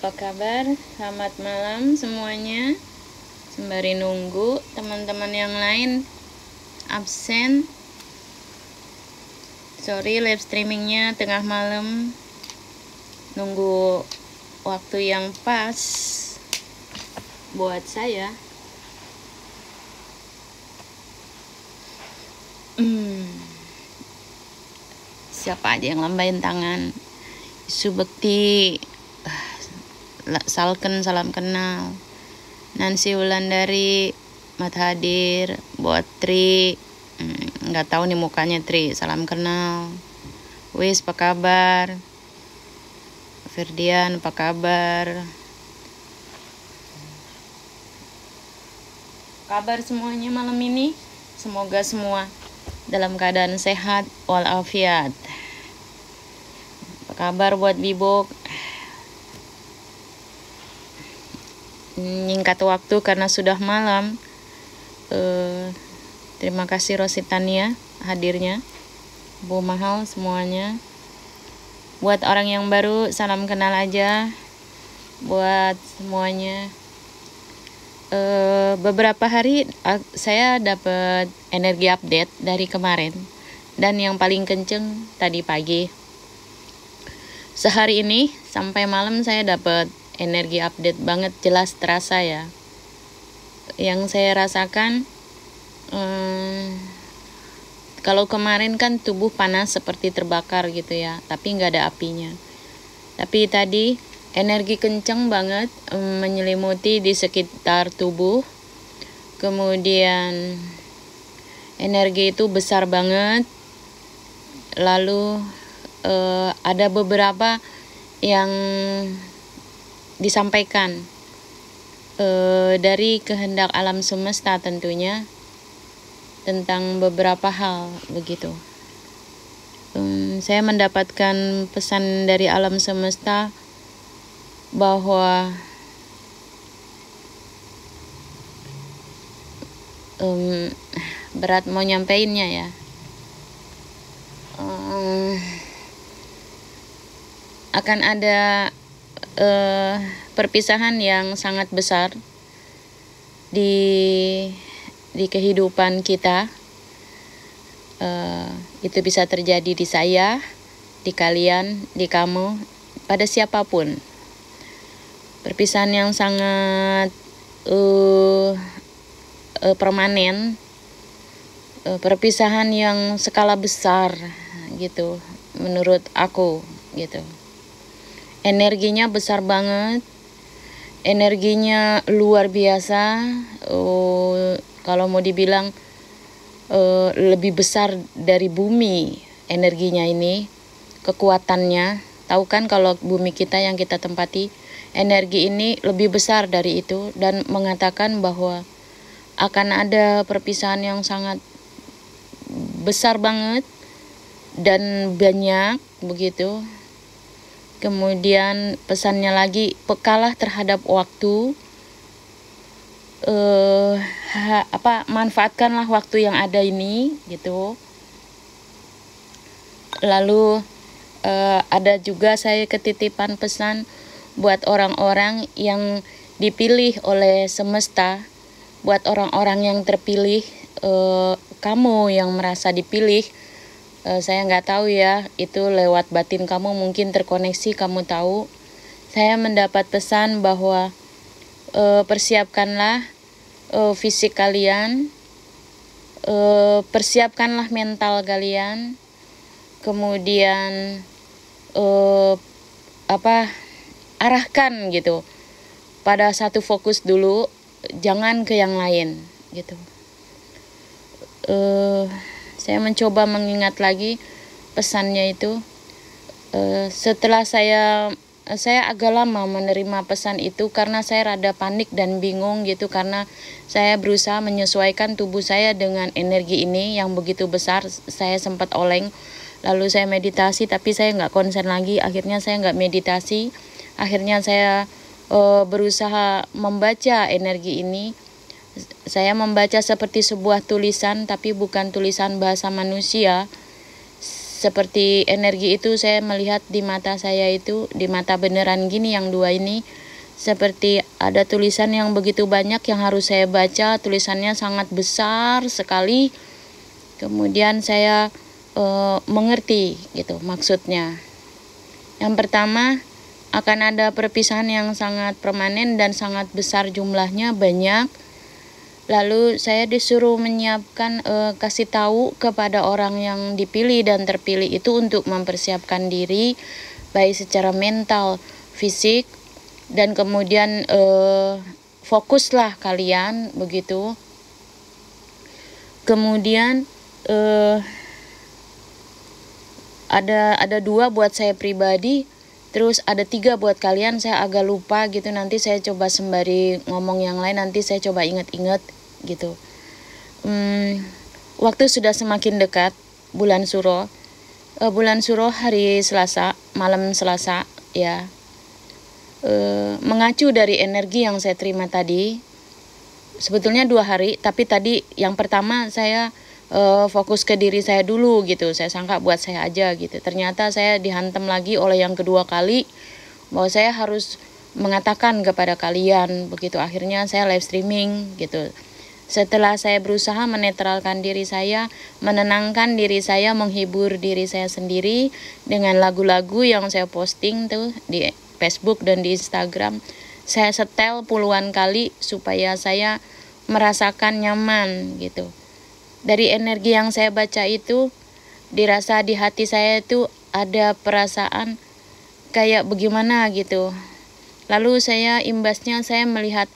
apa kabar? Selamat malam semuanya. Sembari nunggu teman-teman yang lain absen. Sorry live streamingnya tengah malam. Nunggu waktu yang pas buat saya. Hmm. Siapa aja yang lambain tangan? Subekti salken salam kenal Nancy Wulandari Mat Hadir buat Tri mm, nggak hmm, tahu nih mukanya Tri salam kenal Wis apa kabar Ferdian apa kabar kabar semuanya malam ini semoga semua dalam keadaan sehat walafiat apa kabar buat Bibok nyingkat waktu karena sudah malam. Uh, terima kasih Rositania hadirnya. Bu Mahal semuanya. Buat orang yang baru, salam kenal aja. Buat semuanya. Uh, beberapa hari saya dapat energi update dari kemarin dan yang paling kenceng tadi pagi. Sehari ini sampai malam saya dapat energi update banget jelas terasa ya yang saya rasakan hmm, kalau kemarin kan tubuh panas seperti terbakar gitu ya tapi nggak ada apinya tapi tadi energi kenceng banget hmm, menyelimuti di sekitar tubuh kemudian energi itu besar banget lalu eh, ada beberapa yang disampaikan e, dari kehendak alam semesta tentunya tentang beberapa hal begitu. Um, saya mendapatkan pesan dari alam semesta bahwa um, berat mau nyampeinnya ya. Um, akan ada uh, perpisahan yang sangat besar di di kehidupan kita uh, itu bisa terjadi di saya, di kalian, di kamu, pada siapapun. Perpisahan yang sangat uh, uh, permanen, uh, perpisahan yang skala besar gitu, menurut aku gitu energinya besar banget energinya luar biasa oh, kalau mau dibilang uh, lebih besar dari bumi energinya ini kekuatannya tahu kan kalau bumi kita yang kita tempati energi ini lebih besar dari itu dan mengatakan bahwa akan ada perpisahan yang sangat besar banget dan banyak begitu Kemudian pesannya lagi pekalah terhadap waktu. Eh uh, apa manfaatkanlah waktu yang ada ini gitu. Lalu uh, ada juga saya ketitipan pesan buat orang-orang yang dipilih oleh semesta, buat orang-orang yang terpilih uh, kamu yang merasa dipilih e, saya nggak tahu ya itu lewat batin kamu mungkin terkoneksi kamu tahu saya mendapat pesan bahwa e, persiapkanlah e, fisik kalian e, persiapkanlah mental kalian kemudian e, apa arahkan gitu pada satu fokus dulu jangan ke yang lain gitu uh, saya mencoba mengingat lagi pesannya itu eh, setelah saya saya agak lama menerima pesan itu karena saya rada panik dan bingung gitu karena saya berusaha menyesuaikan tubuh saya dengan energi ini yang begitu besar saya sempat oleng lalu saya meditasi tapi saya nggak konsen lagi akhirnya saya nggak meditasi akhirnya saya eh, berusaha membaca energi ini saya membaca seperti sebuah tulisan, tapi bukan tulisan bahasa manusia. Seperti energi itu saya melihat di mata saya itu, di mata beneran gini yang dua ini, seperti ada tulisan yang begitu banyak yang harus saya baca tulisannya sangat besar sekali kemudian saya e, mengerti gitu maksudnya yang pertama akan ada perpisahan yang sangat permanen dan sangat besar jumlahnya banyak Lalu saya disuruh menyiapkan eh, kasih tahu kepada orang yang dipilih dan terpilih itu untuk mempersiapkan diri baik secara mental, fisik dan kemudian eh, fokuslah kalian begitu. Kemudian eh, ada ada dua buat saya pribadi Terus ada tiga buat kalian, saya agak lupa gitu. Nanti saya coba sembari ngomong yang lain, nanti saya coba inget-inget gitu. Hmm, waktu sudah semakin dekat bulan Suro. Uh, bulan Suro hari Selasa, malam Selasa ya. Uh, mengacu dari energi yang saya terima tadi, sebetulnya dua hari, tapi tadi yang pertama saya uh, fokus ke diri saya dulu gitu. Saya sangka buat saya aja gitu. Ternyata saya dihantam lagi oleh yang kedua kali bahwa saya harus mengatakan kepada kalian begitu. Akhirnya saya live streaming gitu. Setelah saya berusaha menetralkan diri saya, menenangkan diri saya, menghibur diri saya sendiri dengan lagu-lagu yang saya posting tuh di Facebook dan di Instagram, saya setel puluhan kali supaya saya merasakan nyaman gitu. Dari energi yang saya baca itu dirasa di hati saya itu ada perasaan kayak bagaimana gitu. Lalu saya imbasnya saya melihat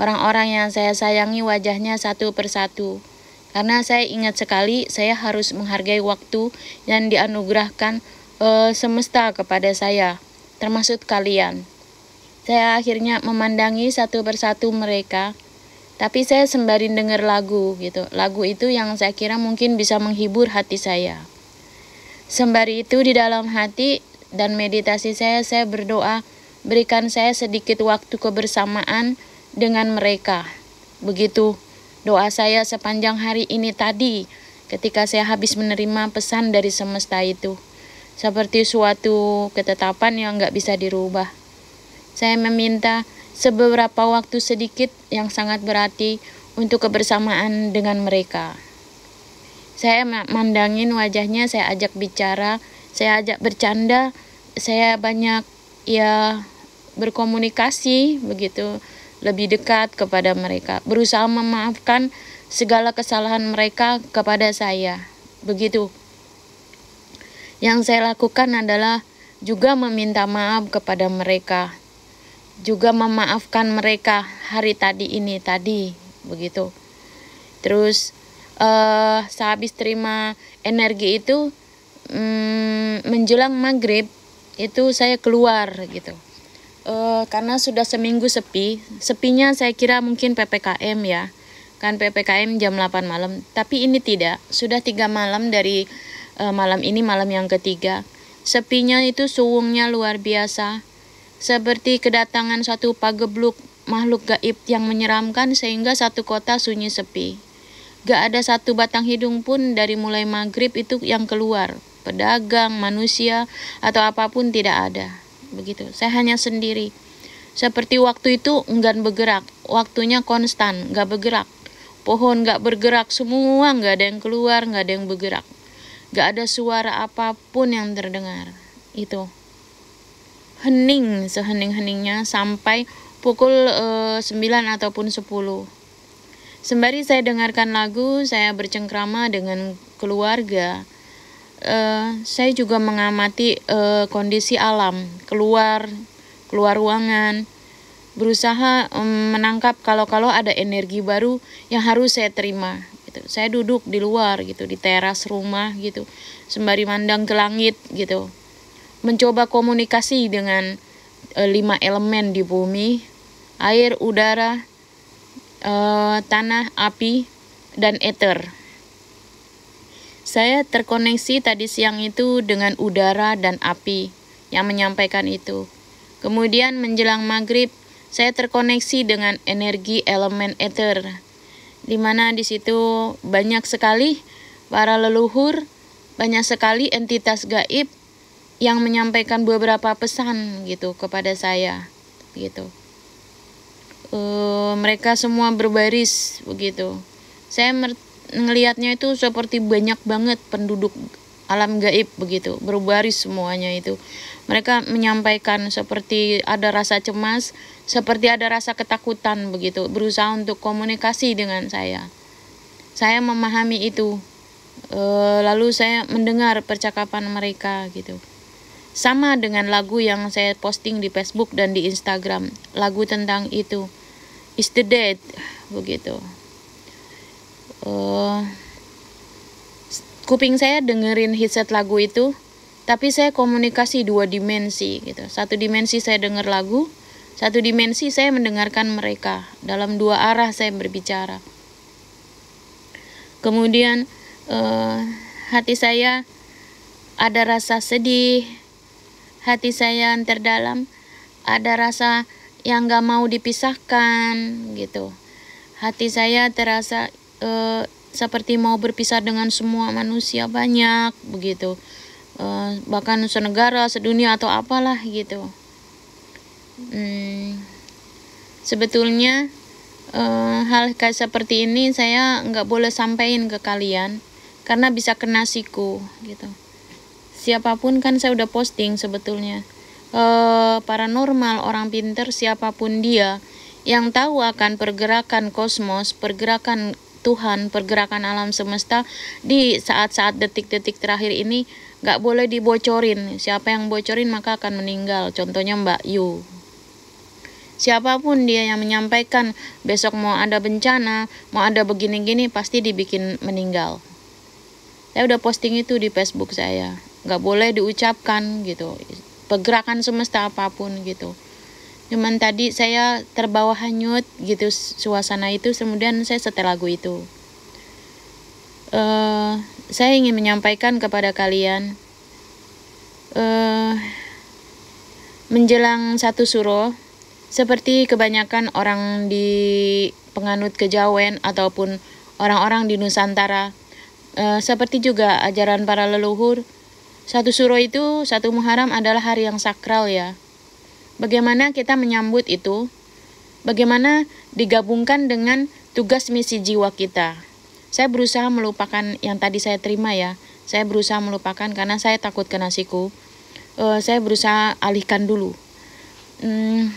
orang-orang yang saya sayangi wajahnya satu persatu. Karena saya ingat sekali saya harus menghargai waktu yang dianugerahkan e, semesta kepada saya, termasuk kalian. Saya akhirnya memandangi satu persatu mereka, tapi saya sembari dengar lagu gitu. Lagu itu yang saya kira mungkin bisa menghibur hati saya. Sembari itu di dalam hati dan meditasi saya, saya berdoa, berikan saya sedikit waktu kebersamaan dengan mereka. Begitu doa saya sepanjang hari ini tadi ketika saya habis menerima pesan dari semesta itu. Seperti suatu ketetapan yang nggak bisa dirubah. Saya meminta seberapa waktu sedikit yang sangat berarti untuk kebersamaan dengan mereka. Saya mandangin wajahnya, saya ajak bicara, saya ajak bercanda, saya banyak ya berkomunikasi begitu lebih dekat kepada mereka, berusaha memaafkan segala kesalahan mereka kepada saya. Begitu. Yang saya lakukan adalah juga meminta maaf kepada mereka. Juga memaafkan mereka hari tadi ini tadi, begitu. Terus eh sehabis terima energi itu mm, menjelang maghrib itu saya keluar gitu uh, karena sudah seminggu sepi. Sepinya saya kira mungkin PPKM ya. Kan PPKM jam 8 malam, tapi ini tidak. Sudah tiga malam dari uh, malam ini malam yang ketiga. Sepinya itu suwungnya luar biasa. Seperti kedatangan satu pagebluk makhluk gaib yang menyeramkan sehingga satu kota sunyi sepi. Gak ada satu batang hidung pun dari mulai maghrib itu yang keluar. Pedagang, manusia, atau apapun tidak ada begitu. Saya hanya sendiri. Seperti waktu itu enggan bergerak, waktunya konstan, enggak bergerak. Pohon enggak bergerak, semua enggak ada yang keluar, enggak ada yang bergerak. Enggak ada suara apapun yang terdengar. Itu hening, sehening-heningnya sampai pukul e, eh, 9 ataupun 10. Sembari saya dengarkan lagu, saya bercengkrama dengan keluarga uh, saya juga mengamati uh, kondisi alam keluar keluar ruangan berusaha um, menangkap kalau-kalau ada energi baru yang harus saya terima gitu saya duduk di luar gitu di teras rumah gitu sembari mandang ke langit gitu mencoba komunikasi dengan uh, lima elemen di bumi air udara uh, tanah api dan ether saya terkoneksi tadi siang itu dengan udara dan api yang menyampaikan itu. Kemudian menjelang maghrib, saya terkoneksi dengan energi elemen ether, di mana di situ banyak sekali para leluhur, banyak sekali entitas gaib yang menyampaikan beberapa pesan gitu kepada saya, gitu. E, mereka semua berbaris begitu. Saya ngelihatnya itu seperti banyak banget penduduk alam gaib begitu berbaris semuanya itu mereka menyampaikan seperti ada rasa cemas seperti ada rasa ketakutan begitu berusaha untuk komunikasi dengan saya saya memahami itu e, lalu saya mendengar percakapan mereka gitu sama dengan lagu yang saya posting di Facebook dan di Instagram lagu tentang itu is the dead begitu Oh. kuping saya dengerin headset lagu itu tapi saya komunikasi dua dimensi gitu satu dimensi saya dengar lagu satu dimensi saya mendengarkan mereka dalam dua arah saya berbicara kemudian uh, hati saya ada rasa sedih hati saya yang terdalam ada rasa yang gak mau dipisahkan gitu hati saya terasa e, seperti mau berpisah dengan semua manusia banyak begitu e, bahkan senegara sedunia atau apalah gitu hmm, sebetulnya e, hal kayak seperti ini saya nggak boleh sampaikan ke kalian karena bisa kena siku gitu siapapun kan saya udah posting sebetulnya e, paranormal orang pinter siapapun dia yang tahu akan pergerakan kosmos, pergerakan Tuhan, pergerakan alam semesta di saat-saat detik-detik terakhir ini nggak boleh dibocorin. Siapa yang bocorin maka akan meninggal. Contohnya Mbak Yu. Siapapun dia yang menyampaikan besok mau ada bencana, mau ada begini-gini pasti dibikin meninggal. Saya udah posting itu di Facebook saya. Nggak boleh diucapkan gitu. Pergerakan semesta apapun gitu cuman tadi saya terbawa hanyut gitu suasana itu kemudian saya setel lagu itu uh, saya ingin menyampaikan kepada kalian uh, menjelang satu suro seperti kebanyakan orang di penganut kejawen ataupun orang-orang di Nusantara uh, seperti juga ajaran para leluhur satu suro itu satu muharam adalah hari yang sakral ya Bagaimana kita menyambut itu? Bagaimana digabungkan dengan tugas misi jiwa kita? Saya berusaha melupakan yang tadi saya terima ya. Saya berusaha melupakan karena saya takut ke nasiku. Uh, eh, saya berusaha alihkan dulu. Hmm,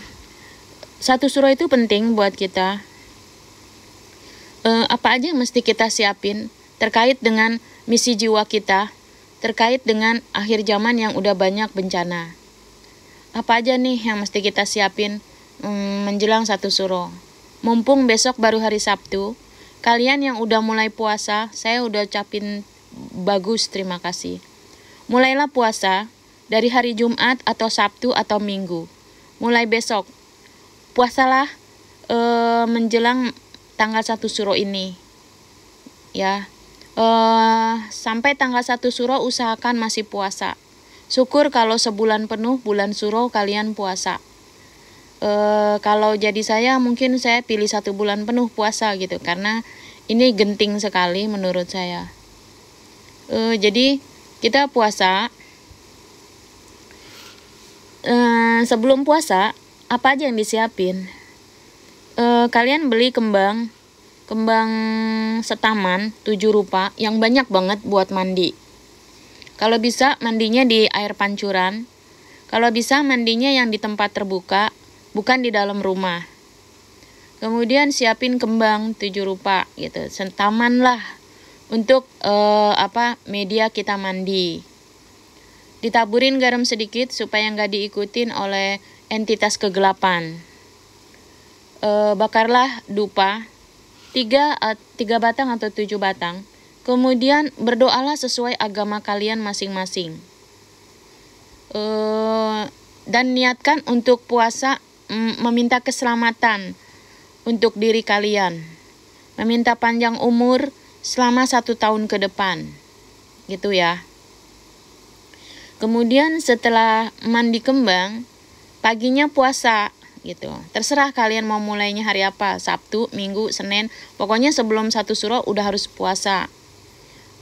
satu surah itu penting buat kita. Uh, apa aja yang mesti kita siapin terkait dengan misi jiwa kita, terkait dengan akhir zaman yang udah banyak bencana apa aja nih yang mesti kita siapin hmm, menjelang satu suro. Mumpung besok baru hari Sabtu, kalian yang udah mulai puasa, saya udah capin bagus terima kasih. Mulailah puasa dari hari Jumat atau Sabtu atau Minggu. Mulai besok, puasalah e, menjelang tanggal satu suro ini. Ya, e, sampai tanggal satu suro usahakan masih puasa Syukur kalau sebulan penuh bulan suro kalian puasa. E, kalau jadi saya mungkin saya pilih satu bulan penuh puasa gitu karena ini genting sekali menurut saya. E, jadi kita puasa. E, sebelum puasa apa aja yang disiapin? E, kalian beli kembang kembang setaman tujuh rupa yang banyak banget buat mandi kalau bisa mandinya di air pancuran. Kalau bisa mandinya yang di tempat terbuka, bukan di dalam rumah. Kemudian siapin kembang tujuh rupa gitu, sentaman lah untuk eh, apa media kita mandi. Ditaburin garam sedikit supaya nggak diikutin oleh entitas kegelapan. Eh, bakarlah dupa tiga, tiga batang atau tujuh batang Kemudian berdoalah sesuai agama kalian masing-masing. E, dan niatkan untuk puasa mm, meminta keselamatan untuk diri kalian. Meminta panjang umur selama satu tahun ke depan. Gitu ya. Kemudian setelah mandi kembang, paginya puasa gitu. Terserah kalian mau mulainya hari apa, Sabtu, Minggu, Senin. Pokoknya sebelum satu suro udah harus puasa.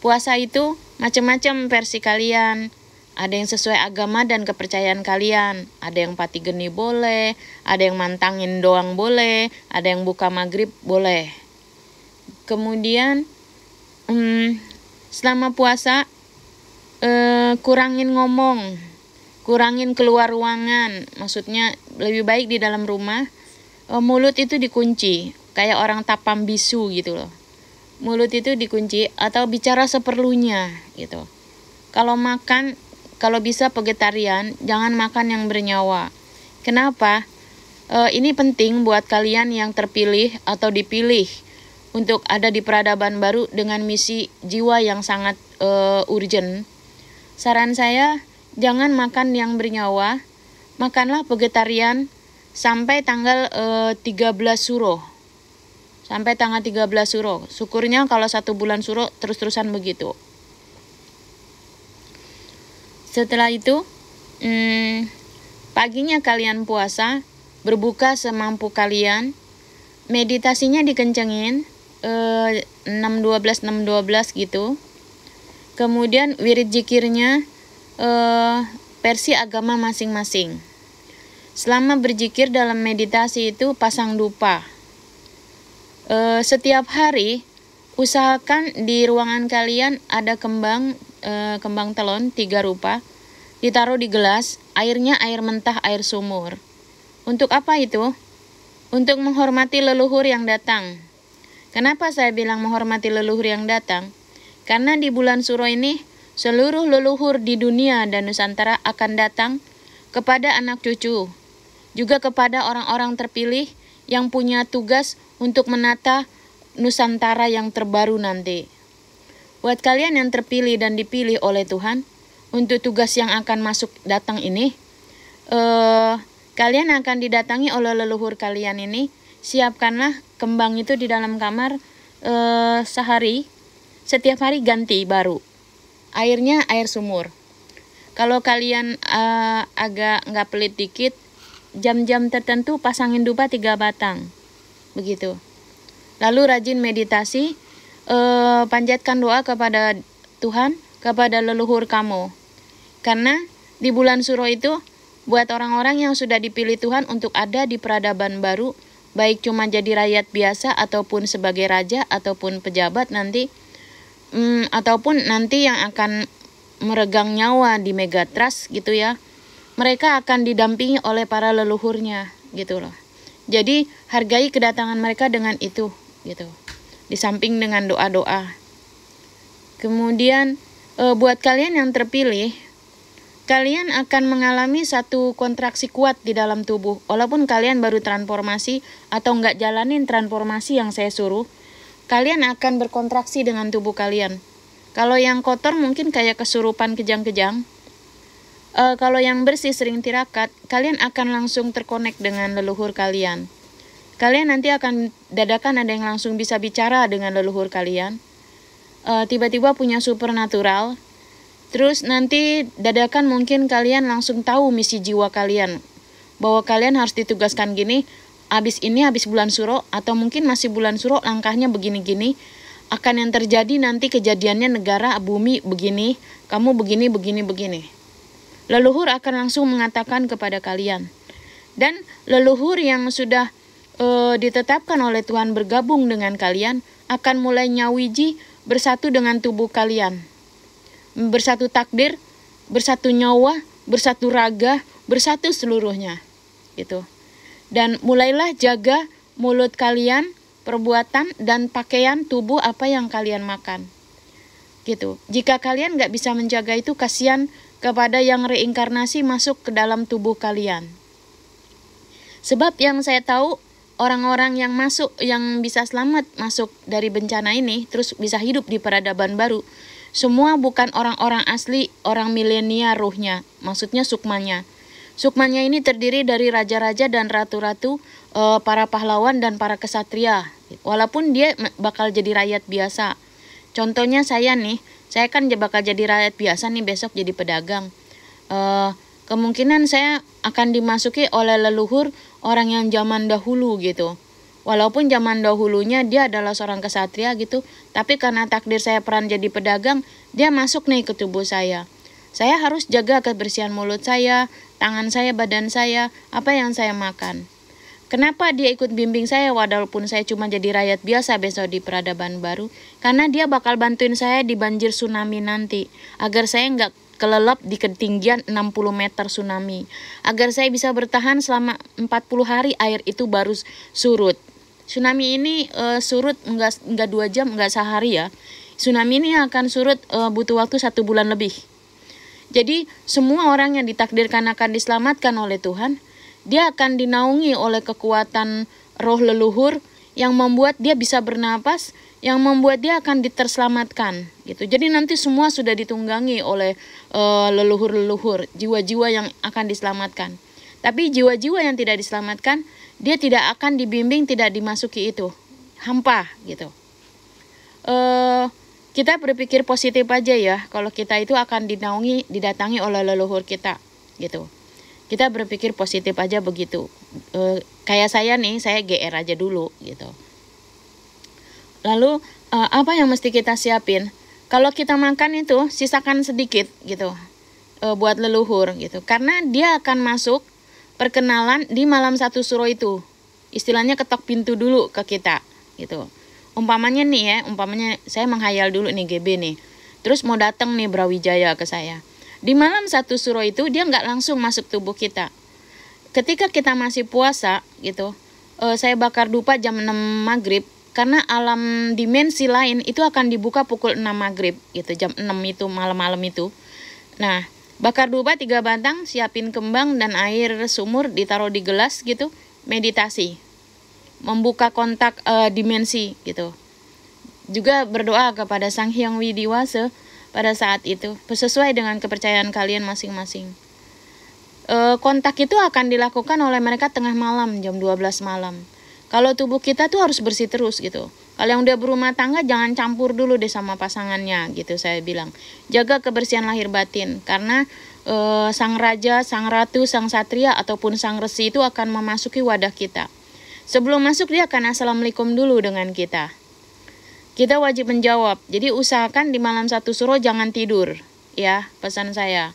Puasa itu macam-macam versi kalian. Ada yang sesuai agama dan kepercayaan kalian. Ada yang pati geni boleh, ada yang mantangin doang boleh, ada yang buka maghrib boleh. Kemudian, hmm, selama puasa, eh, kurangin ngomong, kurangin keluar ruangan. Maksudnya lebih baik di dalam rumah. Eh, mulut itu dikunci, kayak orang tapam bisu gitu loh mulut itu dikunci atau bicara seperlunya gitu. Kalau makan, kalau bisa vegetarian, jangan makan yang bernyawa. Kenapa? E, ini penting buat kalian yang terpilih atau dipilih untuk ada di peradaban baru dengan misi jiwa yang sangat e, urgent. Saran saya, jangan makan yang bernyawa, makanlah vegetarian sampai tanggal e, 13 suruh sampai tanggal 13 suro. Syukurnya kalau satu bulan suro terus-terusan begitu. Setelah itu, hmm, paginya kalian puasa, berbuka semampu kalian, meditasinya dikencengin, eh, 6-12, 6-12 gitu. Kemudian wirid jikirnya eh, versi agama masing-masing. Selama berjikir dalam meditasi itu pasang dupa. Eh, setiap hari usahakan di ruangan kalian ada kembang e, kembang telon tiga rupa ditaruh di gelas, airnya air mentah air sumur. Untuk apa itu? Untuk menghormati leluhur yang datang. Kenapa saya bilang menghormati leluhur yang datang? Karena di bulan Suro ini seluruh leluhur di dunia dan Nusantara akan datang kepada anak cucu, juga kepada orang-orang terpilih yang punya tugas untuk menata Nusantara yang terbaru nanti. Buat kalian yang terpilih dan dipilih oleh Tuhan untuk tugas yang akan masuk datang ini, eh, kalian akan didatangi oleh leluhur kalian ini. Siapkanlah kembang itu di dalam kamar eh, sehari, setiap hari ganti baru. Airnya air sumur. Kalau kalian eh, agak nggak pelit dikit, jam-jam tertentu pasangin dupa tiga batang begitu. Lalu rajin meditasi, eh, panjatkan doa kepada Tuhan, kepada leluhur kamu. Karena di bulan suro itu buat orang-orang yang sudah dipilih Tuhan untuk ada di peradaban baru, baik cuma jadi rakyat biasa ataupun sebagai raja ataupun pejabat nanti hmm, ataupun nanti yang akan meregang nyawa di Megatras gitu ya. Mereka akan didampingi oleh para leluhurnya gitu loh. Jadi hargai kedatangan mereka dengan itu gitu. Di samping dengan doa-doa. Kemudian e, buat kalian yang terpilih, kalian akan mengalami satu kontraksi kuat di dalam tubuh. Walaupun kalian baru transformasi atau nggak jalanin transformasi yang saya suruh, kalian akan berkontraksi dengan tubuh kalian. Kalau yang kotor mungkin kayak kesurupan kejang-kejang, E, kalau yang bersih sering tirakat, kalian akan langsung terkonek dengan leluhur kalian. Kalian nanti akan dadakan ada yang langsung bisa bicara dengan leluhur kalian. tiba eh, tiba-tiba punya supernatural. Terus nanti dadakan mungkin kalian langsung tahu misi jiwa kalian. Bahwa kalian harus ditugaskan gini, abis ini abis bulan suro, atau mungkin masih bulan suro langkahnya begini-gini akan yang terjadi nanti kejadiannya negara bumi begini, kamu begini begini begini leluhur akan langsung mengatakan kepada kalian. Dan leluhur yang sudah e, ditetapkan oleh Tuhan bergabung dengan kalian akan mulai nyawiji bersatu dengan tubuh kalian. Bersatu takdir, bersatu nyawa, bersatu raga, bersatu seluruhnya. Gitu. Dan mulailah jaga mulut kalian, perbuatan, dan pakaian tubuh apa yang kalian makan gitu. Jika kalian nggak bisa menjaga itu, kasihan kepada yang reinkarnasi masuk ke dalam tubuh kalian. Sebab yang saya tahu orang-orang yang masuk yang bisa selamat masuk dari bencana ini terus bisa hidup di peradaban baru semua bukan orang-orang asli orang milenial ruhnya maksudnya sukmanya sukmanya ini terdiri dari raja-raja dan ratu-ratu e, para pahlawan dan para kesatria walaupun dia bakal jadi rakyat biasa contohnya saya nih saya kan bakal jadi rakyat biasa nih besok jadi pedagang uh, kemungkinan saya akan dimasuki oleh leluhur orang yang zaman dahulu gitu walaupun zaman dahulunya dia adalah seorang kesatria gitu tapi karena takdir saya peran jadi pedagang dia masuk nih ke tubuh saya saya harus jaga kebersihan mulut saya tangan saya badan saya apa yang saya makan Kenapa dia ikut bimbing saya walaupun saya cuma jadi rakyat biasa besok di peradaban baru? Karena dia bakal bantuin saya di banjir tsunami nanti, agar saya nggak kelelep di ketinggian 60 meter tsunami. Agar saya bisa bertahan selama 40 hari air itu baru surut. Tsunami ini uh, surut nggak nggak dua jam nggak sehari ya. Tsunami ini akan surut uh, butuh waktu satu bulan lebih. Jadi semua orang yang ditakdirkan akan diselamatkan oleh Tuhan dia akan dinaungi oleh kekuatan roh leluhur yang membuat dia bisa bernapas, yang membuat dia akan diterselamatkan gitu. Jadi nanti semua sudah ditunggangi oleh eh, leluhur-leluhur, jiwa-jiwa yang akan diselamatkan. Tapi jiwa-jiwa yang tidak diselamatkan, dia tidak akan dibimbing, tidak dimasuki itu, hampa gitu. E, kita berpikir positif aja ya, kalau kita itu akan dinaungi, didatangi oleh leluhur kita gitu kita berpikir positif aja begitu e, kayak saya nih saya gr aja dulu gitu lalu e, apa yang mesti kita siapin kalau kita makan itu sisakan sedikit gitu e, buat leluhur gitu karena dia akan masuk perkenalan di malam satu suro itu istilahnya ketok pintu dulu ke kita gitu umpamanya nih ya umpamanya saya menghayal dulu nih gb nih terus mau datang nih brawijaya ke saya di malam satu suro itu dia nggak langsung masuk tubuh kita. Ketika kita masih puasa gitu, uh, saya bakar dupa jam 6 maghrib karena alam dimensi lain itu akan dibuka pukul 6 maghrib gitu jam 6 itu malam-malam itu. Nah, bakar dupa tiga batang, siapin kembang dan air sumur ditaruh di gelas gitu, meditasi, membuka kontak uh, dimensi gitu juga berdoa kepada Sang Hyang Widiwase pada saat itu sesuai dengan kepercayaan kalian masing-masing. E, kontak itu akan dilakukan oleh mereka tengah malam jam 12 malam. Kalau tubuh kita tuh harus bersih terus gitu. Kalau yang udah berumah tangga jangan campur dulu deh sama pasangannya gitu saya bilang. Jaga kebersihan lahir batin karena e, sang raja, sang ratu, sang satria ataupun sang resi itu akan memasuki wadah kita. Sebelum masuk dia akan assalamualaikum dulu dengan kita. Kita wajib menjawab. Jadi usahakan di malam satu suro jangan tidur, ya pesan saya.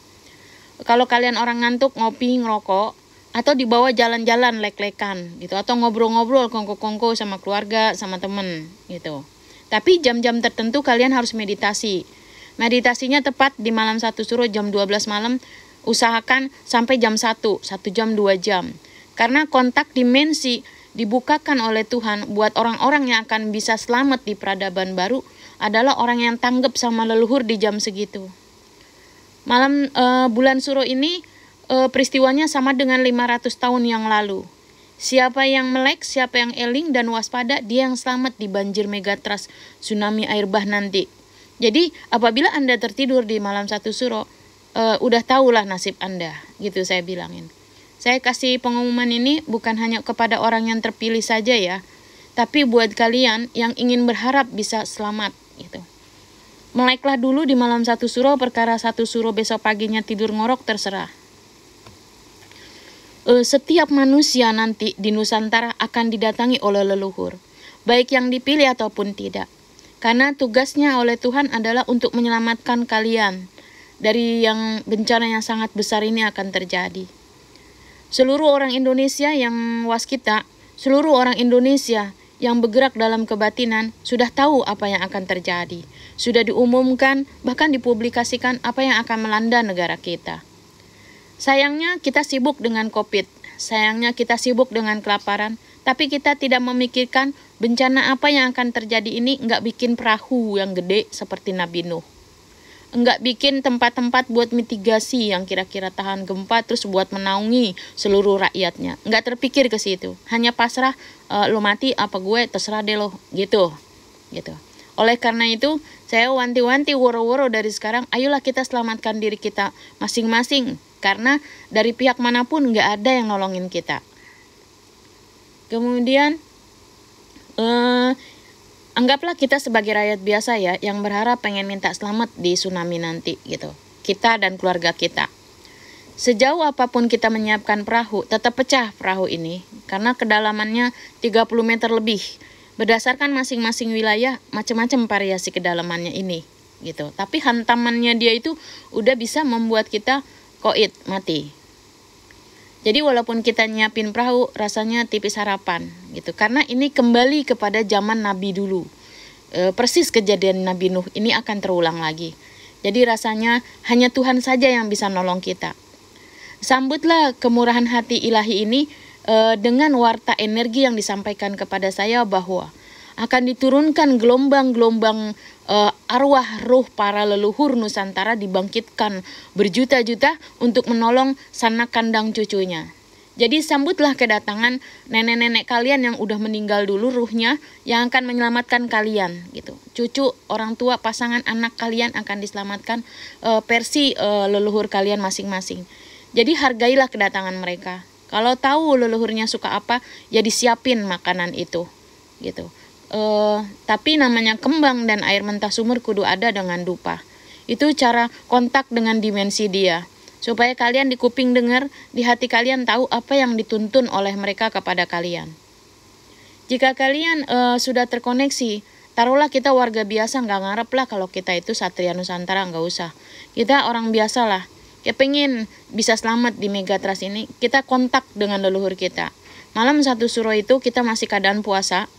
Kalau kalian orang ngantuk ngopi ngerokok atau dibawa jalan-jalan lek-lekan gitu atau ngobrol-ngobrol kongko-kongko sama keluarga sama temen gitu. Tapi jam-jam tertentu kalian harus meditasi. Meditasinya tepat di malam satu suruh jam 12 malam, usahakan sampai jam satu satu jam dua jam. Karena kontak dimensi dibukakan oleh Tuhan buat orang-orang yang akan bisa selamat di peradaban baru adalah orang yang tanggap sama leluhur di jam segitu. Malam uh, bulan suro ini uh, peristiwanya sama dengan 500 tahun yang lalu. Siapa yang melek, siapa yang eling dan waspada, dia yang selamat di banjir megatras tsunami air bah nanti. Jadi apabila Anda tertidur di malam satu suro, uh, udah tahulah nasib Anda, gitu saya bilangin. Saya kasih pengumuman ini bukan hanya kepada orang yang terpilih saja ya, tapi buat kalian yang ingin berharap bisa selamat gitu. Meleklah dulu di malam satu suro, perkara satu suro besok paginya tidur ngorok terserah. E, setiap manusia nanti di Nusantara akan didatangi oleh leluhur, baik yang dipilih ataupun tidak. Karena tugasnya oleh Tuhan adalah untuk menyelamatkan kalian dari yang bencana yang sangat besar ini akan terjadi. Seluruh orang Indonesia yang waskita, seluruh orang Indonesia yang bergerak dalam kebatinan sudah tahu apa yang akan terjadi. Sudah diumumkan, bahkan dipublikasikan apa yang akan melanda negara kita. Sayangnya kita sibuk dengan COVID, sayangnya kita sibuk dengan kelaparan, tapi kita tidak memikirkan bencana apa yang akan terjadi ini nggak bikin perahu yang gede seperti Nabi Nuh nggak bikin tempat-tempat buat mitigasi yang kira-kira tahan gempa terus buat menaungi seluruh rakyatnya nggak terpikir ke situ hanya pasrah e, lo mati apa gue terserah deh lo gitu gitu oleh karena itu saya wanti-wanti woro-woro dari sekarang ayolah kita selamatkan diri kita masing-masing karena dari pihak manapun nggak ada yang nolongin kita kemudian eh Anggaplah kita sebagai rakyat biasa ya yang berharap pengen minta selamat di tsunami nanti gitu. Kita dan keluarga kita. Sejauh apapun kita menyiapkan perahu, tetap pecah perahu ini karena kedalamannya 30 meter lebih. Berdasarkan masing-masing wilayah, macam-macam variasi kedalamannya ini gitu. Tapi hantamannya dia itu udah bisa membuat kita koit mati jadi walaupun kita nyiapin perahu, rasanya tipis harapan gitu. Karena ini kembali kepada zaman Nabi dulu. E, persis kejadian Nabi Nuh ini akan terulang lagi. Jadi rasanya hanya Tuhan saja yang bisa nolong kita. Sambutlah kemurahan hati ilahi ini e, dengan warta energi yang disampaikan kepada saya bahwa akan diturunkan gelombang-gelombang uh, arwah ruh para leluhur Nusantara dibangkitkan berjuta-juta untuk menolong sanak kandang cucunya. Jadi sambutlah kedatangan nenek-nenek kalian yang udah meninggal dulu ruhnya yang akan menyelamatkan kalian gitu. Cucu, orang tua, pasangan, anak kalian akan diselamatkan e, versi e, leluhur kalian masing-masing. Jadi hargailah kedatangan mereka. Kalau tahu leluhurnya suka apa, ya disiapin makanan itu gitu uh, tapi namanya kembang dan air mentah sumur kudu ada dengan dupa. Itu cara kontak dengan dimensi dia. Supaya kalian di kuping dengar, di hati kalian tahu apa yang dituntun oleh mereka kepada kalian. Jika kalian uh, sudah terkoneksi, taruhlah kita warga biasa nggak ngarep lah kalau kita itu satria nusantara nggak usah. Kita orang biasa lah. Ya, pengen bisa selamat di megatras ini, kita kontak dengan leluhur kita. Malam satu suruh itu kita masih keadaan puasa,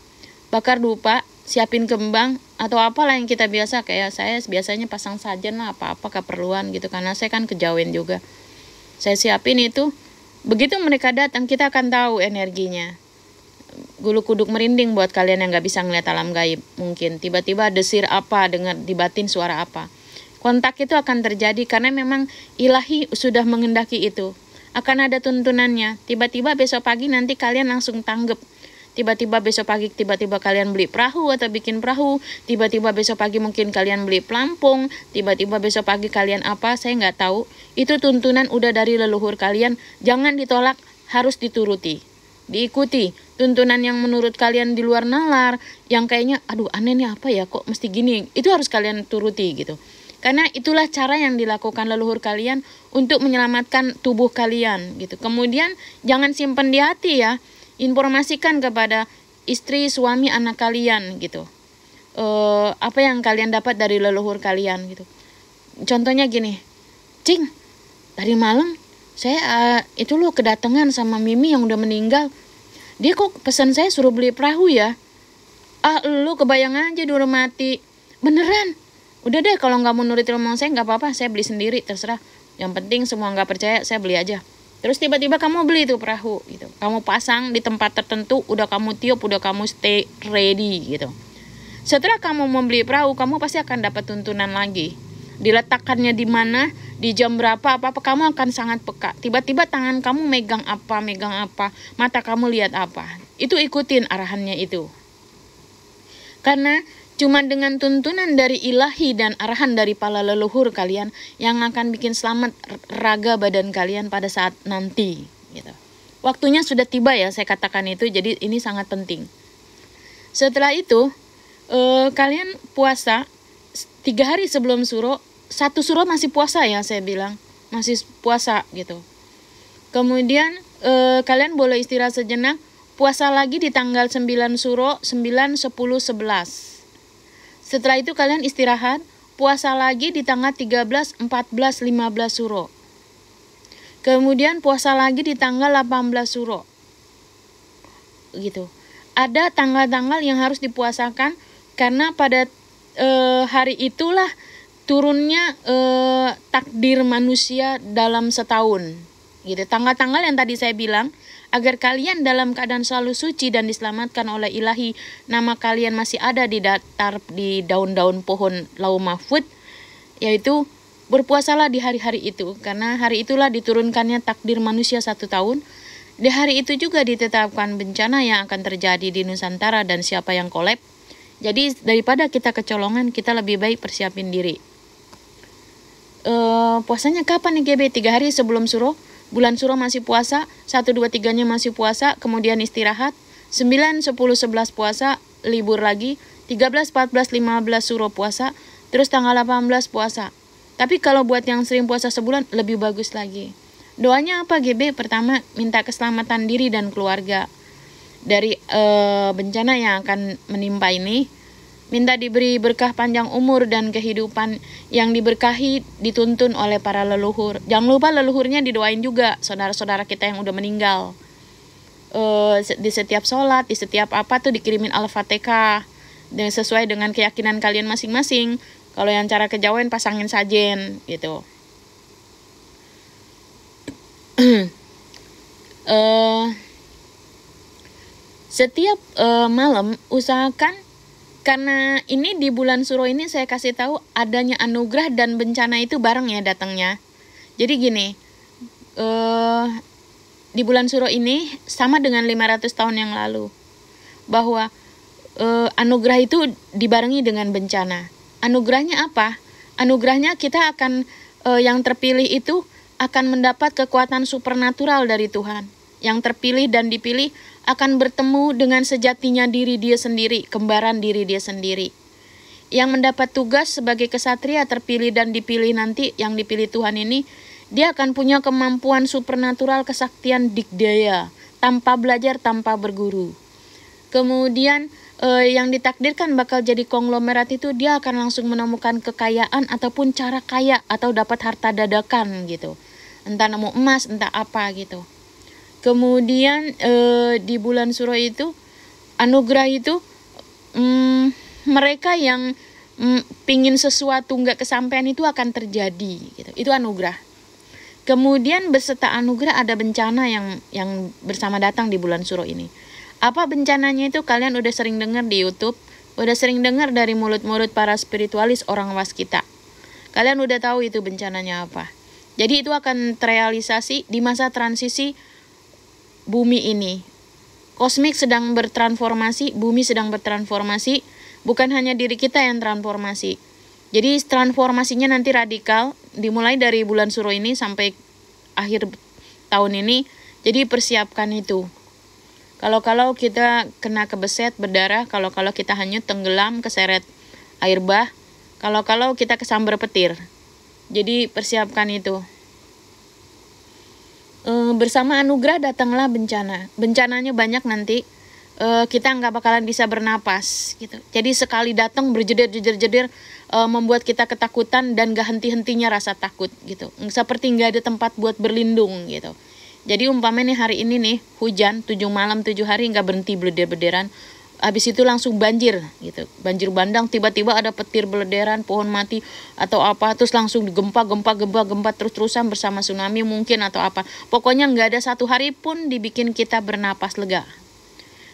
bakar dupa siapin kembang atau apalah yang kita biasa kayak saya biasanya pasang sajen lah apa-apa keperluan gitu karena saya kan kejauhin juga saya siapin itu begitu mereka datang kita akan tahu energinya gulu kuduk merinding buat kalian yang nggak bisa ngeliat alam gaib mungkin tiba-tiba desir apa dengar dibatin suara apa kontak itu akan terjadi karena memang ilahi sudah mengendaki itu akan ada tuntunannya tiba-tiba besok pagi nanti kalian langsung tanggep tiba-tiba besok pagi tiba-tiba kalian beli perahu atau bikin perahu tiba-tiba besok pagi mungkin kalian beli pelampung tiba-tiba besok pagi kalian apa saya nggak tahu itu tuntunan udah dari leluhur kalian jangan ditolak harus dituruti diikuti tuntunan yang menurut kalian di luar nalar yang kayaknya aduh aneh nih apa ya kok mesti gini itu harus kalian turuti gitu karena itulah cara yang dilakukan leluhur kalian untuk menyelamatkan tubuh kalian gitu kemudian jangan simpen di hati ya informasikan kepada istri, suami, anak kalian gitu. E, apa yang kalian dapat dari leluhur kalian gitu. Contohnya gini, Cing, dari malam saya uh, itu lo kedatangan sama Mimi yang udah meninggal. Dia kok pesan saya suruh beli perahu ya. Ah, lu kebayang aja dulu mati. Beneran. Udah deh kalau nggak mau nurutin omong saya nggak apa-apa, saya beli sendiri terserah. Yang penting semua nggak percaya saya beli aja. Terus tiba-tiba kamu beli itu perahu gitu. Kamu pasang di tempat tertentu, udah kamu tiup, udah kamu stay ready gitu. Setelah kamu membeli perahu, kamu pasti akan dapat tuntunan lagi. Diletakkannya di mana, di jam berapa, apa-apa, kamu akan sangat peka. Tiba-tiba tangan kamu megang apa, megang apa, mata kamu lihat apa. Itu ikutin arahannya itu. Karena Cuma dengan tuntunan dari ilahi dan arahan dari pala leluhur kalian yang akan bikin selamat raga badan kalian pada saat nanti. Gitu. Waktunya sudah tiba ya saya katakan itu, jadi ini sangat penting. Setelah itu, eh, kalian puasa tiga hari sebelum suro, satu suro masih puasa ya saya bilang, masih puasa gitu. Kemudian eh, kalian boleh istirahat sejenak, puasa lagi di tanggal 9 suro, 9, 10, 11. Setelah itu kalian istirahat, puasa lagi di tanggal 13, 14, 15 suro. Kemudian puasa lagi di tanggal 18 suro. Gitu. Ada tanggal-tanggal yang harus dipuasakan karena pada e, hari itulah turunnya e, takdir manusia dalam setahun. Gitu. Tanggal-tanggal yang tadi saya bilang agar kalian dalam keadaan selalu suci dan diselamatkan oleh ilahi. Nama kalian masih ada di datar di daun-daun pohon lau mahfud, yaitu berpuasalah di hari-hari itu, karena hari itulah diturunkannya takdir manusia satu tahun. Di hari itu juga ditetapkan bencana yang akan terjadi di Nusantara dan siapa yang kolab. Jadi daripada kita kecolongan, kita lebih baik persiapin diri. uh, puasanya kapan nih GB? Tiga hari sebelum suruh? Bulan Suro masih puasa, 1, 2, 3-nya masih puasa, kemudian istirahat. 9, 10, 11 puasa, libur lagi. 13, 14, 15 Suro puasa, terus tanggal 18 puasa. Tapi kalau buat yang sering puasa sebulan, lebih bagus lagi. Doanya apa GB? Pertama, minta keselamatan diri dan keluarga dari e, bencana yang akan menimpa ini. Minta diberi berkah panjang umur dan kehidupan yang diberkahi dituntun oleh para leluhur. Jangan lupa leluhurnya didoain juga saudara-saudara kita yang udah meninggal. Uh, di setiap sholat, di setiap apa tuh dikirimin al-fatihah dengan sesuai dengan keyakinan kalian masing-masing. Kalau yang cara kejauhan pasangin sajen gitu. uh, setiap uh, malam usahakan karena ini di bulan Suro ini saya kasih tahu adanya anugerah dan bencana itu bareng ya datangnya. Jadi gini, uh, di bulan Suro ini sama dengan 500 tahun yang lalu bahwa uh, anugerah itu dibarengi dengan bencana. Anugerahnya apa? Anugerahnya kita akan uh, yang terpilih itu akan mendapat kekuatan supernatural dari Tuhan yang terpilih dan dipilih akan bertemu dengan sejatinya diri dia sendiri, kembaran diri dia sendiri. Yang mendapat tugas sebagai kesatria terpilih dan dipilih nanti, yang dipilih Tuhan ini, dia akan punya kemampuan supernatural kesaktian dikdaya, tanpa belajar, tanpa berguru. Kemudian eh, yang ditakdirkan bakal jadi konglomerat itu dia akan langsung menemukan kekayaan ataupun cara kaya atau dapat harta dadakan gitu. Entah nemu emas, entah apa gitu. Kemudian eh, di bulan suro itu anugerah itu mm, mereka yang mm, pingin sesuatu nggak kesampaian itu akan terjadi gitu. Itu anugerah. Kemudian beserta anugerah ada bencana yang yang bersama datang di bulan suro ini. Apa bencananya itu kalian udah sering dengar di YouTube, udah sering dengar dari mulut-mulut para spiritualis orang waskita. Kalian udah tahu itu bencananya apa. Jadi itu akan terrealisasi di masa transisi bumi ini. Kosmik sedang bertransformasi, bumi sedang bertransformasi, bukan hanya diri kita yang transformasi. Jadi transformasinya nanti radikal, dimulai dari bulan suruh ini sampai akhir tahun ini. Jadi persiapkan itu. Kalau-kalau kita kena kebeset berdarah, kalau-kalau kita hanyut tenggelam keseret air bah, kalau-kalau kita kesambar petir. Jadi persiapkan itu. Eh, bersama anugerah datanglah bencana. Bencananya banyak nanti. Uh, kita nggak bakalan bisa bernapas gitu. Jadi sekali datang berjeder-jeder-jeder uh, eh, membuat kita ketakutan dan gak henti-hentinya rasa takut gitu. Seperti nggak ada tempat buat berlindung gitu. Jadi umpamanya hari ini nih hujan tujuh malam tujuh hari nggak berhenti beder habis itu langsung banjir gitu banjir bandang tiba-tiba ada petir belederan pohon mati atau apa terus langsung gempa gempa gempa gempa terus-terusan bersama tsunami mungkin atau apa pokoknya nggak ada satu hari pun dibikin kita bernapas lega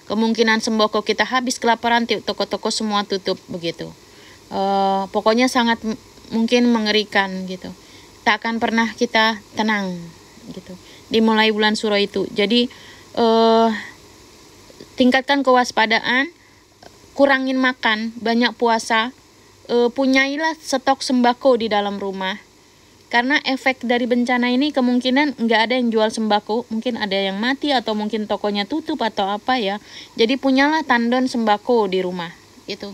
kemungkinan sembako kita habis kelaparan toko-toko semua tutup begitu e, pokoknya sangat mungkin mengerikan gitu tak akan pernah kita tenang gitu dimulai bulan suro itu jadi eh tingkatkan kewaspadaan, kurangin makan, banyak puasa, e, punyailah stok sembako di dalam rumah. Karena efek dari bencana ini kemungkinan nggak ada yang jual sembako, mungkin ada yang mati atau mungkin tokonya tutup atau apa ya. Jadi punyalah tandon sembako di rumah, itu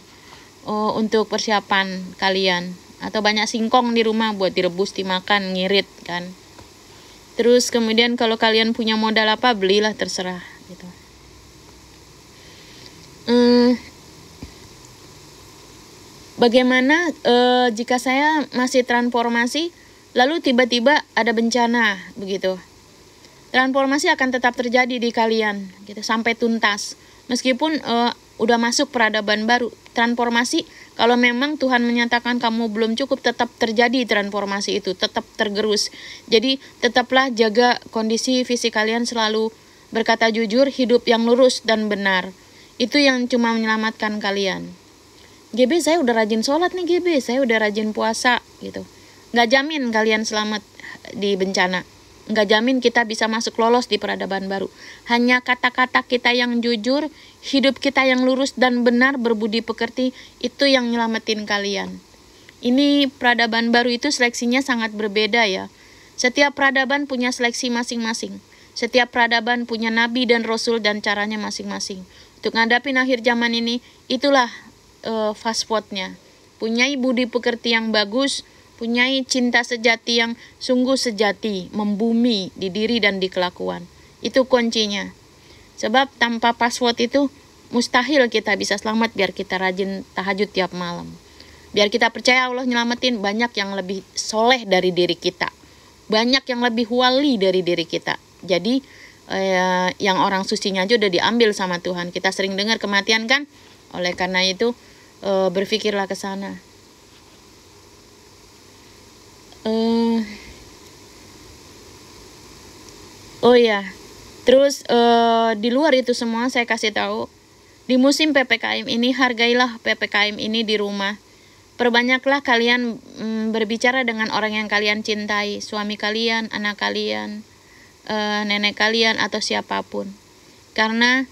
e, oh, untuk persiapan kalian. Atau banyak singkong di rumah buat direbus, dimakan, ngirit kan. Terus kemudian kalau kalian punya modal apa belilah terserah gitu. Hmm, bagaimana eh, jika saya masih transformasi lalu tiba-tiba ada bencana begitu? Transformasi akan tetap terjadi di kalian gitu sampai tuntas. Meskipun eh, udah masuk peradaban baru, transformasi kalau memang Tuhan menyatakan kamu belum cukup tetap terjadi transformasi itu, tetap tergerus. Jadi tetaplah jaga kondisi fisik kalian selalu berkata jujur, hidup yang lurus dan benar. Itu yang cuma menyelamatkan kalian. GB saya udah rajin sholat nih GB, saya udah rajin puasa gitu. Gak jamin kalian selamat di bencana. Gak jamin kita bisa masuk lolos di peradaban baru. Hanya kata-kata kita yang jujur, hidup kita yang lurus dan benar berbudi pekerti, itu yang nyelamatin kalian. Ini peradaban baru itu seleksinya sangat berbeda ya. Setiap peradaban punya seleksi masing-masing. Setiap peradaban punya nabi dan rasul dan caranya masing-masing. Untuk ngadapin akhir zaman ini, itulah uh, eh, fast foodnya. Punyai budi pekerti yang bagus, punyai cinta sejati yang sungguh sejati, membumi di diri dan di kelakuan. Itu kuncinya. Sebab tanpa password itu mustahil kita bisa selamat biar kita rajin tahajud tiap malam. Biar kita percaya Allah nyelamatin banyak yang lebih soleh dari diri kita. Banyak yang lebih wali dari diri kita. Jadi eh, yang orang susinya aja udah diambil sama Tuhan. Kita sering dengar kematian kan? Oleh karena itu eh, berpikirlah ke sana. Eh, oh ya, terus eh, di luar itu semua saya kasih tahu di musim PPKM ini hargailah PPKM ini di rumah. Perbanyaklah kalian mm, berbicara dengan orang yang kalian cintai, suami kalian, anak kalian, e, nenek kalian atau siapapun. Karena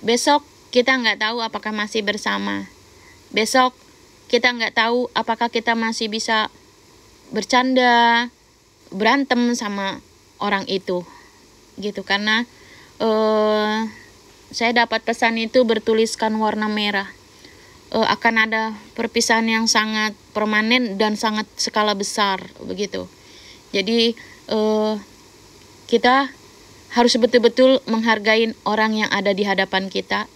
besok kita nggak tahu apakah masih bersama. Besok kita nggak tahu apakah kita masih bisa bercanda, berantem sama orang itu. Gitu karena e, saya dapat pesan itu bertuliskan warna merah. E, akan ada perpisahan yang sangat permanen dan sangat skala besar begitu. Jadi e, kita harus betul-betul menghargai orang yang ada di hadapan kita.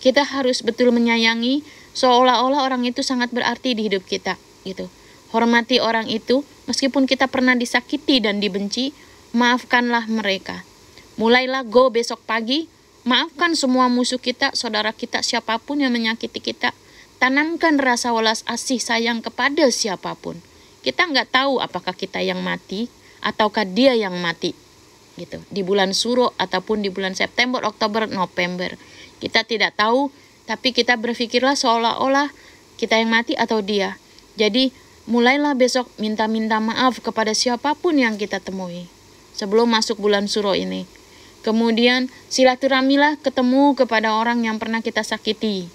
Kita harus betul menyayangi seolah-olah orang itu sangat berarti di hidup kita, gitu. Hormati orang itu meskipun kita pernah disakiti dan dibenci, maafkanlah mereka. Mulailah go besok pagi, maafkan semua musuh kita, saudara kita, siapapun yang menyakiti kita. Tanamkan rasa welas asih sayang kepada siapapun. Kita nggak tahu apakah kita yang mati ataukah dia yang mati gitu di bulan suro ataupun di bulan September, Oktober, November. Kita tidak tahu, tapi kita berpikirlah seolah-olah kita yang mati atau dia. Jadi mulailah besok minta-minta maaf kepada siapapun yang kita temui sebelum masuk bulan suro ini. Kemudian silaturahmilah ketemu kepada orang yang pernah kita sakiti.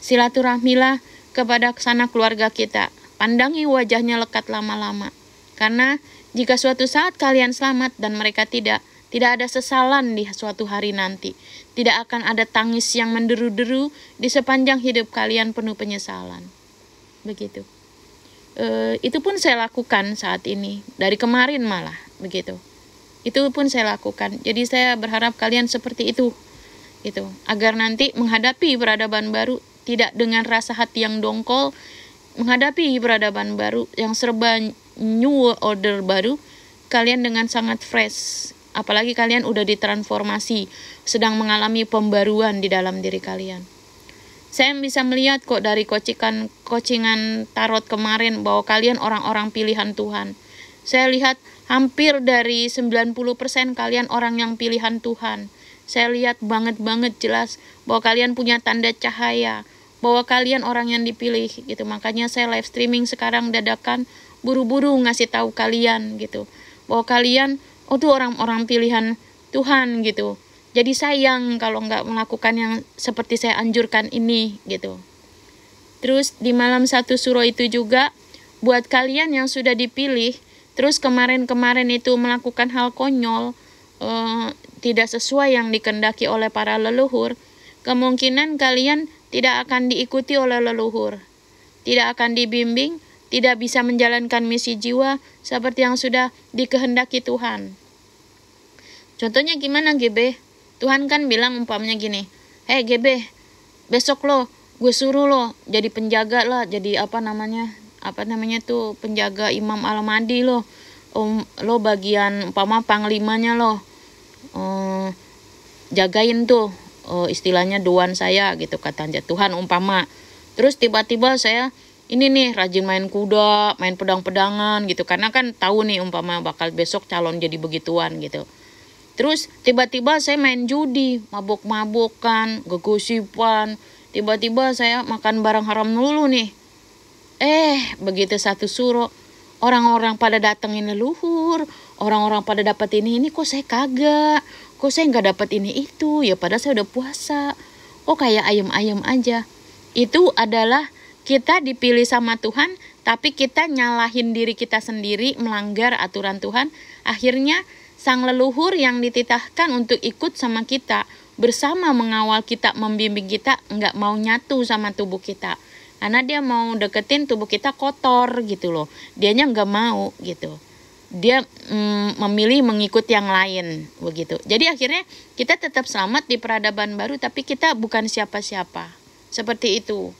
Silaturahmilah kepada sana keluarga kita. Pandangi wajahnya lekat lama-lama. Karena jika suatu saat kalian selamat dan mereka tidak, tidak ada sesalan di suatu hari nanti. Tidak akan ada tangis yang menderu-deru di sepanjang hidup kalian penuh penyesalan. Begitu. E, itu pun saya lakukan saat ini, dari kemarin malah, begitu. Itu pun saya lakukan. Jadi saya berharap kalian seperti itu. Gitu. Agar nanti menghadapi peradaban baru tidak dengan rasa hati yang dongkol, menghadapi peradaban baru yang serba new order baru, kalian dengan sangat fresh. Apalagi kalian udah ditransformasi, sedang mengalami pembaruan di dalam diri kalian. Saya bisa melihat kok dari kocikan kocingan tarot kemarin bahwa kalian orang-orang pilihan Tuhan. Saya lihat hampir dari 90% kalian orang yang pilihan Tuhan. Saya lihat banget-banget jelas bahwa kalian punya tanda cahaya, bahwa kalian orang yang dipilih gitu. Makanya saya live streaming sekarang dadakan buru-buru ngasih tahu kalian gitu bahwa kalian oh tuh orang-orang pilihan Tuhan gitu jadi sayang kalau nggak melakukan yang seperti saya anjurkan ini gitu terus di malam satu suro itu juga buat kalian yang sudah dipilih terus kemarin-kemarin itu melakukan hal konyol eh, tidak sesuai yang dikendaki oleh para leluhur kemungkinan kalian tidak akan diikuti oleh leluhur tidak akan dibimbing tidak bisa menjalankan misi jiwa seperti yang sudah dikehendaki Tuhan. Contohnya gimana GB? Tuhan kan bilang umpamanya gini, Hei GB, besok lo, gue suruh lo jadi penjaga lah, jadi apa namanya, apa namanya tuh penjaga Imam Al-Mahdi lo. Om, um, lo bagian umpama panglimanya lo. Um, jagain tuh uh, istilahnya doan saya gitu kata Tuhan umpama. Terus tiba-tiba saya ini nih rajin main kuda, main pedang-pedangan gitu. Karena kan tahu nih umpama bakal besok calon jadi begituan gitu. Terus tiba-tiba saya main judi, mabok-mabokan, gegosipan. Tiba-tiba saya makan barang haram dulu nih. Eh, begitu satu suruh orang-orang pada datengin leluhur, orang-orang pada dapat ini ini kok saya kagak, kok saya nggak dapat ini itu, ya padahal saya udah puasa. Kok oh, kayak ayam-ayam aja. Itu adalah kita dipilih sama Tuhan, tapi kita nyalahin diri kita sendiri, melanggar aturan Tuhan. Akhirnya, sang leluhur yang dititahkan untuk ikut sama kita, bersama mengawal kita, membimbing kita, nggak mau nyatu sama tubuh kita. Karena dia mau deketin tubuh kita kotor gitu loh. Dianya nggak mau gitu dia mm, memilih mengikut yang lain begitu. Jadi akhirnya kita tetap selamat di peradaban baru tapi kita bukan siapa-siapa. Seperti itu.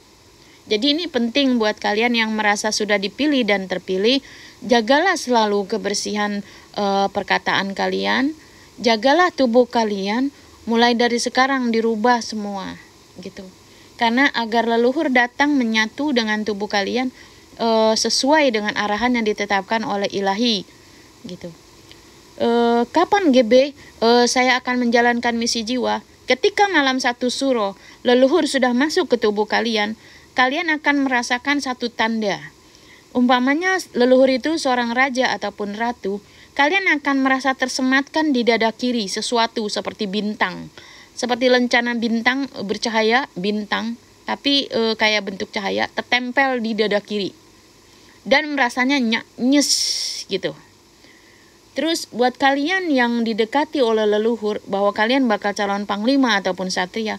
Jadi ini penting buat kalian yang merasa sudah dipilih dan terpilih, jagalah selalu kebersihan e, perkataan kalian, jagalah tubuh kalian, mulai dari sekarang dirubah semua gitu. Karena agar leluhur datang menyatu dengan tubuh kalian e, sesuai dengan arahan yang ditetapkan oleh Ilahi gitu. E, kapan GB e, saya akan menjalankan misi jiwa? Ketika malam satu suro, leluhur sudah masuk ke tubuh kalian, kalian akan merasakan satu tanda. Umpamanya leluhur itu seorang raja ataupun ratu, kalian akan merasa tersematkan di dada kiri sesuatu seperti bintang. Seperti lencana bintang bercahaya, bintang, tapi e, kayak bentuk cahaya tertempel di dada kiri. Dan merasanya nyes gitu. Terus buat kalian yang didekati oleh leluhur bahwa kalian bakal calon panglima ataupun satria,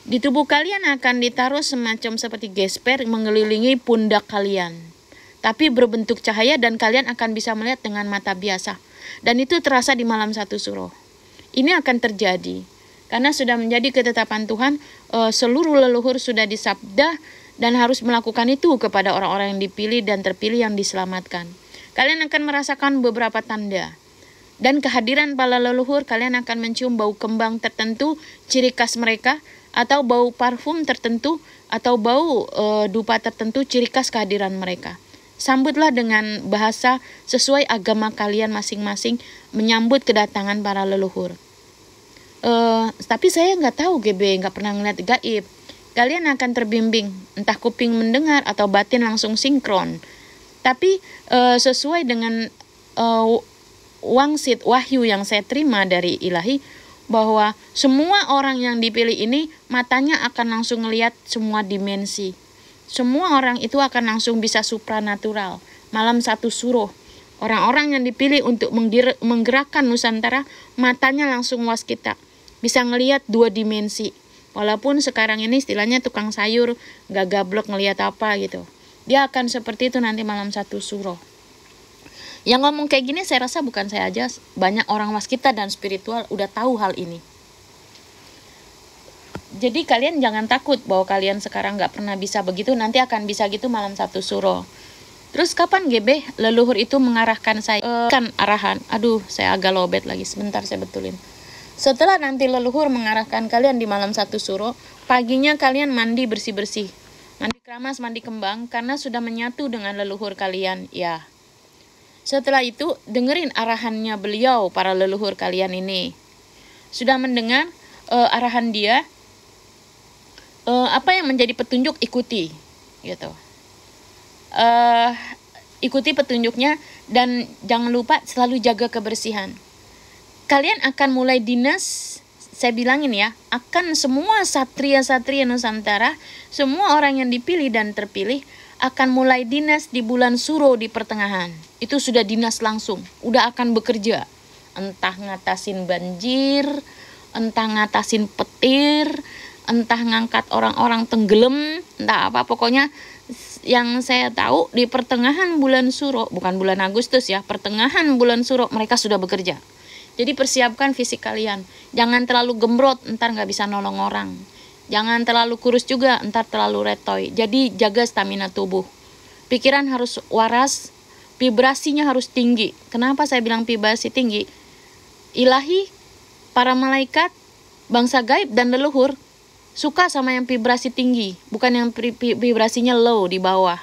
di tubuh kalian akan ditaruh semacam seperti gesper mengelilingi pundak kalian. Tapi berbentuk cahaya dan kalian akan bisa melihat dengan mata biasa. Dan itu terasa di malam satu suruh. Ini akan terjadi. Karena sudah menjadi ketetapan Tuhan, eh, seluruh leluhur sudah disabda dan harus melakukan itu kepada orang-orang yang dipilih dan terpilih yang diselamatkan. Kalian akan merasakan beberapa tanda dan kehadiran para leluhur kalian akan mencium bau kembang tertentu ciri khas mereka atau bau parfum tertentu atau bau e, dupa tertentu ciri khas kehadiran mereka. Sambutlah dengan bahasa sesuai agama kalian masing-masing menyambut kedatangan para leluhur. E, tapi saya nggak tahu GB, nggak pernah ngeliat gaib. Kalian akan terbimbing, entah kuping mendengar atau batin langsung sinkron. Tapi e, sesuai dengan e, wangsit wahyu yang saya terima dari ilahi, bahwa semua orang yang dipilih ini matanya akan langsung melihat semua dimensi. Semua orang itu akan langsung bisa supranatural. Malam satu suruh, orang-orang yang dipilih untuk menggerakkan Nusantara, matanya langsung waskita. Bisa ngelihat dua dimensi. Walaupun sekarang ini istilahnya tukang sayur, gak gablok ngelihat apa gitu. Dia akan seperti itu nanti malam satu suruh. Yang ngomong kayak gini saya rasa bukan saya aja, banyak orang waskita dan spiritual udah tahu hal ini jadi kalian jangan takut bahwa kalian sekarang nggak pernah bisa begitu nanti akan bisa gitu malam satu Suro terus kapan GB leluhur itu mengarahkan saya e, kan arahan aduh saya agak lobet lagi sebentar saya betulin setelah nanti leluhur mengarahkan kalian di malam satu suro, paginya kalian mandi bersih-bersih. Mandi keramas, mandi kembang, karena sudah menyatu dengan leluhur kalian, ya. Setelah itu, dengerin arahannya beliau, para leluhur kalian ini. Sudah mendengar e, arahan dia, uh, apa yang menjadi petunjuk ikuti gitu uh, ikuti petunjuknya dan jangan lupa selalu jaga kebersihan kalian akan mulai dinas saya bilangin ya akan semua satria satria nusantara semua orang yang dipilih dan terpilih akan mulai dinas di bulan suro di pertengahan itu sudah dinas langsung udah akan bekerja entah ngatasin banjir entah ngatasin petir entah ngangkat orang-orang tenggelam entah apa pokoknya yang saya tahu di pertengahan bulan Suro bukan bulan Agustus ya pertengahan bulan Suro mereka sudah bekerja jadi persiapkan fisik kalian jangan terlalu gembrot entar nggak bisa nolong orang jangan terlalu kurus juga entar terlalu retoy jadi jaga stamina tubuh pikiran harus waras vibrasinya harus tinggi kenapa saya bilang vibrasi tinggi ilahi para malaikat bangsa gaib dan leluhur suka sama yang vibrasi tinggi, bukan yang vibrasinya low di bawah.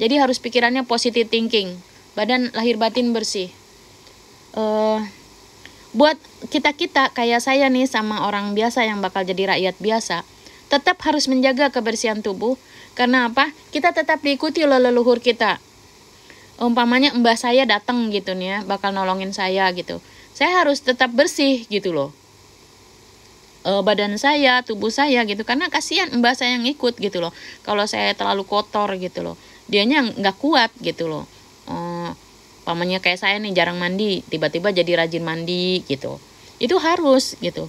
Jadi harus pikirannya positive thinking, badan lahir batin bersih. Uh, buat kita-kita kayak saya nih sama orang biasa yang bakal jadi rakyat biasa, tetap harus menjaga kebersihan tubuh. Karena apa? Kita tetap diikuti oleh leluhur kita. Umpamanya mbah saya datang gitu nih ya, bakal nolongin saya gitu. Saya harus tetap bersih gitu loh e, badan saya, tubuh saya gitu. Karena kasihan mbak saya yang ikut gitu loh. Kalau saya terlalu kotor gitu loh. Dianya nggak kuat gitu loh. E, eh, pamannya kayak saya nih jarang mandi, tiba-tiba jadi rajin mandi gitu. Itu harus gitu.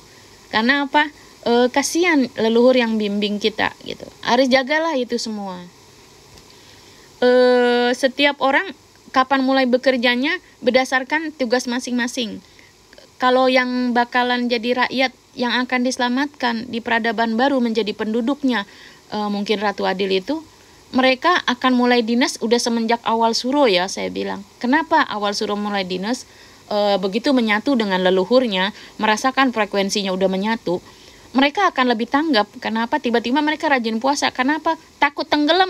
Karena apa? E, kasihan leluhur yang bimbing kita gitu. Harus jagalah itu semua. E, setiap orang kapan mulai bekerjanya berdasarkan tugas masing-masing kalau yang bakalan jadi rakyat yang akan diselamatkan di peradaban baru menjadi penduduknya e, mungkin Ratu Adil itu mereka akan mulai dinas udah semenjak awal suro ya saya bilang kenapa awal suro mulai dinas e, begitu menyatu dengan leluhurnya merasakan frekuensinya udah menyatu mereka akan lebih tanggap kenapa tiba-tiba mereka rajin puasa kenapa takut tenggelam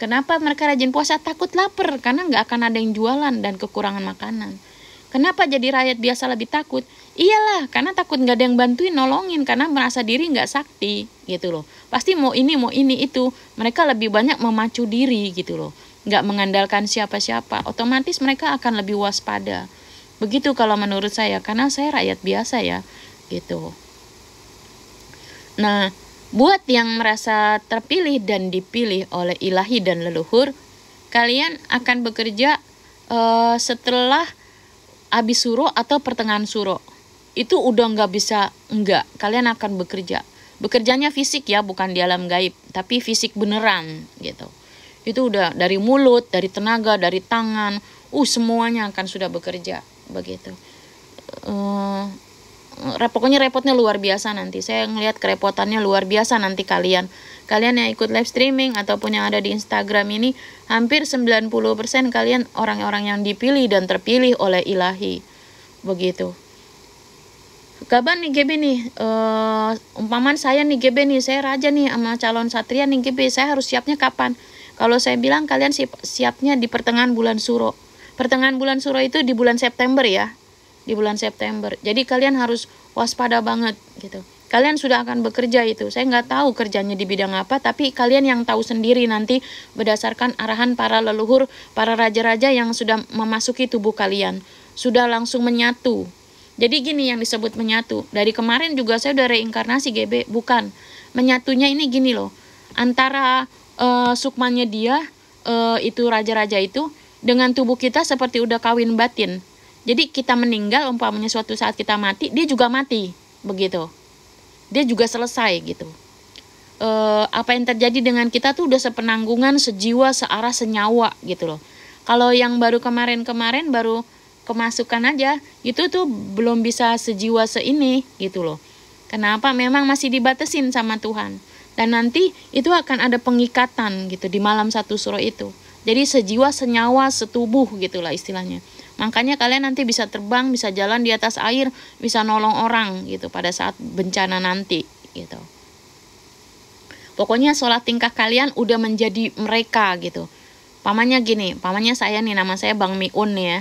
kenapa mereka rajin puasa takut lapar karena nggak akan ada yang jualan dan kekurangan makanan Kenapa jadi rakyat biasa lebih takut? Iyalah, karena takut nggak ada yang bantuin nolongin karena merasa diri nggak sakti gitu loh. Pasti mau ini mau ini itu mereka lebih banyak memacu diri gitu loh. Nggak mengandalkan siapa-siapa, otomatis mereka akan lebih waspada. Begitu kalau menurut saya karena saya rakyat biasa ya gitu. Nah, buat yang merasa terpilih dan dipilih oleh ilahi dan leluhur, kalian akan bekerja uh, setelah abis suro atau pertengahan suro itu udah nggak bisa enggak kalian akan bekerja bekerjanya fisik ya bukan di alam gaib tapi fisik beneran gitu itu udah dari mulut dari tenaga dari tangan uh semuanya akan sudah bekerja begitu uh, pokoknya repotnya luar biasa nanti. Saya ngelihat kerepotannya luar biasa nanti kalian. Kalian yang ikut live streaming ataupun yang ada di Instagram ini hampir 90% kalian orang-orang yang dipilih dan terpilih oleh Ilahi. Begitu. Kapan nih GB nih, uh, eh, umpaman saya nih GB nih, saya raja nih sama calon satria nih GB, saya harus siapnya kapan? Kalau saya bilang kalian siap, siapnya di pertengahan bulan Suro. Pertengahan bulan Suro itu di bulan September ya, di bulan September. Jadi kalian harus waspada banget gitu. Kalian sudah akan bekerja itu. Saya nggak tahu kerjanya di bidang apa, tapi kalian yang tahu sendiri nanti berdasarkan arahan para leluhur, para raja-raja yang sudah memasuki tubuh kalian. Sudah langsung menyatu. Jadi gini yang disebut menyatu. Dari kemarin juga saya udah reinkarnasi GB, bukan. Menyatunya ini gini loh. Antara uh, sukmanya dia, uh, itu raja-raja itu, dengan tubuh kita seperti udah kawin batin. Jadi kita meninggal umpamanya suatu saat kita mati, dia juga mati, begitu. Dia juga selesai gitu. E, apa yang terjadi dengan kita tuh udah sepenanggungan, sejiwa, searah, senyawa gitu loh. Kalau yang baru kemarin-kemarin baru kemasukan aja, itu tuh belum bisa sejiwa seini gitu loh. Kenapa? Memang masih dibatesin sama Tuhan. Dan nanti itu akan ada pengikatan gitu di malam satu suro itu. Jadi sejiwa, senyawa, setubuh gitulah istilahnya. Makanya kalian nanti bisa terbang, bisa jalan di atas air, bisa nolong orang gitu pada saat bencana nanti gitu. Pokoknya sholat tingkah kalian udah menjadi mereka gitu. Pamannya gini, pamannya saya nih nama saya Bang Miun nih ya.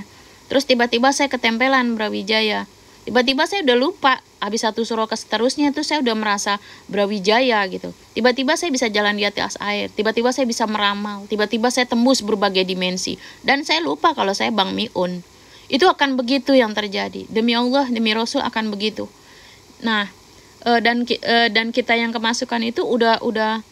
Terus tiba-tiba saya ketempelan Brawijaya. Tiba-tiba saya udah lupa habis satu suruh ke seterusnya itu saya udah merasa brawijaya gitu. Tiba-tiba saya bisa jalan di atas air, tiba-tiba saya bisa meramal, tiba-tiba saya tembus berbagai dimensi dan saya lupa kalau saya Bang Miun. Itu akan begitu yang terjadi. Demi Allah, demi Rasul akan begitu. Nah, eh, dan eh, dan kita yang kemasukan itu udah udah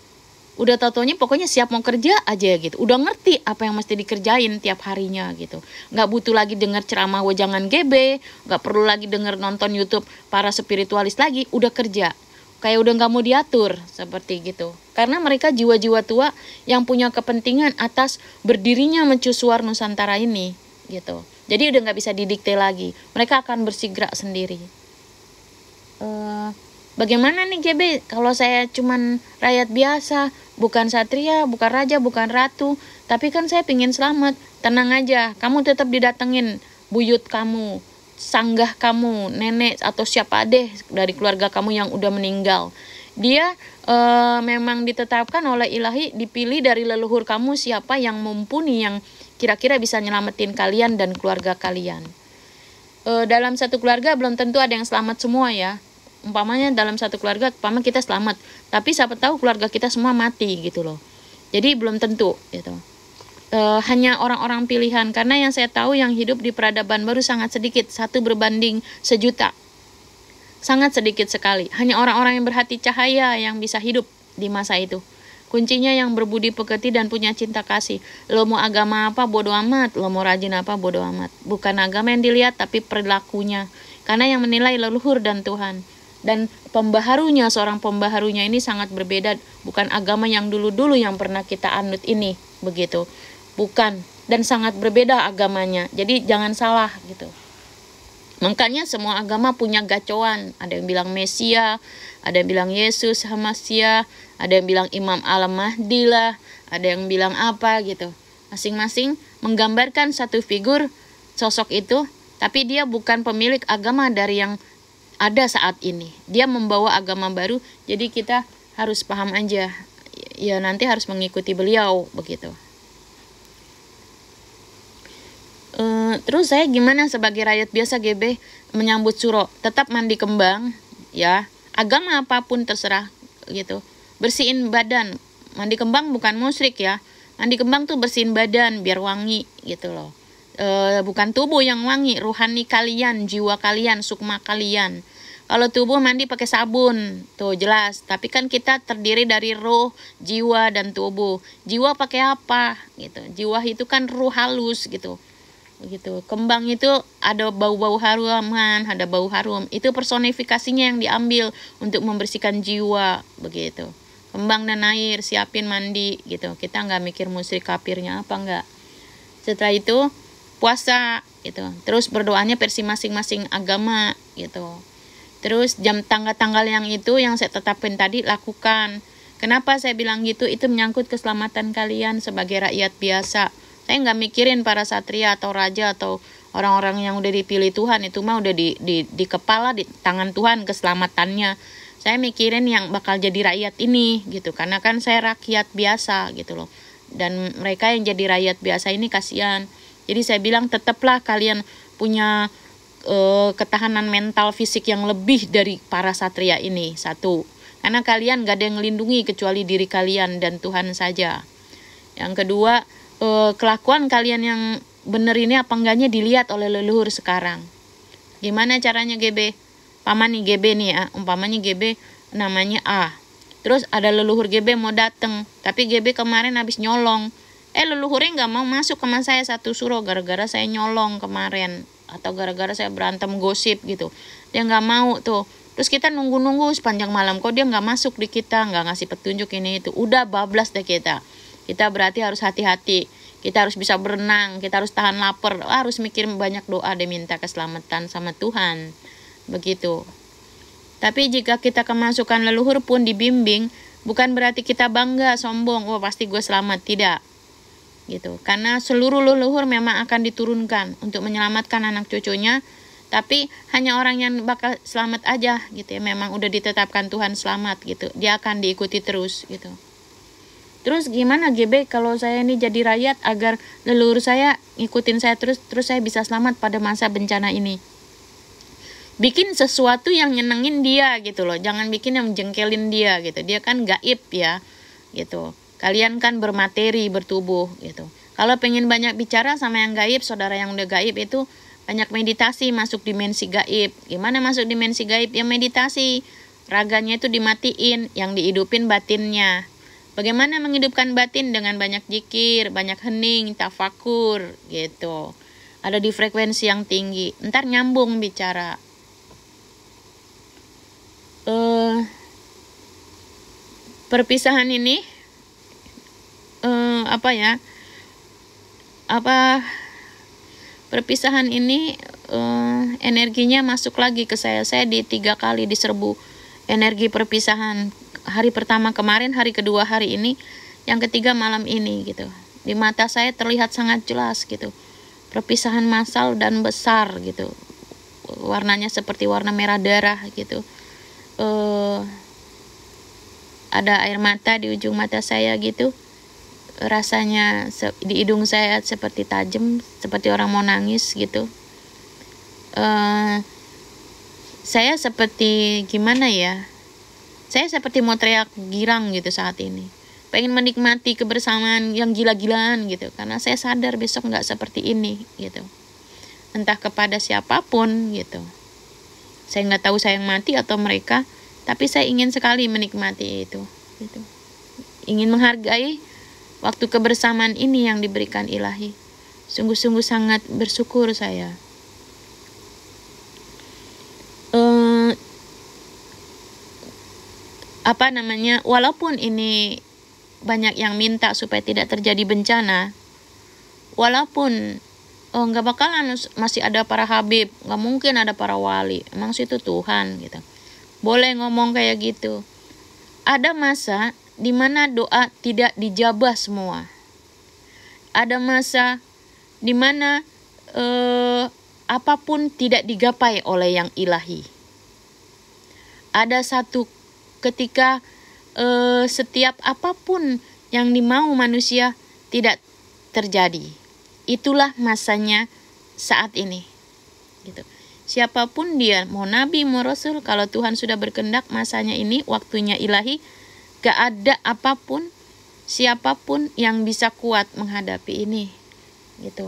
udah tatonya pokoknya siap mau kerja aja gitu udah ngerti apa yang mesti dikerjain tiap harinya gitu nggak butuh lagi denger ceramah wajangan GB nggak perlu lagi denger nonton YouTube para spiritualis lagi udah kerja kayak udah nggak mau diatur seperti gitu karena mereka jiwa-jiwa tua yang punya kepentingan atas berdirinya mencusuar Nusantara ini gitu jadi udah nggak bisa didikte lagi mereka akan bersigrak sendiri uh, Bagaimana nih GB kalau saya cuman rakyat biasa, bukan satria, bukan raja, bukan ratu, tapi kan saya pingin selamat. Tenang aja, kamu tetap didatengin buyut kamu, sanggah kamu, nenek atau siapa deh dari keluarga kamu yang udah meninggal. Dia e, memang ditetapkan oleh ilahi dipilih dari leluhur kamu siapa yang mumpuni yang kira-kira bisa nyelamatin kalian dan keluarga kalian. E, dalam satu keluarga belum tentu ada yang selamat semua ya umpamanya dalam satu keluarga umpama kita selamat tapi siapa tahu keluarga kita semua mati gitu loh jadi belum tentu gitu e, hanya orang-orang pilihan karena yang saya tahu yang hidup di peradaban baru sangat sedikit satu berbanding sejuta sangat sedikit sekali hanya orang-orang yang berhati cahaya yang bisa hidup di masa itu kuncinya yang berbudi pekerti dan punya cinta kasih lo mau agama apa bodoh amat lo mau rajin apa bodoh amat bukan agama yang dilihat tapi perilakunya karena yang menilai leluhur dan Tuhan dan pembaharunya seorang pembaharunya ini sangat berbeda bukan agama yang dulu-dulu yang pernah kita anut ini begitu bukan dan sangat berbeda agamanya jadi jangan salah gitu makanya semua agama punya gacoan ada yang bilang Mesia ada yang bilang Yesus Hamasia, ada yang bilang Imam Al Mahdi lah ada yang bilang apa gitu masing-masing menggambarkan satu figur sosok itu tapi dia bukan pemilik agama dari yang ada saat ini. Dia membawa agama baru, jadi kita harus paham aja. Ya nanti harus mengikuti beliau begitu. E, terus saya gimana sebagai rakyat biasa GB menyambut suro? Tetap mandi kembang, ya. Agama apapun terserah gitu. Bersihin badan. Mandi kembang bukan musrik ya. Mandi kembang tuh bersihin badan biar wangi gitu loh e, bukan tubuh yang wangi, ruhani kalian, jiwa kalian, sukma kalian. Kalau tubuh mandi pakai sabun, tuh jelas. Tapi kan kita terdiri dari roh, jiwa dan tubuh. Jiwa pakai apa? Gitu. Jiwa itu kan ruh halus gitu. Gitu. Kembang itu ada bau-bau haruman, ada bau harum. Itu personifikasinya yang diambil untuk membersihkan jiwa, begitu. Kembang dan air, siapin mandi gitu. Kita nggak mikir musrik kapirnya apa nggak. Setelah itu puasa gitu terus berdoanya versi masing-masing agama gitu terus jam tanggal-tanggal yang itu yang saya tetapin tadi lakukan kenapa saya bilang gitu itu menyangkut keselamatan kalian sebagai rakyat biasa saya nggak mikirin para satria atau raja atau orang-orang yang udah dipilih Tuhan itu mah udah di, di di kepala di tangan Tuhan keselamatannya saya mikirin yang bakal jadi rakyat ini gitu karena kan saya rakyat biasa gitu loh dan mereka yang jadi rakyat biasa ini kasihan jadi saya bilang tetaplah kalian punya uh, ketahanan mental fisik yang lebih dari para satria ini. Satu, karena kalian gak ada yang melindungi kecuali diri kalian dan Tuhan saja. Yang kedua, uh, kelakuan kalian yang benar ini apa enggaknya dilihat oleh leluhur sekarang. Gimana caranya GB? Paman nih GB nih ya, umpamanya GB namanya A. Terus ada leluhur GB mau datang, tapi GB kemarin habis nyolong eh leluhurnya nggak mau masuk ke saya satu suruh gara-gara saya nyolong kemarin atau gara-gara saya berantem gosip gitu dia nggak mau tuh terus kita nunggu-nunggu sepanjang malam kok dia nggak masuk di kita nggak ngasih petunjuk ini itu udah bablas deh kita kita berarti harus hati-hati kita harus bisa berenang kita harus tahan lapar harus mikir banyak doa deh minta keselamatan sama Tuhan begitu tapi jika kita kemasukan leluhur pun dibimbing bukan berarti kita bangga sombong oh pasti gue selamat tidak gitu karena seluruh leluhur memang akan diturunkan untuk menyelamatkan anak cucunya tapi hanya orang yang bakal selamat aja gitu ya memang udah ditetapkan Tuhan selamat gitu dia akan diikuti terus gitu terus gimana GB kalau saya ini jadi rakyat agar leluhur saya ngikutin saya terus terus saya bisa selamat pada masa bencana ini bikin sesuatu yang nyenengin dia gitu loh jangan bikin yang jengkelin dia gitu dia kan gaib ya gitu Kalian kan bermateri, bertubuh gitu. Kalau pengen banyak bicara sama yang gaib, saudara yang udah gaib itu banyak meditasi masuk dimensi gaib. Gimana masuk dimensi gaib? yang meditasi. Raganya itu dimatiin, yang dihidupin batinnya. Bagaimana menghidupkan batin dengan banyak jikir, banyak hening, tafakur gitu. Ada di frekuensi yang tinggi. Ntar nyambung bicara. uh, perpisahan ini uh, apa ya apa perpisahan ini uh, energinya masuk lagi ke saya saya di tiga kali diserbu energi perpisahan hari pertama kemarin hari kedua hari ini yang ketiga malam ini gitu di mata saya terlihat sangat jelas gitu perpisahan massal dan besar gitu warnanya seperti warna merah darah gitu uh, ada air mata di ujung mata saya gitu rasanya di hidung saya seperti tajam seperti orang mau nangis gitu uh, saya seperti gimana ya saya seperti mau teriak girang gitu saat ini pengen menikmati kebersamaan yang gila-gilaan gitu karena saya sadar besok nggak seperti ini gitu entah kepada siapapun gitu saya nggak tahu saya yang mati atau mereka tapi saya ingin sekali menikmati itu gitu ingin menghargai Waktu kebersamaan ini yang diberikan ilahi. Sungguh-sungguh sangat bersyukur saya. Uh, apa namanya, walaupun ini banyak yang minta supaya tidak terjadi bencana, walaupun oh, nggak bakalan masih ada para habib gak mungkin ada para wali emang situ Tuhan gitu boleh ngomong kayak gitu ada masa di mana doa tidak dijabah semua. Ada masa di mana eh, apapun tidak digapai oleh yang ilahi. Ada satu ketika eh, setiap apapun yang dimau manusia tidak terjadi. Itulah masanya saat ini. Gitu. Siapapun dia, mau nabi, mau rasul, kalau Tuhan sudah berkendak masanya ini, waktunya ilahi, Gak ada apapun, siapapun yang bisa kuat menghadapi ini. Gitu.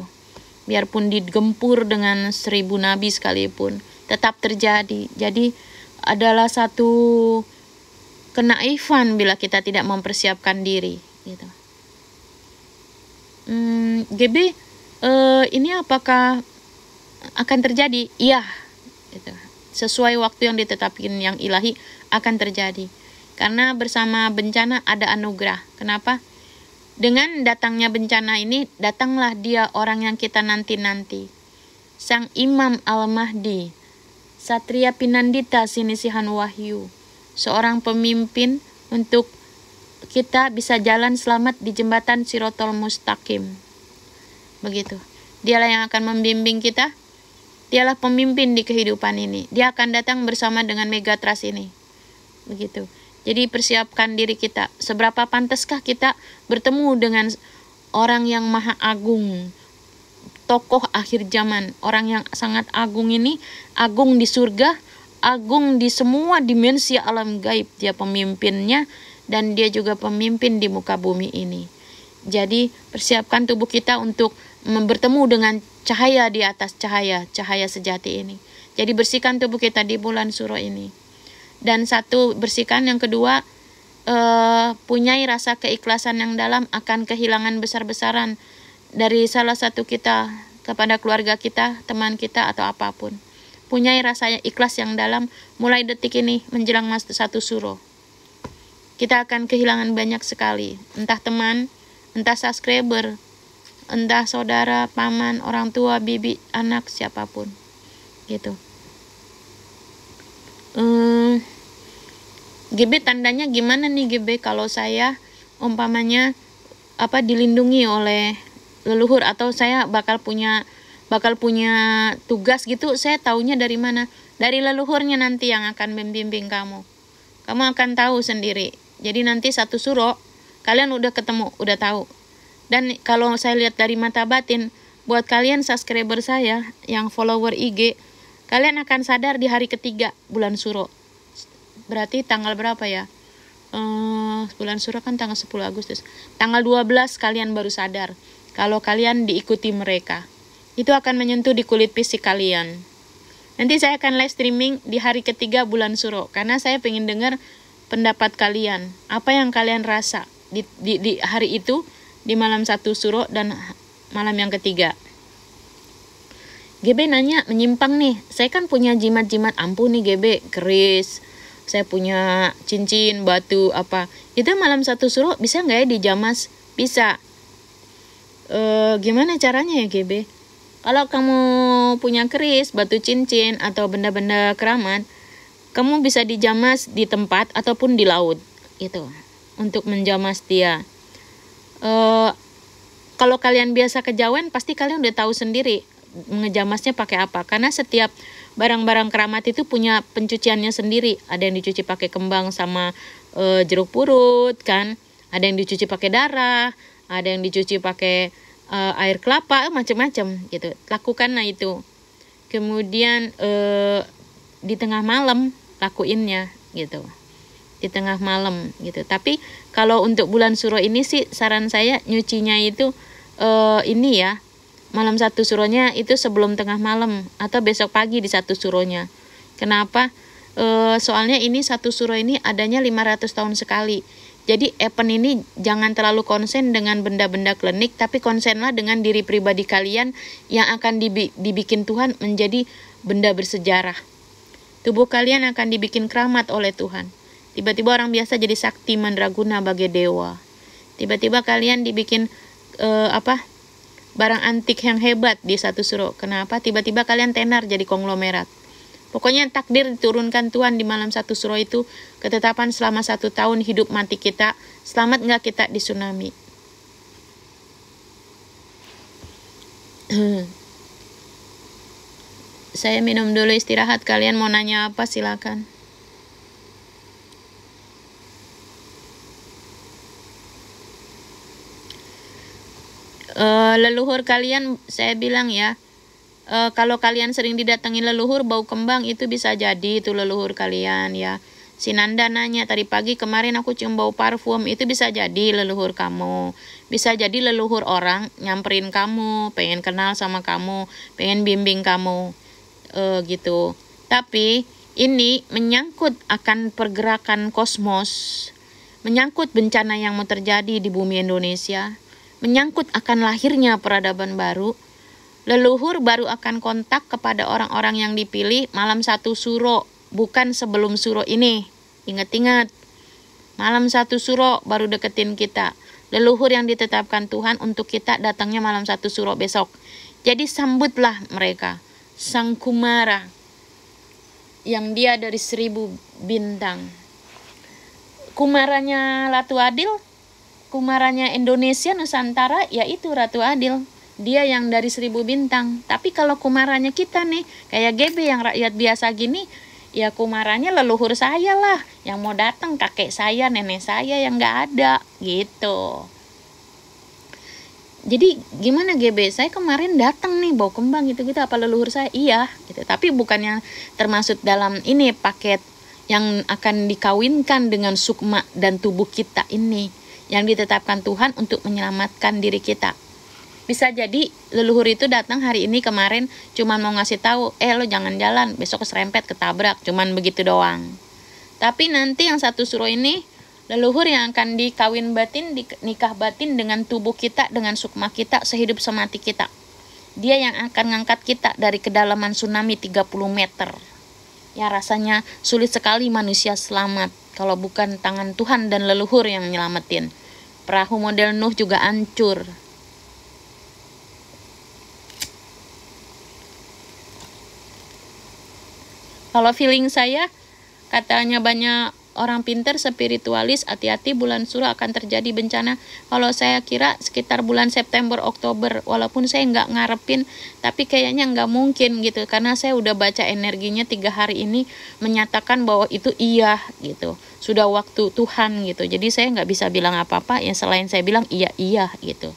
Biarpun digempur dengan seribu nabi sekalipun, tetap terjadi. Jadi adalah satu kenaifan bila kita tidak mempersiapkan diri. Gitu. Hmm, GB, eh, ini apakah akan terjadi? Iya, gitu. sesuai waktu yang ditetapkan yang ilahi akan terjadi karena bersama bencana ada anugerah. Kenapa? Dengan datangnya bencana ini, datanglah dia orang yang kita nanti-nanti. Sang Imam Al-Mahdi, Satria Pinandita Sinisihan Wahyu, seorang pemimpin untuk kita bisa jalan selamat di jembatan Sirotol Mustaqim. Begitu. Dialah yang akan membimbing kita. Dialah pemimpin di kehidupan ini. Dia akan datang bersama dengan Megatras ini. Begitu. Jadi persiapkan diri kita. Seberapa pantaskah kita bertemu dengan orang yang maha agung, tokoh akhir zaman, orang yang sangat agung ini, agung di surga, agung di semua dimensi alam gaib. Dia pemimpinnya dan dia juga pemimpin di muka bumi ini. Jadi persiapkan tubuh kita untuk bertemu dengan cahaya di atas cahaya, cahaya sejati ini. Jadi bersihkan tubuh kita di bulan suro ini dan satu bersihkan, yang kedua eh, punyai rasa keikhlasan yang dalam akan kehilangan besar-besaran dari salah satu kita kepada keluarga kita, teman kita atau apapun. Punyai rasa ikhlas yang dalam mulai detik ini menjelang masa satu suruh Kita akan kehilangan banyak sekali, entah teman, entah subscriber, entah saudara, paman, orang tua, bibi, anak, siapapun. Gitu. Hmm, GB tandanya gimana nih GB kalau saya umpamanya apa dilindungi oleh leluhur atau saya bakal punya bakal punya tugas gitu saya taunya dari mana dari leluhurnya nanti yang akan membimbing kamu kamu akan tahu sendiri jadi nanti satu suro kalian udah ketemu udah tahu dan kalau saya lihat dari mata batin buat kalian subscriber saya yang follower IG Kalian akan sadar di hari ketiga bulan Suro. Berarti tanggal berapa ya? Uh, bulan Suro kan tanggal 10 Agustus. Tanggal 12 kalian baru sadar kalau kalian diikuti mereka. Itu akan menyentuh di kulit fisik kalian. Nanti saya akan live streaming di hari ketiga bulan Suro karena saya ingin dengar pendapat kalian. Apa yang kalian rasa di, di, di hari itu, di malam satu Suro dan malam yang ketiga. GB nanya menyimpang nih saya kan punya jimat-jimat ampun nih GB keris saya punya cincin batu apa itu malam satu suruh bisa nggak ya dijamas bisa e, gimana caranya ya GB kalau kamu punya keris batu cincin atau benda-benda keramat kamu bisa dijamas di tempat ataupun di laut itu untuk menjamas dia e, kalau kalian biasa kejawen pasti kalian udah tahu sendiri ngejamasnya pakai apa karena setiap barang-barang keramat itu punya pencuciannya sendiri ada yang dicuci pakai kembang sama e, jeruk purut kan ada yang dicuci pakai darah ada yang dicuci pakai e, air kelapa macam-macam gitu lakukanlah itu kemudian e, di tengah malam lakuinnya gitu di tengah malam gitu tapi kalau untuk bulan suro ini sih saran saya nyucinya itu e, ini ya malam satu suronya itu sebelum tengah malam atau besok pagi di satu suronya. Kenapa? E, soalnya ini satu suro ini adanya 500 tahun sekali. Jadi event ini jangan terlalu konsen dengan benda-benda klinik, tapi konsenlah dengan diri pribadi kalian yang akan dibi dibikin Tuhan menjadi benda bersejarah. Tubuh kalian akan dibikin keramat oleh Tuhan. Tiba-tiba orang biasa jadi sakti mandraguna bagi dewa. Tiba-tiba kalian dibikin e, apa? barang antik yang hebat di satu suro. Kenapa tiba-tiba kalian tenar jadi konglomerat? Pokoknya takdir diturunkan Tuhan di malam satu suro itu, ketetapan selama satu tahun hidup mati kita, selamat nggak kita di tsunami. Saya minum dulu istirahat, kalian mau nanya apa silakan. uh, leluhur kalian saya bilang ya uh, kalau kalian sering didatangi leluhur bau kembang itu bisa jadi itu leluhur kalian ya Si Nanda nanya tadi pagi kemarin aku cium bau parfum itu bisa jadi leluhur kamu. Bisa jadi leluhur orang nyamperin kamu, pengen kenal sama kamu, pengen bimbing kamu e, gitu. Tapi ini menyangkut akan pergerakan kosmos, menyangkut bencana yang mau terjadi di bumi Indonesia menyangkut akan lahirnya peradaban baru, leluhur baru akan kontak kepada orang-orang yang dipilih malam satu suro, bukan sebelum suro ini. Ingat-ingat, malam satu suro baru deketin kita. Leluhur yang ditetapkan Tuhan untuk kita datangnya malam satu suro besok. Jadi sambutlah mereka. Sang Kumara, yang dia dari seribu bintang. Kumaranya Latu Adil kumarannya Indonesia Nusantara yaitu Ratu Adil. Dia yang dari seribu bintang. Tapi kalau kumarannya kita nih, kayak GB yang rakyat biasa gini, ya kumarannya leluhur saya lah. Yang mau datang kakek saya, nenek saya yang nggak ada gitu. Jadi gimana GB saya kemarin datang nih bawa kembang gitu-gitu apa leluhur saya? Iya, gitu. Tapi bukan yang termasuk dalam ini paket yang akan dikawinkan dengan sukma dan tubuh kita ini yang ditetapkan Tuhan untuk menyelamatkan diri kita. Bisa jadi leluhur itu datang hari ini kemarin cuma mau ngasih tahu, eh lo jangan jalan, besok keserempet, ketabrak, cuman begitu doang. Tapi nanti yang satu suruh ini, leluhur yang akan dikawin batin, nikah batin dengan tubuh kita, dengan sukma kita, sehidup semati kita. Dia yang akan ngangkat kita dari kedalaman tsunami 30 meter. Ya rasanya sulit sekali manusia selamat kalau bukan tangan Tuhan dan leluhur yang nyelamatin. Perahu model Nuh juga hancur. Kalau feeling saya katanya banyak orang pinter, spiritualis, hati-hati bulan suruh akan terjadi bencana. Kalau saya kira sekitar bulan September, Oktober, walaupun saya nggak ngarepin, tapi kayaknya nggak mungkin gitu, karena saya udah baca energinya tiga hari ini menyatakan bahwa itu iya gitu, sudah waktu Tuhan gitu. Jadi saya nggak bisa bilang apa-apa ya selain saya bilang iya iya gitu.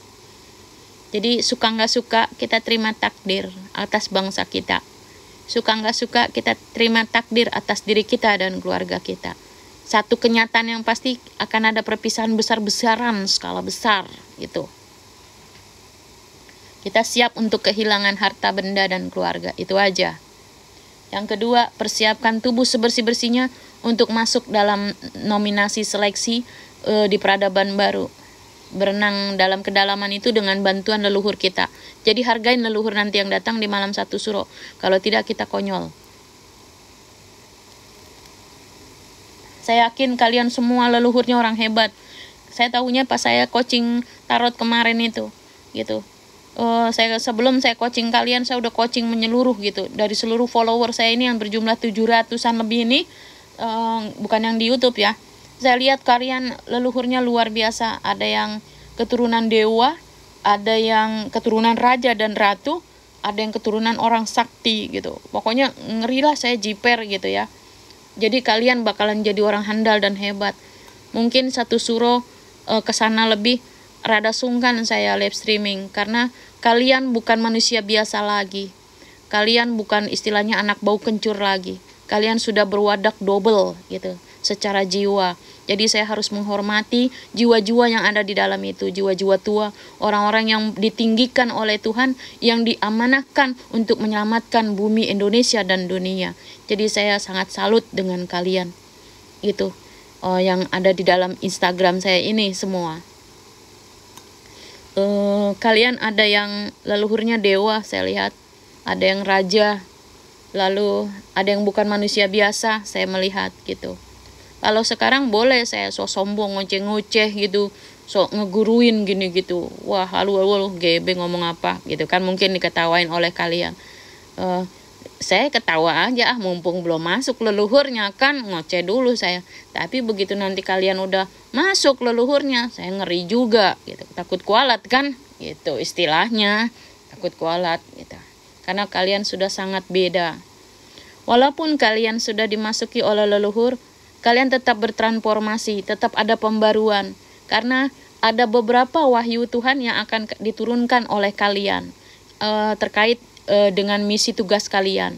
Jadi suka nggak suka kita terima takdir atas bangsa kita suka nggak suka kita terima takdir atas diri kita dan keluarga kita satu kenyataan yang pasti akan ada perpisahan besar-besaran skala besar gitu. Kita siap untuk kehilangan harta benda dan keluarga, itu aja. Yang kedua, persiapkan tubuh sebersih-bersihnya untuk masuk dalam nominasi seleksi e, di peradaban baru. Berenang dalam kedalaman itu dengan bantuan leluhur kita. Jadi hargain leluhur nanti yang datang di malam satu suro. Kalau tidak kita konyol. Saya yakin kalian semua leluhurnya orang hebat. Saya tahunya pas saya coaching tarot kemarin itu, gitu. Uh, saya sebelum saya coaching kalian saya udah coaching menyeluruh gitu dari seluruh follower saya ini yang berjumlah 700-an lebih ini uh, bukan yang di YouTube ya saya lihat kalian leluhurnya luar biasa ada yang keturunan dewa ada yang keturunan raja dan ratu ada yang keturunan orang sakti gitu pokoknya ngerilah saya jiper gitu ya jadi kalian bakalan jadi orang handal dan hebat. Mungkin satu suro e, ke lebih rada sungkan saya live streaming karena kalian bukan manusia biasa lagi. Kalian bukan istilahnya anak bau kencur lagi. Kalian sudah berwadak double gitu secara jiwa. Jadi saya harus menghormati jiwa-jiwa yang ada di dalam itu, jiwa-jiwa tua, orang-orang yang ditinggikan oleh Tuhan yang diamanahkan untuk menyelamatkan bumi Indonesia dan dunia. Jadi saya sangat salut dengan kalian. Itu uh, yang ada di dalam Instagram saya ini semua. Uh, kalian ada yang leluhurnya dewa saya lihat, ada yang raja, lalu ada yang bukan manusia biasa saya melihat gitu. Kalau sekarang boleh saya so sombong ngoceh-ngoceh gitu, sok ngeguruin gini gitu. Wah, halu halu GB ngomong apa gitu kan mungkin diketawain oleh kalian. Uh, saya ketawa aja ah mumpung belum masuk leluhurnya kan ngoceh dulu saya tapi begitu nanti kalian udah masuk leluhurnya saya ngeri juga gitu takut kualat kan gitu istilahnya takut kualat gitu karena kalian sudah sangat beda walaupun kalian sudah dimasuki oleh leluhur kalian tetap bertransformasi, tetap ada pembaruan. Karena ada beberapa wahyu Tuhan yang akan diturunkan oleh kalian uh, terkait uh, dengan misi tugas kalian.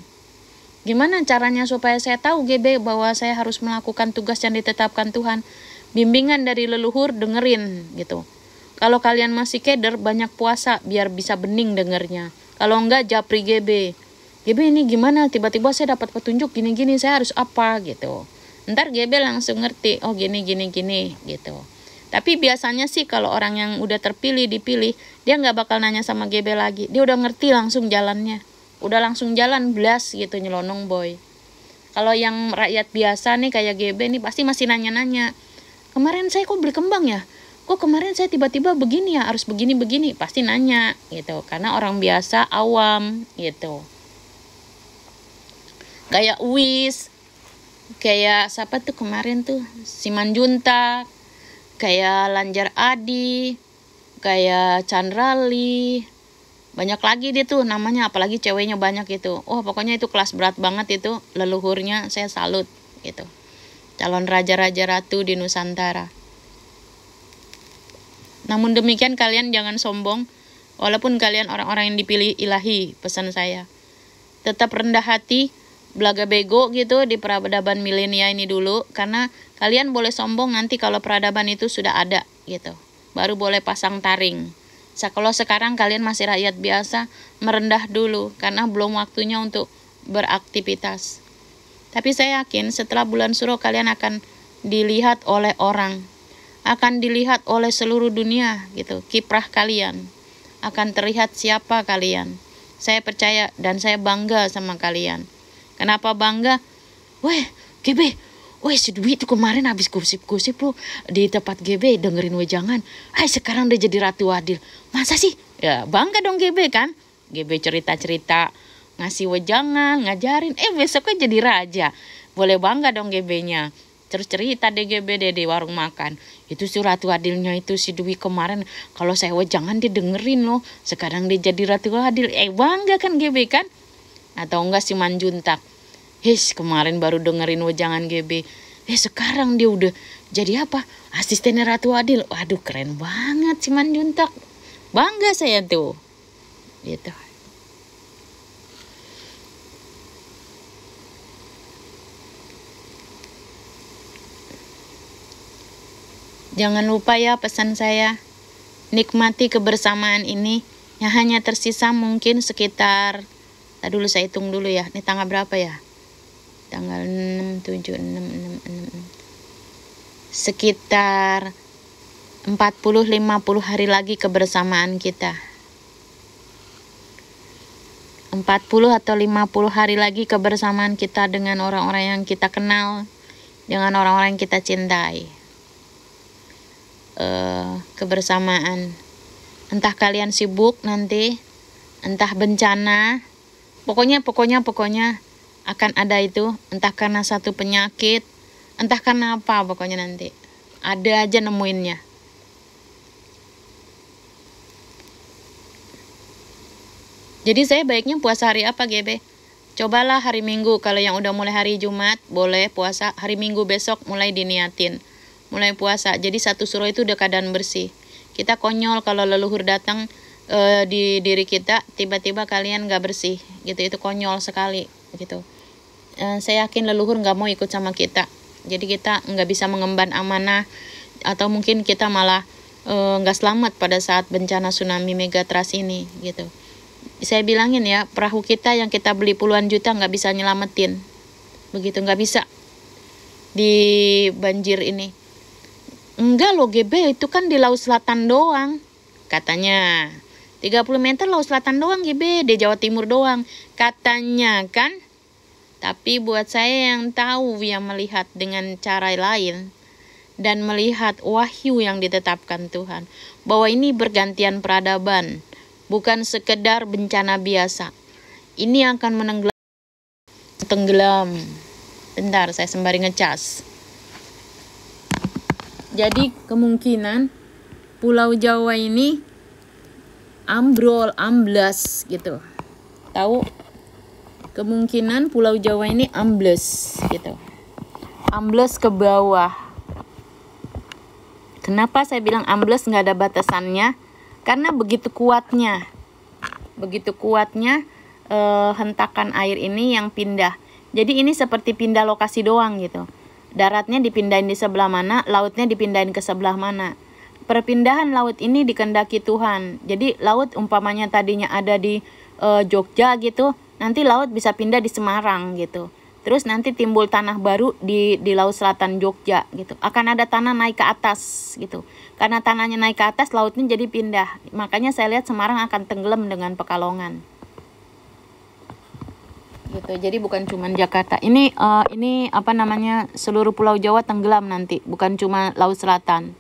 Gimana caranya supaya saya tahu GB bahwa saya harus melakukan tugas yang ditetapkan Tuhan? Bimbingan dari leluhur dengerin gitu. Kalau kalian masih keder banyak puasa biar bisa bening dengernya. Kalau enggak japri GB. GB ini gimana tiba-tiba saya dapat petunjuk gini-gini saya harus apa gitu ntar GB langsung ngerti oh gini gini gini gitu tapi biasanya sih kalau orang yang udah terpilih dipilih dia nggak bakal nanya sama GB lagi dia udah ngerti langsung jalannya udah langsung jalan belas gitu nyelonong boy kalau yang rakyat biasa nih kayak GB nih pasti masih nanya-nanya kemarin saya kok beli kembang ya kok kemarin saya tiba-tiba begini ya harus begini-begini pasti nanya gitu karena orang biasa awam gitu kayak wis kayak siapa tuh kemarin tuh Junta kayak Lanjar Adi kayak Chandra Chandrali banyak lagi dia tuh namanya apalagi ceweknya banyak itu oh pokoknya itu kelas berat banget itu leluhurnya saya salut gitu calon raja-raja ratu di Nusantara namun demikian kalian jangan sombong walaupun kalian orang-orang yang dipilih ilahi pesan saya tetap rendah hati belaga bego gitu di peradaban milenial ini dulu karena kalian boleh sombong nanti kalau peradaban itu sudah ada gitu baru boleh pasang taring kalau sekarang kalian masih rakyat biasa merendah dulu karena belum waktunya untuk beraktivitas tapi saya yakin setelah bulan suro kalian akan dilihat oleh orang akan dilihat oleh seluruh dunia gitu kiprah kalian akan terlihat siapa kalian saya percaya dan saya bangga sama kalian Kenapa bangga? Weh, GB, weh si Dwi itu kemarin habis gosip-gosip lu di tempat GB dengerin wejangan. Hai eh, sekarang udah jadi ratu adil. Masa sih? Ya bangga dong GB kan? GB cerita-cerita ngasih wejangan, ngajarin. Eh besoknya jadi raja. Boleh bangga dong GB-nya. Terus cerita deh, DGB di warung makan. Itu si ratu adilnya itu si Dwi kemarin. Kalau saya wejangan dia dengerin loh. Sekarang dia jadi ratu adil. Eh bangga kan GB kan? Atau enggak si Manjuntak Hish, kemarin baru dengerin wejangan GB. Eh sekarang dia udah jadi apa? Asistennya Ratu Adil. Waduh keren banget si Manjuntak. Bangga saya tuh. Gitu. Jangan lupa ya pesan saya. Nikmati kebersamaan ini yang hanya tersisa mungkin sekitar... Tadi dulu saya hitung dulu ya. Ini tanggal berapa ya? tanggal 6 7 6 6 6 sekitar 40 50 hari lagi kebersamaan kita 40 atau 50 hari lagi kebersamaan kita dengan orang-orang yang kita kenal dengan orang-orang yang kita cintai uh, kebersamaan entah kalian sibuk nanti entah bencana pokoknya pokoknya pokoknya akan ada itu entah karena satu penyakit entah karena apa pokoknya nanti ada aja nemuinnya jadi saya baiknya puasa hari apa GB cobalah hari minggu kalau yang udah mulai hari Jumat boleh puasa hari minggu besok mulai diniatin mulai puasa jadi satu suruh itu udah keadaan bersih kita konyol kalau leluhur datang uh, di diri kita tiba-tiba kalian gak bersih gitu itu konyol sekali gitu Eh, saya yakin leluhur nggak mau ikut sama kita jadi kita nggak bisa mengemban amanah atau mungkin kita malah eh, nggak uh, selamat pada saat bencana tsunami megatras ini gitu saya bilangin ya perahu kita yang kita beli puluhan juta nggak bisa nyelamatin begitu nggak bisa di banjir ini enggak loh GB itu kan di laut selatan doang katanya 30 meter laut selatan doang GB di Jawa Timur doang katanya kan tapi buat saya yang tahu yang melihat dengan cara lain dan melihat wahyu yang ditetapkan Tuhan bahwa ini bergantian peradaban, bukan sekedar bencana biasa. Ini akan menenggelam tenggelam. Bentar, saya sembari ngecas. Jadi kemungkinan Pulau Jawa ini ambrol, amblas gitu. Tahu kemungkinan Pulau Jawa ini ambles gitu ambles ke bawah kenapa saya bilang ambles nggak ada batasannya karena begitu kuatnya begitu kuatnya e, hentakan air ini yang pindah jadi ini seperti pindah lokasi doang gitu daratnya dipindahin di sebelah mana lautnya dipindahin ke sebelah mana perpindahan laut ini dikendaki Tuhan. Jadi laut umpamanya tadinya ada di e, Jogja gitu, nanti laut bisa pindah di Semarang gitu terus nanti timbul tanah baru di di laut selatan Jogja gitu akan ada tanah naik ke atas gitu karena tanahnya naik ke atas lautnya jadi pindah makanya saya lihat Semarang akan tenggelam dengan Pekalongan gitu jadi bukan cuma Jakarta ini uh, ini apa namanya seluruh Pulau Jawa tenggelam nanti bukan cuma laut selatan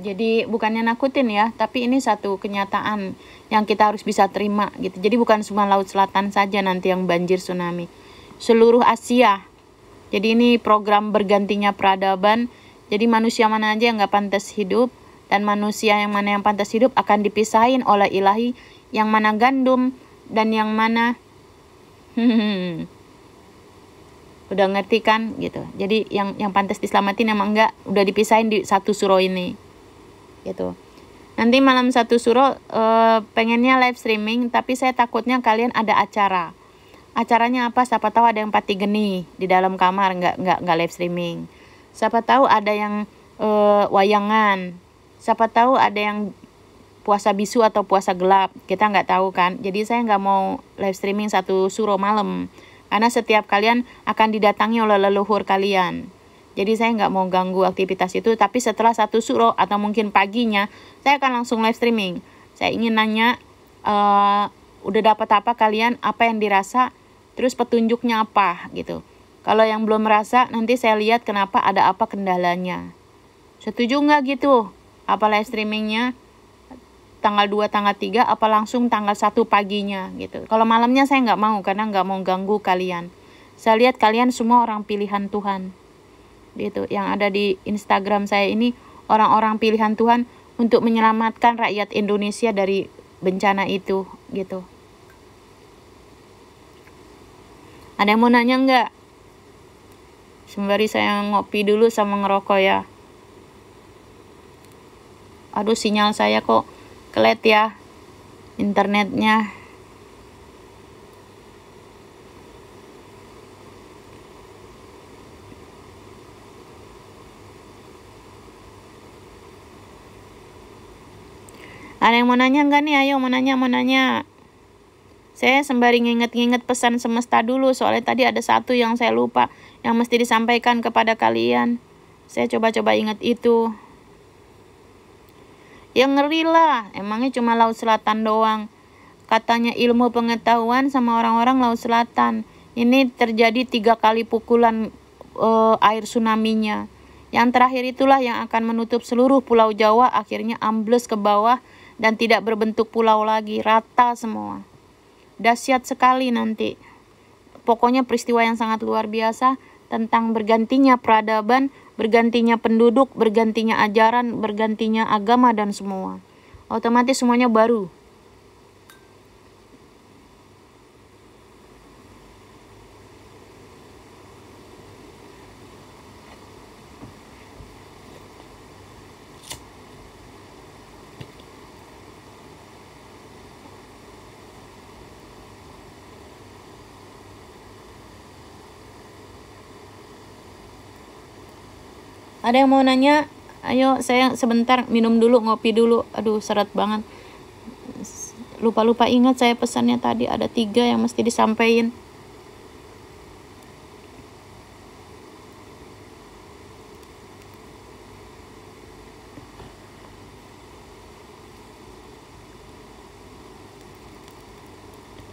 jadi bukannya nakutin ya, tapi ini satu kenyataan yang kita harus bisa terima gitu. Jadi bukan cuma laut selatan saja nanti yang banjir tsunami. Seluruh Asia. Jadi ini program bergantinya peradaban. Jadi manusia mana aja yang nggak pantas hidup dan manusia yang mana yang pantas hidup akan dipisahin oleh ilahi yang mana gandum dan yang mana udah ngerti kan gitu jadi yang yang pantas diselamatin emang enggak udah dipisahin di satu suro ini gitu nanti malam satu suruh eh, e, pengennya live streaming tapi saya takutnya kalian ada acara acaranya apa siapa tahu ada yang pati geni di dalam kamar nggak nggak nggak live streaming siapa tahu ada yang e, wayangan siapa tahu ada yang puasa bisu atau puasa gelap kita nggak tahu kan jadi saya nggak mau live streaming satu suruh malam karena setiap kalian akan didatangi oleh leluhur kalian jadi saya nggak mau ganggu aktivitas itu, tapi setelah satu suro atau mungkin paginya, saya akan langsung live streaming. Saya ingin nanya, uh, udah dapat apa kalian, apa yang dirasa, terus petunjuknya apa gitu. Kalau yang belum merasa, nanti saya lihat kenapa ada apa kendalanya. Setuju nggak gitu? Apa live streamingnya tanggal 2, tanggal 3, apa langsung tanggal 1 paginya gitu. Kalau malamnya saya nggak mau, karena nggak mau ganggu kalian. Saya lihat kalian semua orang pilihan Tuhan gitu yang ada di Instagram saya ini orang-orang pilihan Tuhan untuk menyelamatkan rakyat Indonesia dari bencana itu gitu. Ada yang mau nanya enggak Sembari saya ngopi dulu sama ngerokok ya. Aduh sinyal saya kok kelet ya internetnya. Ada yang mau nanya nggak nih? Ayo mau nanya, mau nanya. Saya sembari nginget-nginget pesan semesta dulu, soalnya tadi ada satu yang saya lupa, yang mesti disampaikan kepada kalian. Saya coba-coba ingat itu. Yang ngeri lah, emangnya cuma Laut Selatan doang. Katanya ilmu pengetahuan sama orang-orang Laut Selatan. Ini terjadi tiga kali pukulan uh, air nya Yang terakhir itulah yang akan menutup seluruh Pulau Jawa, akhirnya ambles ke bawah dan tidak berbentuk pulau lagi, rata semua. Dahsyat sekali nanti. Pokoknya peristiwa yang sangat luar biasa tentang bergantinya peradaban, bergantinya penduduk, bergantinya ajaran, bergantinya agama dan semua. Otomatis semuanya baru. ada yang mau nanya ayo saya sebentar minum dulu ngopi dulu aduh seret banget lupa-lupa ingat saya pesannya tadi ada tiga yang mesti disampaikan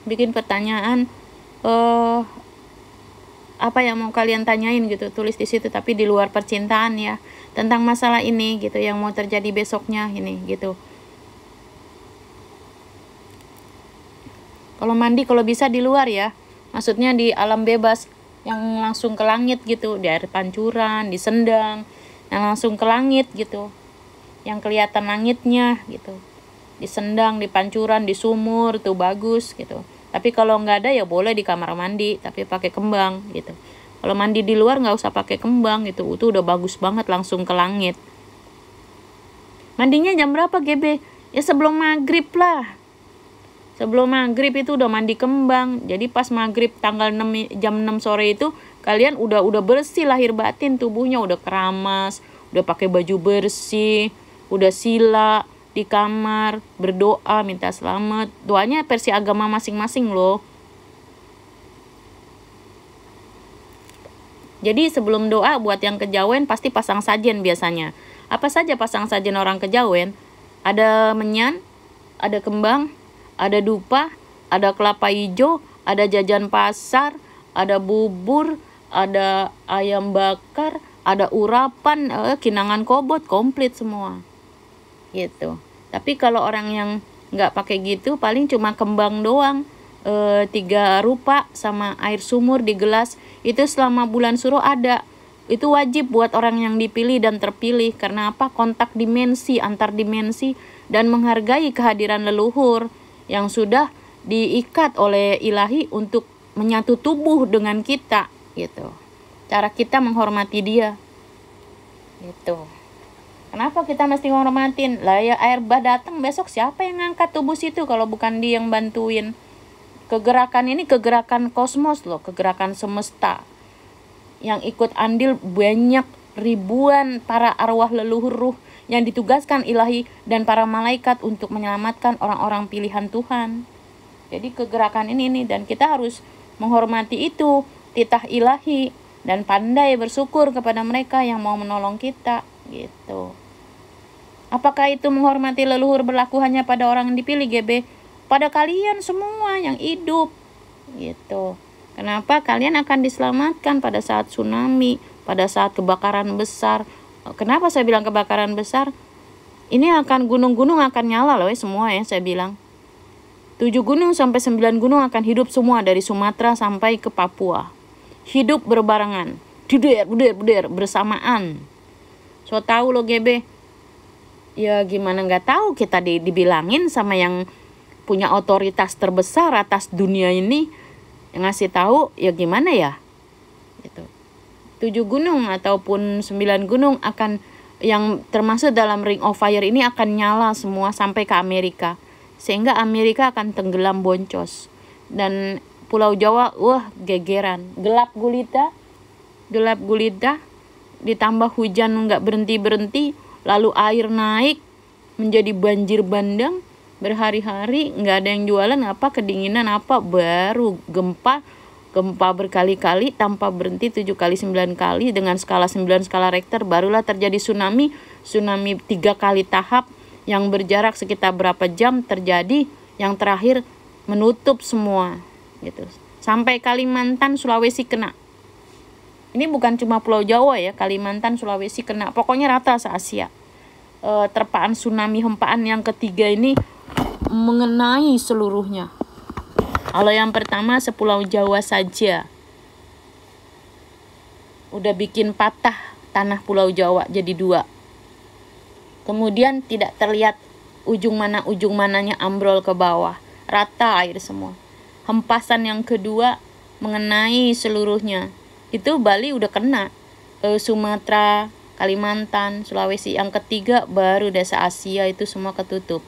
bikin pertanyaan eh uh, apa yang mau kalian tanyain gitu tulis di situ tapi di luar percintaan ya tentang masalah ini gitu yang mau terjadi besoknya ini gitu kalau mandi kalau bisa di luar ya maksudnya di alam bebas yang langsung ke langit gitu di air pancuran di sendang yang langsung ke langit gitu yang kelihatan langitnya gitu di sendang di pancuran di sumur tuh bagus gitu tapi kalau nggak ada ya boleh di kamar mandi tapi pakai kembang gitu kalau mandi di luar nggak usah pakai kembang gitu itu udah bagus banget langsung ke langit mandinya jam berapa GB ya sebelum maghrib lah sebelum maghrib itu udah mandi kembang jadi pas maghrib tanggal 6, jam 6 sore itu kalian udah udah bersih lahir batin tubuhnya udah keramas udah pakai baju bersih udah sila di kamar, berdoa, minta selamat. Doanya versi agama masing-masing loh. Jadi sebelum doa buat yang kejawen pasti pasang sajen biasanya. Apa saja pasang sajen orang kejawen? Ada menyan, ada kembang, ada dupa, ada kelapa hijau, ada jajan pasar, ada bubur, ada ayam bakar, ada urapan, eh, kinangan kobot, komplit semua gitu tapi kalau orang yang nggak pakai gitu paling cuma kembang doang e, tiga rupa sama air sumur di gelas itu selama bulan suruh ada itu wajib buat orang yang dipilih dan terpilih karena apa kontak dimensi antar dimensi dan menghargai kehadiran leluhur yang sudah diikat oleh ilahi untuk menyatu tubuh dengan kita gitu cara kita menghormati dia gitu Kenapa kita mesti ngormatin? Lah ya air bah datang besok siapa yang ngangkat tubuh situ kalau bukan dia yang bantuin? Kegerakan ini kegerakan kosmos loh, kegerakan semesta. Yang ikut andil banyak ribuan para arwah leluhur ruh yang ditugaskan ilahi dan para malaikat untuk menyelamatkan orang-orang pilihan Tuhan. Jadi kegerakan ini nih dan kita harus menghormati itu titah ilahi dan pandai bersyukur kepada mereka yang mau menolong kita gitu. Apakah itu menghormati leluhur berlaku hanya pada orang yang dipilih GB? Pada kalian semua yang hidup. Gitu. Kenapa kalian akan diselamatkan pada saat tsunami, pada saat kebakaran besar? Kenapa saya bilang kebakaran besar? Ini akan gunung-gunung akan nyala loh ya semua ya saya bilang. Tujuh gunung sampai sembilan gunung akan hidup semua dari Sumatera sampai ke Papua. Hidup berbarengan. Duder, duder, duder, bersamaan. So tahu lo GB, ya gimana nggak tahu kita di, dibilangin sama yang punya otoritas terbesar atas dunia ini yang ngasih tahu ya gimana ya itu tujuh gunung ataupun sembilan gunung akan yang termasuk dalam ring of fire ini akan nyala semua sampai ke Amerika sehingga Amerika akan tenggelam boncos dan Pulau Jawa wah gegeran gelap gulita gelap gulita ditambah hujan nggak berhenti berhenti lalu air naik menjadi banjir bandang berhari-hari nggak ada yang jualan apa kedinginan apa baru gempa gempa berkali-kali tanpa berhenti tujuh kali sembilan kali dengan skala sembilan skala Richter barulah terjadi tsunami tsunami tiga kali tahap yang berjarak sekitar berapa jam terjadi yang terakhir menutup semua gitu sampai Kalimantan Sulawesi kena ini bukan cuma Pulau Jawa ya, Kalimantan, Sulawesi kena. Pokoknya rata se-Asia. E, terpaan tsunami hempaan yang ketiga ini mengenai seluruhnya. Kalau yang pertama sepulau Jawa saja. Udah bikin patah tanah Pulau Jawa jadi dua. Kemudian tidak terlihat ujung mana ujung mananya ambrol ke bawah. Rata air semua. Hempasan yang kedua mengenai seluruhnya itu Bali udah kena e, Sumatera Kalimantan Sulawesi yang ketiga baru desa Asia itu semua ketutup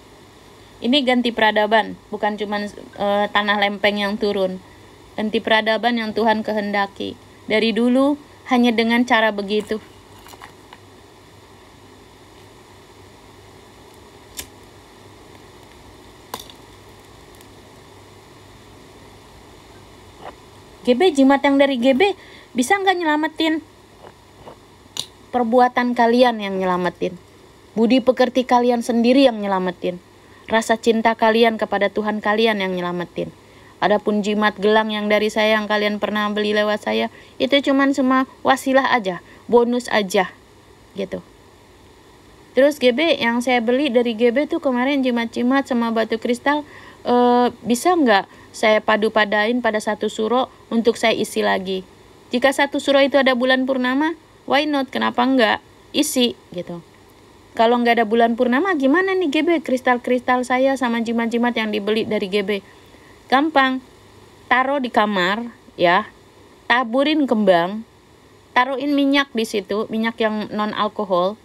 ini ganti peradaban bukan cuma e, eh, tanah lempeng yang turun ganti peradaban yang Tuhan kehendaki dari dulu hanya dengan cara begitu GB jimat yang dari GB bisa nggak nyelamatin perbuatan kalian yang nyelamatin budi pekerti kalian sendiri yang nyelamatin rasa cinta kalian kepada Tuhan kalian yang nyelamatin Adapun jimat gelang yang dari saya yang kalian pernah beli lewat saya itu cuman semua wasilah aja, bonus aja gitu. Terus GB yang saya beli dari GB tuh kemarin jimat-jimat sama batu kristal eh, bisa nggak saya padu padain pada satu suro untuk saya isi lagi. Jika satu surah itu ada bulan purnama, why not? Kenapa enggak? Isi gitu. Kalau enggak ada bulan purnama, gimana nih GB? Kristal-kristal saya sama jimat-jimat yang dibeli dari GB. Gampang. Taruh di kamar, ya. Taburin kembang. Taruhin minyak di situ, minyak yang non-alkohol.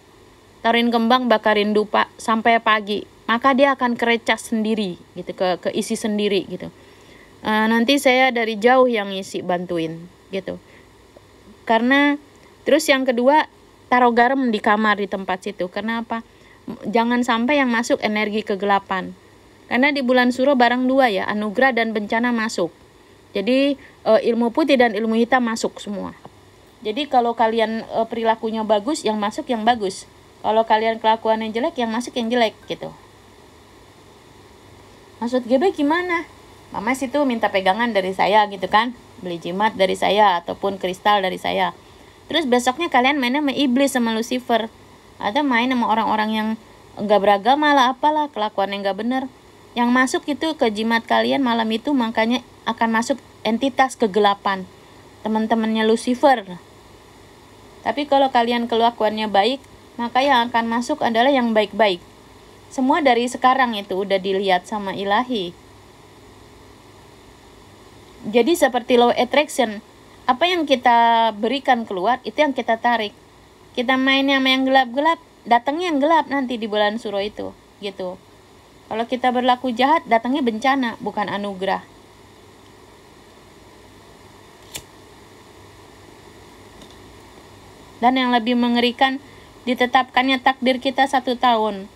Taruhin kembang, bakarin dupa sampai pagi. Maka dia akan kerecas sendiri, gitu, ke, ke isi sendiri, gitu. Uh, nanti saya dari jauh yang isi bantuin, gitu. Karena terus yang kedua taruh garam di kamar di tempat situ. Karena apa? Jangan sampai yang masuk energi kegelapan. Karena di bulan suro barang dua ya, anugerah dan bencana masuk. Jadi eh, ilmu putih dan ilmu hitam masuk semua. Jadi kalau kalian eh, perilakunya bagus, yang masuk yang bagus. Kalau kalian kelakuannya jelek, yang masuk yang jelek gitu. Maksud GB gimana? Mama situ minta pegangan dari saya gitu kan beli jimat dari saya ataupun kristal dari saya terus besoknya kalian mainnya sama iblis sama lucifer atau main sama orang-orang yang nggak beragama lah apalah kelakuan yang nggak bener yang masuk itu ke jimat kalian malam itu makanya akan masuk entitas kegelapan teman-temannya lucifer tapi kalau kalian kelakuannya baik maka yang akan masuk adalah yang baik-baik semua dari sekarang itu udah dilihat sama ilahi jadi seperti law attraction, apa yang kita berikan keluar itu yang kita tarik. Kita main sama yang gelap-gelap, datangnya yang gelap nanti di bulan suro itu, gitu. Kalau kita berlaku jahat, datangnya bencana, bukan anugerah. Dan yang lebih mengerikan, ditetapkannya takdir kita satu tahun.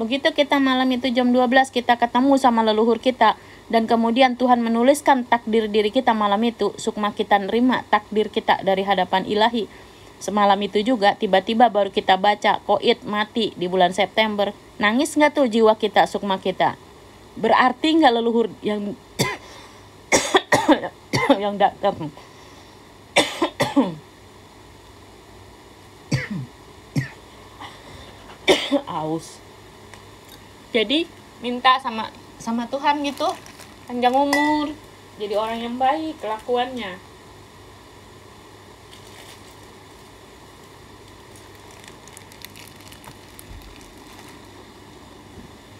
Begitu kita malam itu jam 12 kita ketemu sama leluhur kita dan kemudian Tuhan menuliskan takdir diri kita malam itu sukma kita nerima takdir kita dari hadapan ilahi semalam itu juga tiba-tiba baru kita baca koit mati di bulan September nangis nggak tuh jiwa kita sukma kita berarti nggak leluhur yang yang datang aus jadi minta sama sama Tuhan gitu panjang umur jadi orang yang baik kelakuannya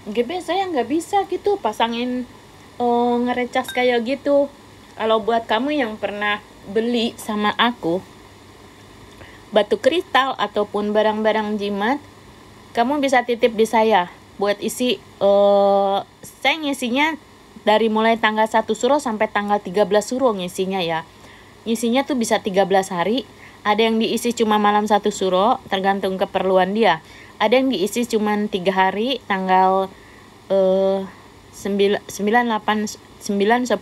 GB saya nggak bisa gitu pasangin oh, ngerecas kayak gitu kalau buat kamu yang pernah beli sama aku batu kristal ataupun barang-barang jimat kamu bisa titip di saya buat isi uh, saya ngisinya dari mulai tanggal 1 suruh sampai tanggal 13 suro ngisinya ya ngisinya tuh bisa 13 hari ada yang diisi cuma malam satu suruh, tergantung keperluan dia ada yang diisi cuma tiga hari tanggal eh, 9, 9, 8, 9, 10, 11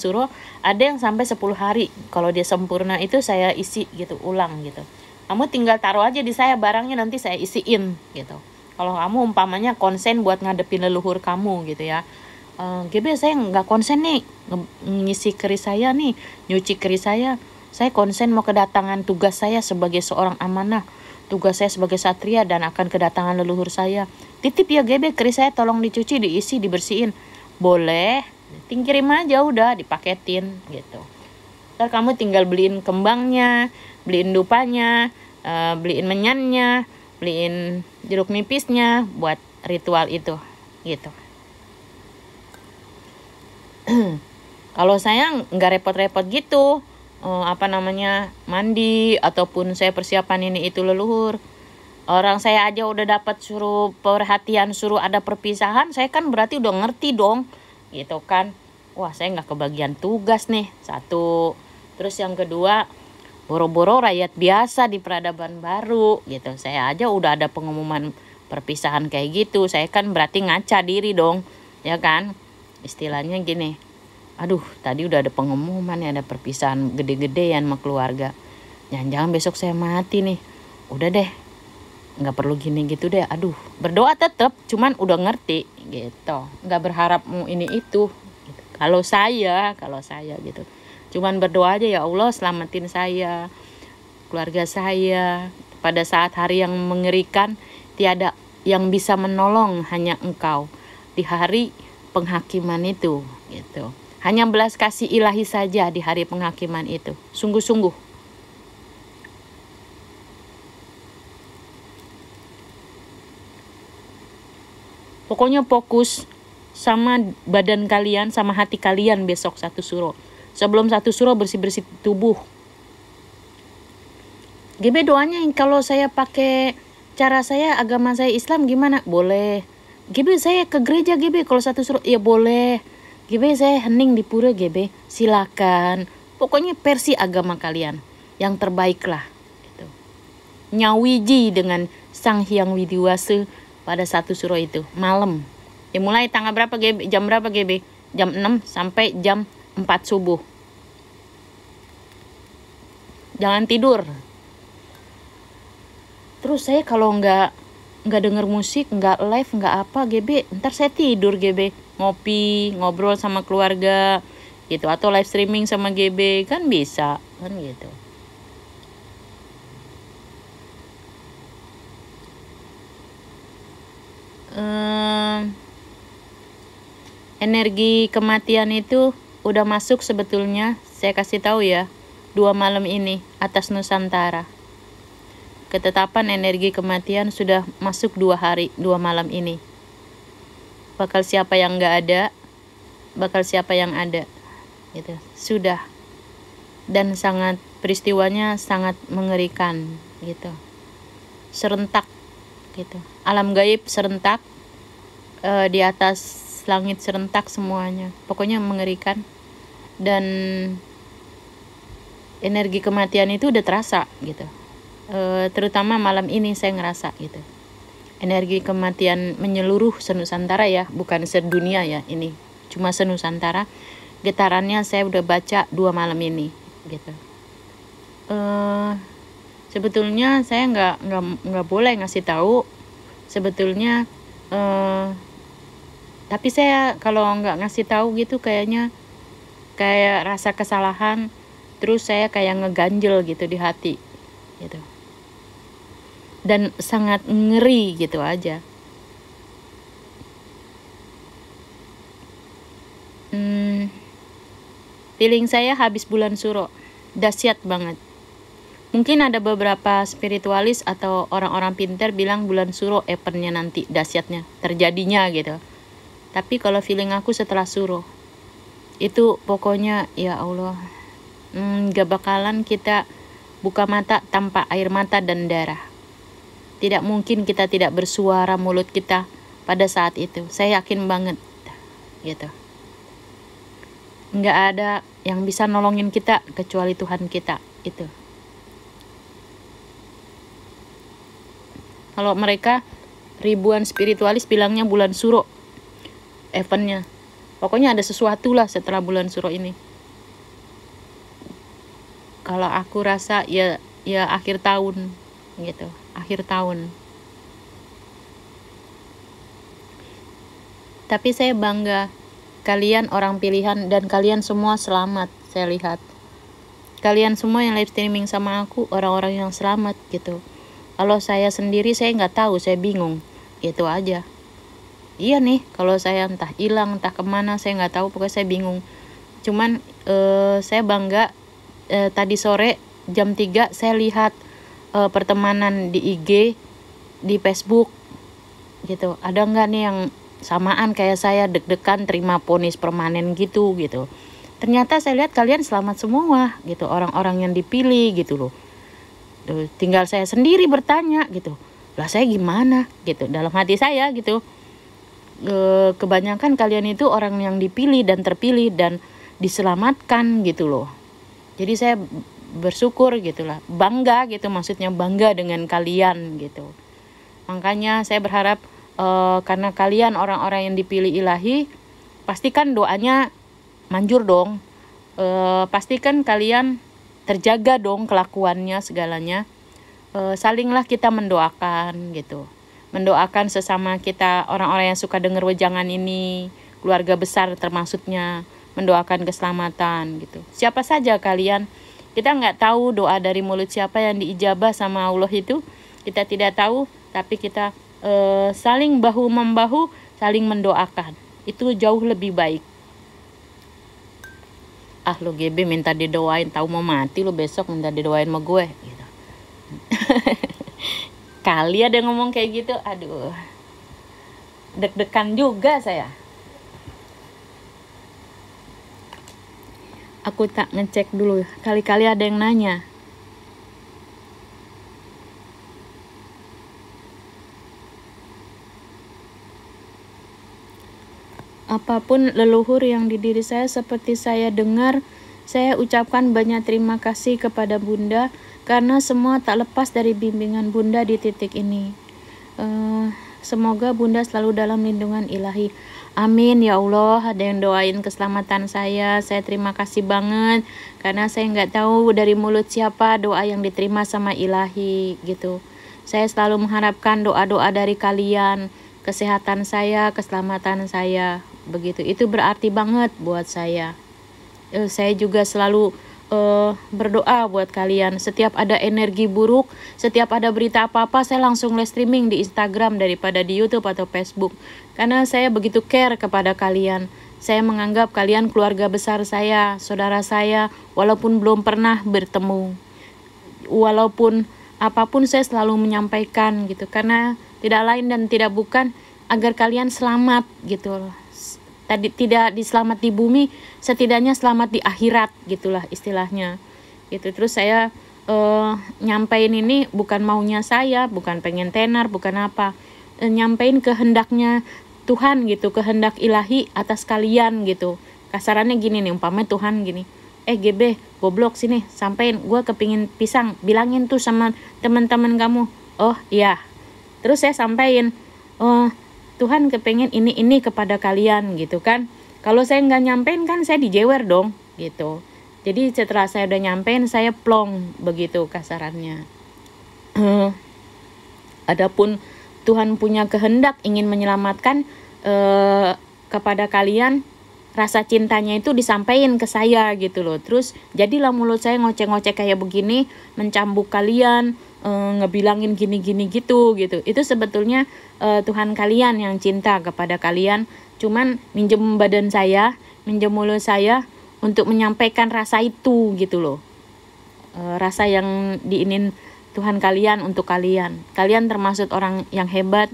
suro ada yang sampai 10 hari kalau dia sempurna itu saya isi gitu ulang gitu kamu tinggal taruh aja di saya barangnya nanti saya isiin gitu kalau kamu umpamanya konsen buat ngadepin leluhur kamu gitu ya Eh, GB saya nggak konsen nih ngisi keris saya nih nyuci keris saya saya konsen mau kedatangan tugas saya sebagai seorang amanah tugas saya sebagai satria dan akan kedatangan leluhur saya titip ya GB keris saya tolong dicuci diisi dibersihin boleh tingkirin aja udah dipaketin gitu ntar kamu tinggal beliin kembangnya beliin dupanya uh, beliin menyannya beliin jeruk nipisnya buat ritual itu gitu kalau saya nggak repot-repot gitu uh, apa namanya mandi ataupun saya persiapan ini itu leluhur orang saya aja udah dapat suruh perhatian suruh ada perpisahan saya kan berarti udah ngerti dong gitu kan wah saya nggak kebagian tugas nih satu terus yang kedua boro-boro rakyat biasa di peradaban baru gitu saya aja udah ada pengumuman perpisahan kayak gitu saya kan berarti ngaca diri dong ya kan istilahnya gini aduh tadi udah ada pengumuman ya ada perpisahan gede-gedean sama keluarga jangan-jangan besok saya mati nih udah deh nggak perlu gini gitu deh aduh berdoa tetap cuman udah ngerti gitu nggak berharap ini itu gitu. kalau saya kalau saya gitu cuman berdoa aja ya Allah selamatin saya keluarga saya pada saat hari yang mengerikan tiada yang bisa menolong hanya engkau di hari penghakiman itu gitu. Hanya belas kasih ilahi saja di hari penghakiman itu. Sungguh-sungguh. Pokoknya fokus sama badan kalian, sama hati kalian besok satu suruh. Sebelum satu suruh bersih-bersih tubuh. Gimana doanya kalau saya pakai cara saya agama saya Islam gimana? Boleh GB saya ke gereja GB kalau satu suruh ya boleh GB saya hening di pura GB silakan pokoknya versi agama kalian yang terbaik lah itu nyawiji dengan sang hyang widiwase pada satu suruh itu malam ya mulai tanggal berapa GB jam berapa GB jam 6 sampai jam 4 subuh jangan tidur terus saya kalau nggak nggak denger musik, nggak live, nggak apa, GB. Ntar saya tidur, GB. Ngopi, ngobrol sama keluarga, gitu. Atau live streaming sama GB, kan bisa, kan gitu. Um, energi kematian itu udah masuk sebetulnya. Saya kasih tahu ya, dua malam ini atas Nusantara ketetapan energi kematian sudah masuk dua hari, dua malam ini. Bakal siapa yang nggak ada, bakal siapa yang ada. Gitu. Sudah. Dan sangat peristiwanya sangat mengerikan gitu. Serentak gitu. Alam gaib serentak e, di atas langit serentak semuanya. Pokoknya mengerikan dan energi kematian itu udah terasa gitu e, terutama malam ini saya ngerasa gitu energi kematian menyeluruh senusantara ya bukan sedunia ya ini cuma senusantara getarannya saya udah baca dua malam ini gitu e, sebetulnya saya nggak nggak nggak boleh ngasih tahu sebetulnya e, tapi saya kalau nggak ngasih tahu gitu kayaknya kayak rasa kesalahan terus saya kayak ngeganjel gitu di hati gitu dan sangat ngeri gitu aja. Hmm, feeling saya habis bulan suro, dahsyat banget. Mungkin ada beberapa spiritualis atau orang-orang pinter bilang bulan suro epennya nanti dahsyatnya terjadinya gitu. Tapi kalau feeling aku setelah suro, itu pokoknya ya Allah, hmm, gak bakalan kita buka mata tanpa air mata dan darah. Tidak mungkin kita tidak bersuara mulut kita pada saat itu. Saya yakin banget gitu. Nggak ada yang bisa nolongin kita kecuali Tuhan kita itu. Kalau mereka ribuan spiritualis bilangnya bulan suro eventnya. Pokoknya ada sesuatu lah setelah bulan suro ini. Kalau aku rasa ya ya akhir tahun gitu akhir tahun. Tapi saya bangga, kalian orang pilihan dan kalian semua selamat, saya lihat. Kalian semua yang live streaming sama aku, orang-orang yang selamat gitu. Kalau saya sendiri saya nggak tahu, saya bingung. Itu aja. Iya nih, kalau saya entah hilang, entah kemana, saya nggak tahu, pokoknya saya bingung. Cuman eh, saya bangga eh, tadi sore jam 3 saya lihat uh, pertemanan di IG, di Facebook gitu. Ada nggak nih yang samaan kayak saya deg-degan terima ponis permanen gitu gitu. Ternyata saya lihat kalian selamat semua gitu orang-orang yang dipilih gitu loh. Tuh, tinggal saya sendiri bertanya gitu. Lah saya gimana gitu dalam hati saya gitu. E, kebanyakan kalian itu orang yang dipilih dan terpilih dan diselamatkan gitu loh. Jadi saya bersyukur gitu lah. bangga gitu maksudnya bangga dengan kalian gitu makanya saya berharap uh, karena kalian orang-orang yang dipilih ilahi pastikan doanya manjur dong uh, pastikan kalian terjaga dong kelakuannya segalanya uh, salinglah kita mendoakan gitu mendoakan sesama kita orang-orang yang suka dengar wejangan ini keluarga besar termasuknya mendoakan keselamatan gitu siapa saja kalian kita nggak tahu doa dari mulut siapa yang diijabah sama Allah itu. Kita tidak tahu, tapi kita e, saling bahu membahu, saling mendoakan. Itu jauh lebih baik. Ah lo GB minta didoain, tahu mau mati lo besok minta didoain sama gue. Gitu. Kali ada ngomong kayak gitu, aduh deg-degan juga saya. aku tak ngecek dulu kali-kali ada yang nanya apapun leluhur yang di diri saya seperti saya dengar saya ucapkan banyak terima kasih kepada Bunda karena semua tak lepas dari bimbingan Bunda di titik ini. Uh, semoga Bunda selalu dalam lindungan ilahi. Amin ya Allah, ada yang doain keselamatan saya. Saya terima kasih banget karena saya nggak tahu dari mulut siapa doa yang diterima sama Ilahi gitu. Saya selalu mengharapkan doa-doa dari kalian, kesehatan saya, keselamatan saya. Begitu. Itu berarti banget buat saya. Eh, saya juga selalu uh, berdoa buat kalian. Setiap ada energi buruk, setiap ada berita apa-apa, saya langsung live streaming di Instagram daripada di YouTube atau Facebook. Karena saya begitu care kepada kalian. Saya menganggap kalian keluarga besar saya, saudara saya, walaupun belum pernah bertemu. Walaupun apapun saya selalu menyampaikan gitu karena tidak lain dan tidak bukan agar kalian selamat gitu loh tadi tidak diselamat di bumi setidaknya selamat di akhirat gitulah istilahnya gitu terus saya uh, nyampein ini bukan maunya saya bukan pengen tenar bukan apa uh, nyampein kehendaknya Tuhan gitu kehendak ilahi atas kalian gitu kasarannya gini nih umpamanya Tuhan gini eh GB goblok sini sampein gue kepingin pisang bilangin tuh sama teman-teman kamu oh iya terus saya sampein oh Tuhan kepengen ini ini kepada kalian gitu kan kalau saya nggak nyampein kan saya dijewer dong gitu jadi setelah saya udah nyampein saya plong begitu kasarannya adapun Tuhan punya kehendak ingin menyelamatkan eh, kepada kalian rasa cintanya itu disampaikan ke saya gitu loh terus jadilah mulut saya ngoceh-ngoceh kayak begini mencambuk kalian e, ngebilangin gini-gini gitu gitu itu sebetulnya e, Tuhan kalian yang cinta kepada kalian cuman minjem badan saya minjem mulut saya untuk menyampaikan rasa itu gitu loh e, rasa yang diinin Tuhan kalian untuk kalian kalian termasuk orang yang hebat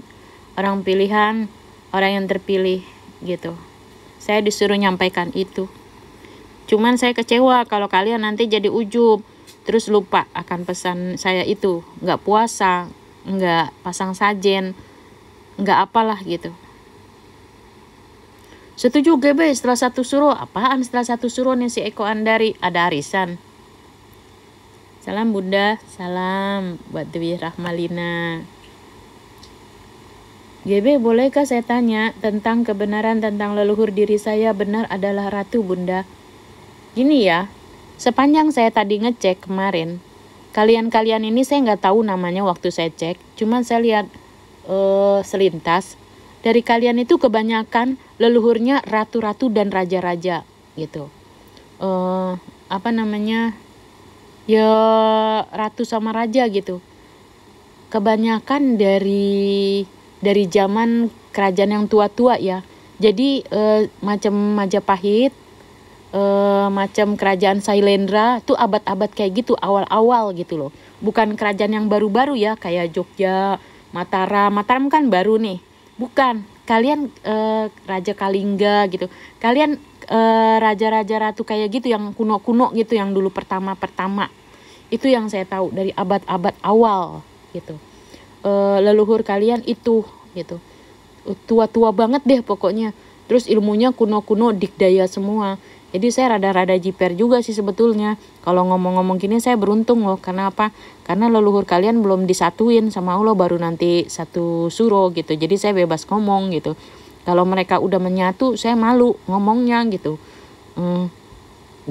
orang pilihan orang yang terpilih gitu saya disuruh nyampaikan itu. Cuman saya kecewa kalau kalian nanti jadi ujub. Terus lupa akan pesan saya itu. Nggak puasa, nggak pasang sajen, nggak apalah gitu. Setuju GB setelah satu suruh. Apaan setelah satu suruh nih si Eko Andari? Ada arisan. Salam Bunda, salam buat Dewi Rahmalina. GB, bolehkah saya tanya tentang kebenaran tentang leluhur diri saya benar adalah ratu, Bunda? Gini ya, sepanjang saya tadi ngecek kemarin, kalian-kalian ini saya nggak tahu namanya waktu saya cek, cuman saya lihat uh, selintas. Dari kalian itu kebanyakan leluhurnya ratu-ratu dan raja-raja gitu. Uh, apa namanya? Ya ratu sama raja gitu. Kebanyakan dari dari zaman kerajaan yang tua-tua ya. Jadi eh, macam Majapahit, eh, macam kerajaan Sailendra tuh abad-abad kayak gitu awal-awal gitu loh. Bukan kerajaan yang baru-baru ya kayak Jogja, Mataram. Mataram kan baru nih. Bukan. Kalian eh, Raja Kalingga gitu. Kalian eh, raja-raja ratu kayak gitu yang kuno-kuno gitu yang dulu pertama-pertama. Itu yang saya tahu dari abad-abad awal gitu uh, leluhur kalian itu gitu tua-tua banget deh pokoknya terus ilmunya kuno-kuno dikdaya semua jadi saya rada-rada jiper juga sih sebetulnya kalau ngomong-ngomong gini saya beruntung loh karena apa karena leluhur kalian belum disatuin sama Allah baru nanti satu suro gitu jadi saya bebas ngomong gitu kalau mereka udah menyatu saya malu ngomongnya gitu hmm,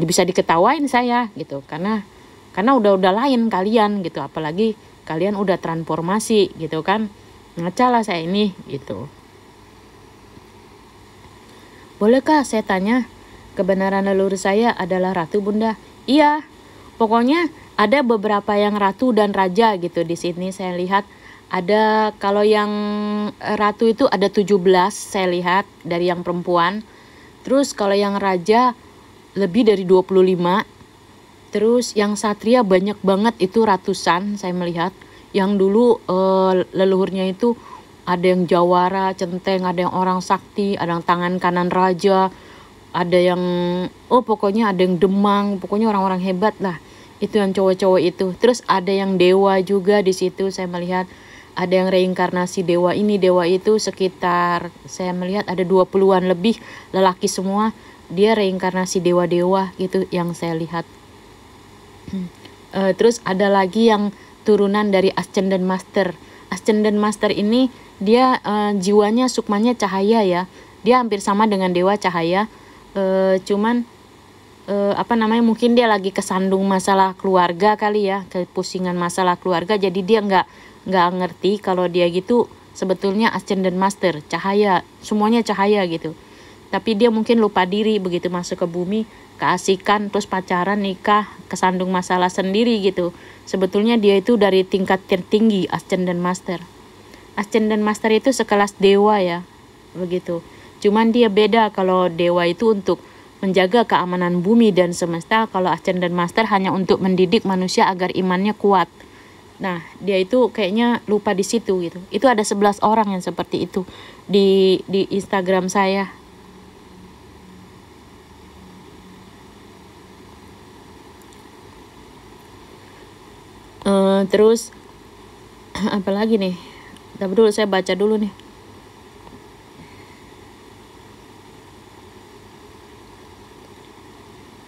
bisa diketawain saya gitu karena karena udah udah lain kalian gitu apalagi kalian udah transformasi gitu kan ngaca lah saya ini gitu bolehkah saya tanya kebenaran leluhur saya adalah ratu bunda iya pokoknya ada beberapa yang ratu dan raja gitu di sini saya lihat ada kalau yang eh, ratu itu ada 17 saya lihat dari yang perempuan terus kalau yang raja lebih dari 25 Terus yang satria banyak banget itu ratusan saya melihat. Yang dulu eh, leluhurnya itu ada yang jawara, centeng, ada yang orang sakti, ada yang tangan kanan raja, ada yang oh pokoknya ada yang demang, pokoknya orang-orang hebat lah. Itu yang cowok-cowok itu. Terus ada yang dewa juga di situ saya melihat. Ada yang reinkarnasi dewa ini, dewa itu sekitar saya melihat ada 20-an lebih lelaki semua. Dia reinkarnasi dewa-dewa gitu yang saya lihat uh, terus ada lagi yang turunan dari ascendant master ascendant master ini dia uh, jiwanya sukmanya cahaya ya dia hampir sama dengan dewa cahaya uh, cuman uh, apa namanya mungkin dia lagi kesandung masalah keluarga kali ya kepusingan masalah keluarga jadi dia nggak nggak ngerti kalau dia gitu sebetulnya ascendant master cahaya semuanya cahaya gitu tapi dia mungkin lupa diri begitu masuk ke bumi keasikan terus pacaran nikah kesandung masalah sendiri gitu sebetulnya dia itu dari tingkat tertinggi ascendant master ascendant master itu sekelas dewa ya begitu cuman dia beda kalau dewa itu untuk menjaga keamanan bumi dan semesta kalau ascendant master hanya untuk mendidik manusia agar imannya kuat Nah, dia itu kayaknya lupa di situ gitu. Itu ada 11 orang yang seperti itu di di Instagram saya uh, terus apa lagi nih tapi dulu saya baca dulu nih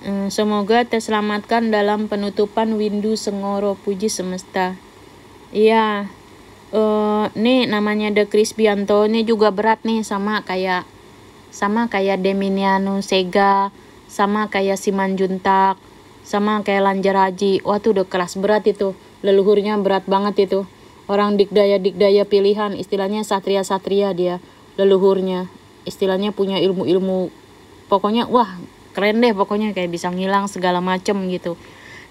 eh, Semoga terselamatkan dalam penutupan windu Sengoro Puji Semesta. Iya, uh, nih namanya The Crispianto ini juga berat nih sama kayak sama kayak Deminiano Sega, sama kayak Simanjuntak, sama kayak Lanjaraji. Wah tuh udah kelas berat itu leluhurnya berat banget itu orang dikdaya-dikdaya pilihan istilahnya satria-satria dia leluhurnya istilahnya punya ilmu-ilmu pokoknya wah keren deh pokoknya kayak bisa ngilang segala macem gitu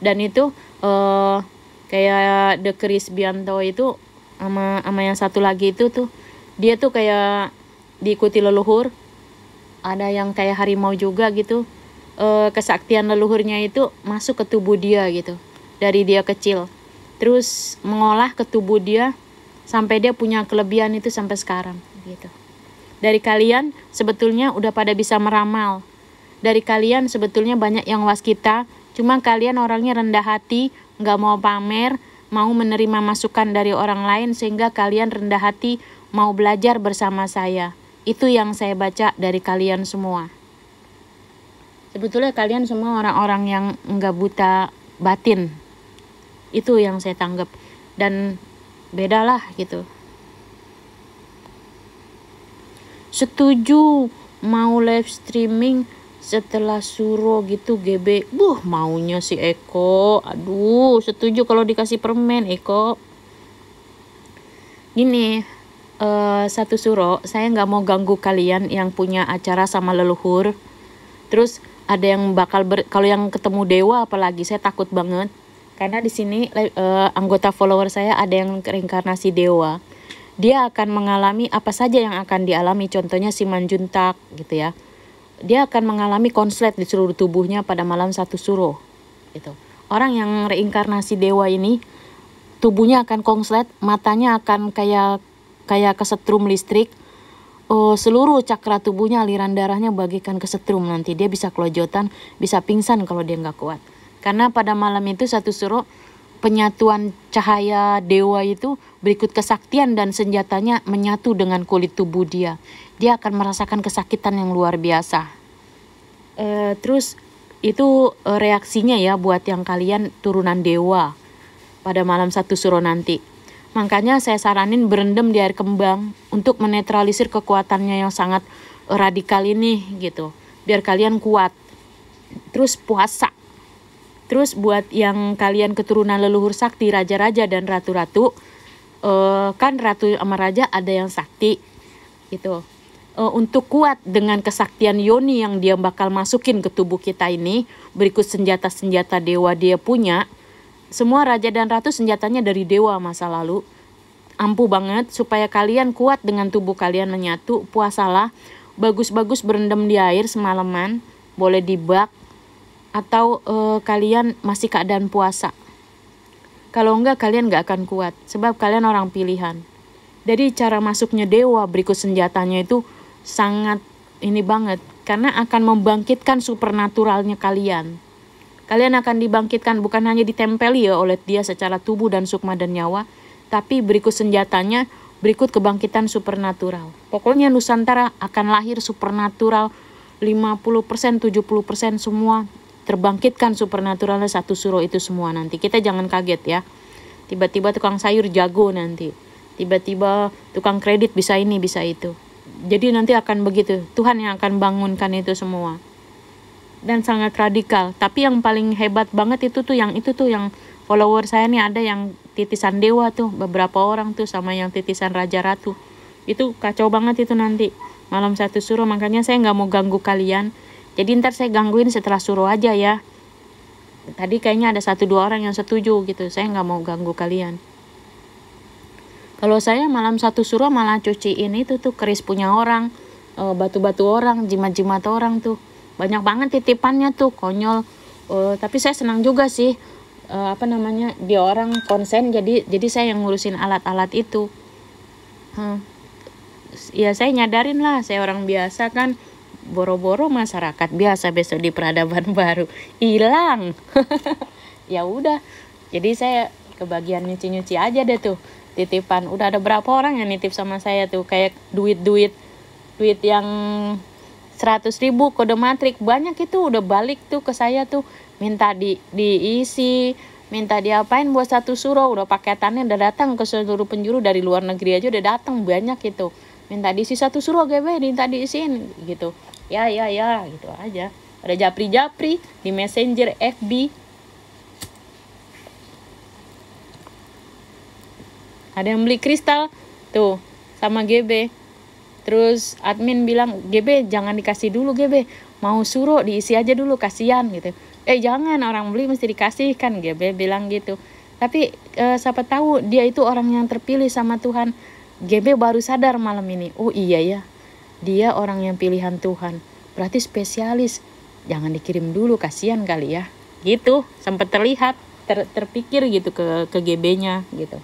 dan itu uh, kayak The Chris Bianto itu sama sama yang satu lagi itu tuh dia tuh kayak diikuti leluhur ada yang kayak harimau juga gitu uh, kesaktian leluhurnya itu masuk ke tubuh dia gitu dari dia kecil terus mengolah ke tubuh dia sampai dia punya kelebihan itu sampai sekarang gitu. Dari kalian sebetulnya udah pada bisa meramal. Dari kalian sebetulnya banyak yang waskita, cuma kalian orangnya rendah hati, nggak mau pamer, mau menerima masukan dari orang lain sehingga kalian rendah hati mau belajar bersama saya. Itu yang saya baca dari kalian semua. Sebetulnya kalian semua orang-orang yang nggak buta batin, itu yang saya tanggap dan bedalah gitu setuju mau live streaming setelah suruh gitu GB buh maunya si Eko aduh setuju kalau dikasih permen Eko gini uh, satu suro saya nggak mau ganggu kalian yang punya acara sama leluhur terus ada yang bakal ber kalau yang ketemu dewa apalagi saya takut banget karena di sini uh, anggota follower saya ada yang reinkarnasi dewa dia akan mengalami apa saja yang akan dialami contohnya si manjuntak gitu ya dia akan mengalami konslet di seluruh tubuhnya pada malam satu suruh gitu orang yang reinkarnasi dewa ini tubuhnya akan konslet matanya akan kayak kayak kesetrum listrik oh, seluruh cakra tubuhnya aliran darahnya bagikan kesetrum nanti dia bisa kelojotan bisa pingsan kalau dia nggak kuat karena pada malam itu satu suruh penyatuan cahaya dewa itu berikut kesaktian dan senjatanya menyatu dengan kulit tubuh dia. Dia akan merasakan kesakitan yang luar biasa. E, terus itu eh, reaksinya ya buat yang kalian turunan dewa pada malam satu suro nanti. Makanya saya saranin berendam di air kembang untuk menetralisir kekuatannya yang sangat eh, radikal ini gitu. Biar kalian kuat. Terus puasa Terus buat yang kalian keturunan leluhur sakti raja-raja dan ratu-ratu uh, kan ratu sama raja ada yang sakti gitu. Uh, untuk kuat dengan kesaktian Yoni yang dia bakal masukin ke tubuh kita ini, berikut senjata-senjata dewa dia punya. Semua raja dan ratu senjatanya dari dewa masa lalu. Ampuh banget supaya kalian kuat dengan tubuh kalian menyatu, puasalah. Bagus-bagus berendam di air semalaman, boleh dibak, atau uh, kalian masih keadaan puasa. Kalau enggak kalian enggak akan kuat sebab kalian orang pilihan. Jadi cara masuknya dewa berikut senjatanya itu sangat ini banget karena akan membangkitkan supernaturalnya kalian. Kalian akan dibangkitkan bukan hanya ditempeli ya oleh dia secara tubuh dan sukma dan nyawa, tapi berikut senjatanya berikut kebangkitan supernatural. Pokoknya Nusantara akan lahir supernatural 50%, 70% semua terbangkitkan supernaturalnya satu suruh itu semua nanti. Kita jangan kaget ya. Tiba-tiba tukang sayur jago nanti. Tiba-tiba tukang kredit bisa ini, bisa itu. Jadi nanti akan begitu. Tuhan yang akan bangunkan itu semua. Dan sangat radikal. Tapi yang paling hebat banget itu tuh yang itu tuh yang follower saya nih ada yang titisan dewa tuh beberapa orang tuh sama yang titisan raja ratu. Itu kacau banget itu nanti malam satu suruh makanya saya nggak mau ganggu kalian jadi ntar saya gangguin setelah suruh aja ya. Tadi kayaknya ada satu dua orang yang setuju gitu. Saya nggak mau ganggu kalian. Kalau saya malam satu suruh malah cuci ini tuh keris punya orang. Eh, batu-batu orang, jimat-jimat orang tuh. Banyak banget titipannya tuh, konyol. Uh, tapi saya senang juga sih uh, apa namanya dia orang konsen jadi jadi saya yang ngurusin alat-alat itu Huh. ya saya nyadarin lah saya orang biasa kan boro-boro masyarakat biasa besok di peradaban baru hilang ya udah jadi saya kebagian nyuci-nyuci aja deh tuh titipan udah ada berapa orang yang nitip sama saya tuh kayak duit-duit duit yang 100 ribu kode matrik banyak itu udah balik tuh ke saya tuh minta di diisi minta diapain buat satu suruh udah paketannya udah datang ke seluruh penjuru dari luar negeri aja udah datang banyak itu minta diisi satu suruh gue minta diisiin gitu ya ya ya gitu aja ada japri-japri di messenger FB ada yang beli kristal tuh sama GB terus admin bilang GB jangan dikasih dulu GB mau suruh diisi aja dulu kasihan gitu eh jangan orang beli mesti dikasih kan GB bilang gitu tapi eh, siapa tahu dia itu orang yang terpilih sama Tuhan GB baru sadar malam ini oh iya ya dia orang yang pilihan Tuhan. Berarti spesialis. Jangan dikirim dulu, kasihan kali ya. Gitu, sempat terlihat, ter, terpikir gitu ke, ke GB-nya gitu.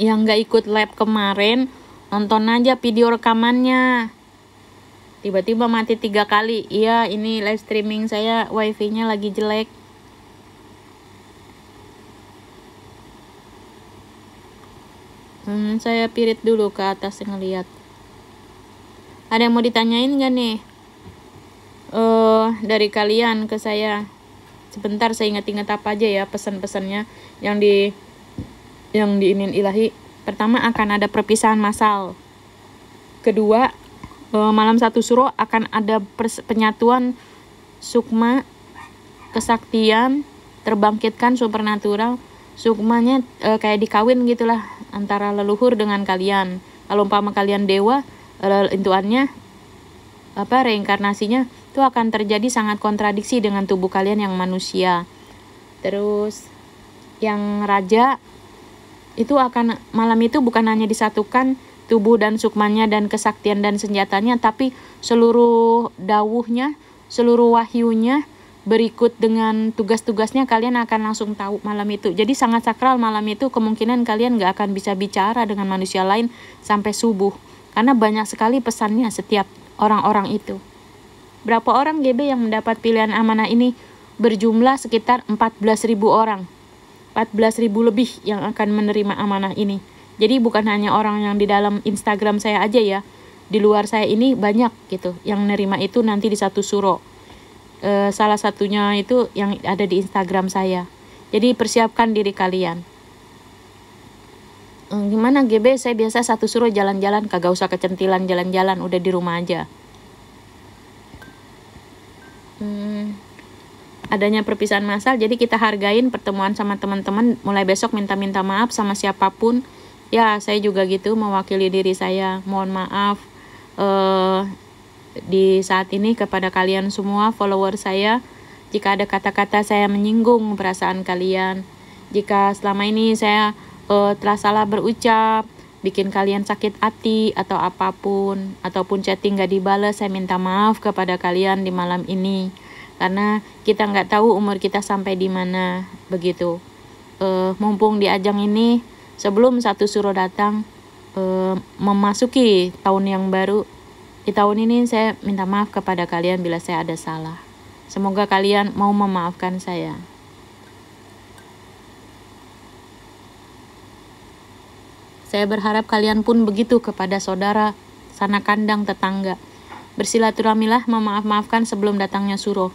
Yang gak ikut lab kemarin, nonton aja video rekamannya tiba-tiba mati tiga kali iya ini live streaming saya wifi nya lagi jelek Hmm, saya pirit dulu ke atas ngeliat. Ada yang mau ditanyain gak nih? Uh, dari kalian ke saya. Sebentar saya ingat-ingat apa aja ya pesan-pesannya yang di yang diinin ilahi. Pertama akan ada perpisahan massal. Kedua, uh, malam satu suro akan ada penyatuan sukma, kesaktian, terbangkitkan supernatural, sukmanya e, kayak dikawin gitulah antara leluhur dengan kalian kalau umpama kalian dewa e, intuannya apa reinkarnasinya itu akan terjadi sangat kontradiksi dengan tubuh kalian yang manusia terus yang raja itu akan malam itu bukan hanya disatukan tubuh dan sukmanya dan kesaktian dan senjatanya tapi seluruh dawuhnya seluruh wahyunya berikut dengan tugas-tugasnya kalian akan langsung tahu malam itu. Jadi sangat sakral malam itu kemungkinan kalian nggak akan bisa bicara dengan manusia lain sampai subuh. Karena banyak sekali pesannya setiap orang-orang itu. Berapa orang GB yang mendapat pilihan amanah ini? Berjumlah sekitar 14.000 orang. 14.000 lebih yang akan menerima amanah ini. Jadi bukan hanya orang yang di dalam Instagram saya aja ya. Di luar saya ini banyak gitu yang menerima itu nanti di satu suro e, salah satunya itu yang ada di Instagram saya. Jadi persiapkan diri kalian. Hmm, gimana GB? Saya biasa satu suruh jalan-jalan, kagak usah kecentilan jalan-jalan, udah di rumah aja. Hmm, adanya perpisahan massal, jadi kita hargain pertemuan sama teman-teman. Mulai besok minta-minta maaf sama siapapun. Ya, saya juga gitu mewakili diri saya. Mohon maaf. Uh, di saat ini kepada kalian semua follower saya jika ada kata-kata saya menyinggung perasaan kalian jika selama ini saya uh, telah salah berucap bikin kalian sakit hati atau apapun ataupun chatting gak dibalas saya minta maaf kepada kalian di malam ini karena kita nggak tahu umur kita sampai di mana begitu uh, mumpung di ajang ini sebelum satu suruh datang uh, memasuki tahun yang baru di tahun ini saya minta maaf kepada kalian bila saya ada salah. Semoga kalian mau memaafkan saya. Saya berharap kalian pun begitu kepada saudara, sana kandang, tetangga. Bersilaturahmilah memaaf-maafkan sebelum datangnya suruh.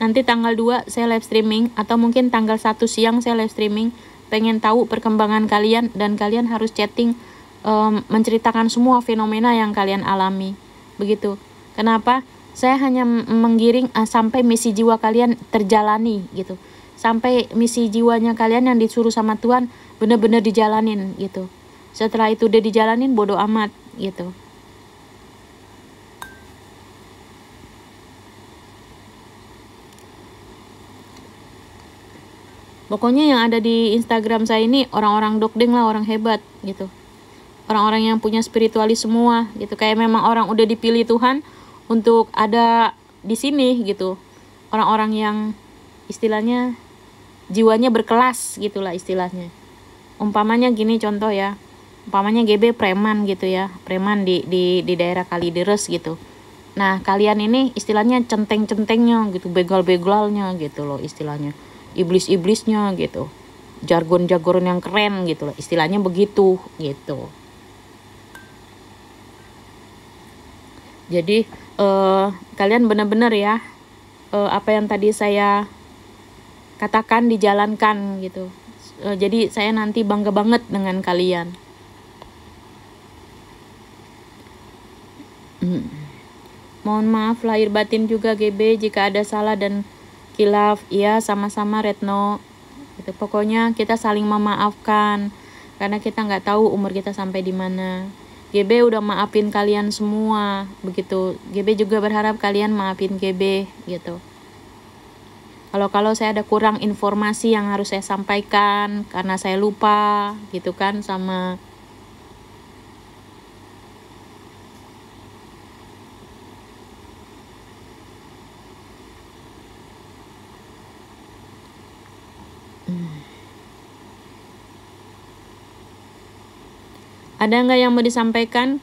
Nanti tanggal 2 saya live streaming atau mungkin tanggal 1 siang saya live streaming. Pengen tahu perkembangan kalian dan kalian harus chatting um, menceritakan semua fenomena yang kalian alami. Begitu. Kenapa? Saya hanya menggiring uh, sampai misi jiwa kalian terjalani gitu. Sampai misi jiwanya kalian yang disuruh sama Tuhan benar-benar dijalanin gitu. Setelah itu udah dijalanin bodoh amat gitu. Pokoknya yang ada di Instagram saya ini orang-orang dokding lah, orang hebat gitu orang-orang yang punya spiritualis semua gitu kayak memang orang udah dipilih Tuhan untuk ada di sini gitu orang-orang yang istilahnya jiwanya berkelas gitulah istilahnya umpamanya gini contoh ya umpamanya GB preman gitu ya preman di di di daerah Kalideres gitu nah kalian ini istilahnya centeng-centengnya gitu begal begalnya gitu loh istilahnya iblis-iblisnya gitu jargon-jargon yang keren gitu loh istilahnya begitu gitu Jadi eh, kalian benar-benar ya eh, apa yang tadi saya katakan dijalankan gitu. Eh, jadi saya nanti bangga banget dengan kalian. Hmm. Mohon maaf lahir batin juga GB jika ada salah dan kilaf. Iya, sama-sama Retno. Gitu. Pokoknya kita saling memaafkan karena kita nggak tahu umur kita sampai di mana. GB udah maafin kalian semua begitu GB juga berharap kalian maafin GB gitu kalau kalau saya ada kurang informasi yang harus saya sampaikan karena saya lupa gitu kan sama Ada nggak yang mau disampaikan?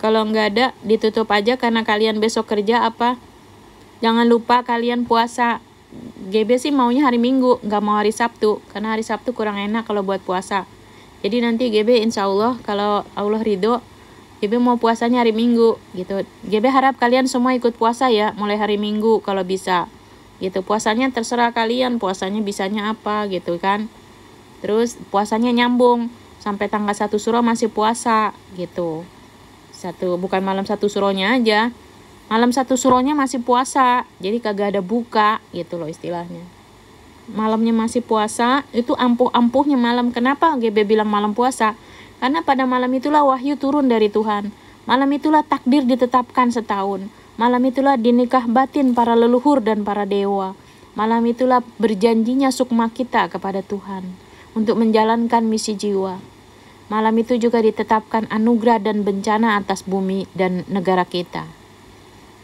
Kalau nggak ada, ditutup aja karena kalian besok kerja apa? Jangan lupa kalian puasa. GB sih maunya hari Minggu, nggak mau hari Sabtu. Karena hari Sabtu kurang enak kalau buat puasa. Jadi nanti GB insya Allah, kalau Allah ridho, GB mau puasanya hari Minggu gitu. GB harap kalian semua ikut puasa ya, mulai hari Minggu kalau bisa. Gitu, puasanya terserah kalian, puasanya bisanya apa gitu kan. Terus puasanya nyambung sampai tanggal satu suro masih puasa gitu satu bukan malam satu suronya aja malam satu suronya masih puasa jadi kagak ada buka gitu loh istilahnya malamnya masih puasa itu ampuh-ampuhnya malam kenapa GB bilang malam puasa karena pada malam itulah wahyu turun dari Tuhan malam itulah takdir ditetapkan setahun malam itulah dinikah batin para leluhur dan para dewa malam itulah berjanjinya sukma kita kepada Tuhan untuk menjalankan misi jiwa. Malam itu juga ditetapkan anugerah dan bencana atas bumi dan negara kita.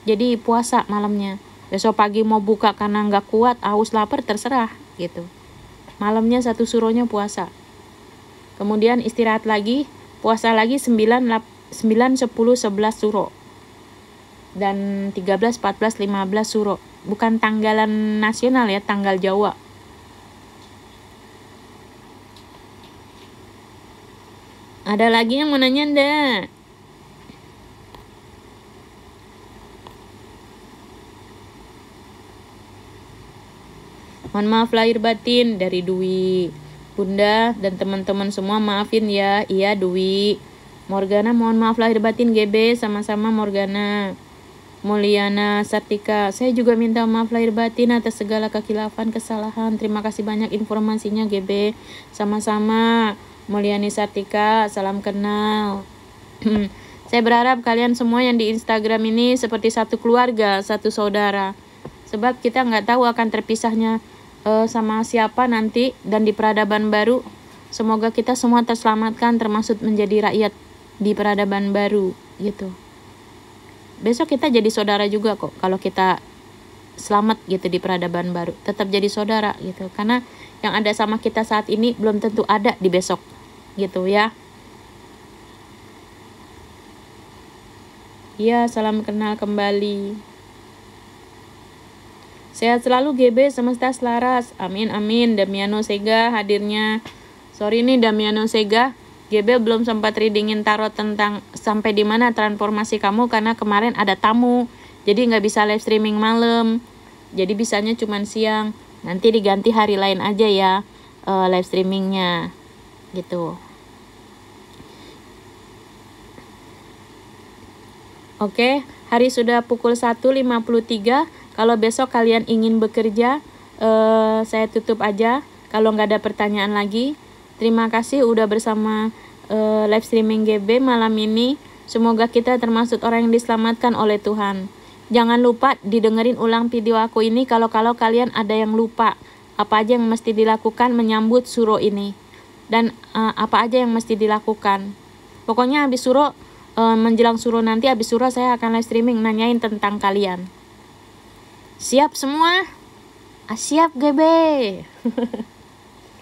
Jadi puasa malamnya. Besok pagi mau buka karena nggak kuat, haus lapar terserah gitu. Malamnya satu suronya puasa. Kemudian istirahat lagi, puasa lagi 9, 9 10, 11 suro. Dan 13, 14, 15 suro. Bukan tanggalan nasional ya, tanggal Jawa Ada lagi yang mau nanya ndak? Mohon maaf lahir batin dari Dwi. Bunda dan teman-teman semua maafin ya. Iya Dwi. Morgana mohon maaf lahir batin GB sama-sama Morgana. Mulyana Sartika. saya juga minta maaf lahir batin atas segala kekilafan kesalahan. Terima kasih banyak informasinya GB. Sama-sama. Mulyani Sartika, salam kenal. Saya berharap kalian semua yang di Instagram ini seperti satu keluarga, satu saudara. Sebab kita nggak tahu akan terpisahnya uh, sama siapa nanti dan di peradaban baru. Semoga kita semua terselamatkan termasuk menjadi rakyat di peradaban baru gitu. Besok kita jadi saudara juga kok kalau kita selamat gitu di peradaban baru. Tetap jadi saudara gitu karena yang ada sama kita saat ini belum tentu ada di besok gitu ya Ya, salam kenal kembali. Sehat selalu GB semesta selaras. Amin amin Damiano Sega hadirnya. Sorry nih Damiano Sega, GB belum sempat readingin tarot tentang sampai di mana transformasi kamu karena kemarin ada tamu. Jadi nggak bisa live streaming malam. Jadi bisanya cuman siang nanti diganti hari lain aja ya uh, live streamingnya gitu oke okay, hari sudah pukul 1.53 kalau besok kalian ingin bekerja uh, saya tutup aja kalau nggak ada pertanyaan lagi terima kasih udah bersama uh, live streaming GB malam ini semoga kita termasuk orang yang diselamatkan oleh Tuhan Jangan lupa didengerin ulang video aku ini kalau-kalau kalian ada yang lupa apa aja yang mesti dilakukan menyambut suro ini dan uh, apa aja yang mesti dilakukan. Pokoknya habis suro uh, menjelang suro nanti habis suro saya akan live streaming nanyain tentang kalian. Siap semua? Ah, siap GB.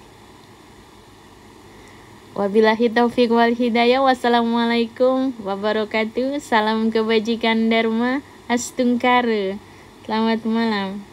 Wabillahi taufiq wal hidayah. Wassalamualaikum wabarakatuh. Salam kebajikan derma. Astungkare. Selamat malam.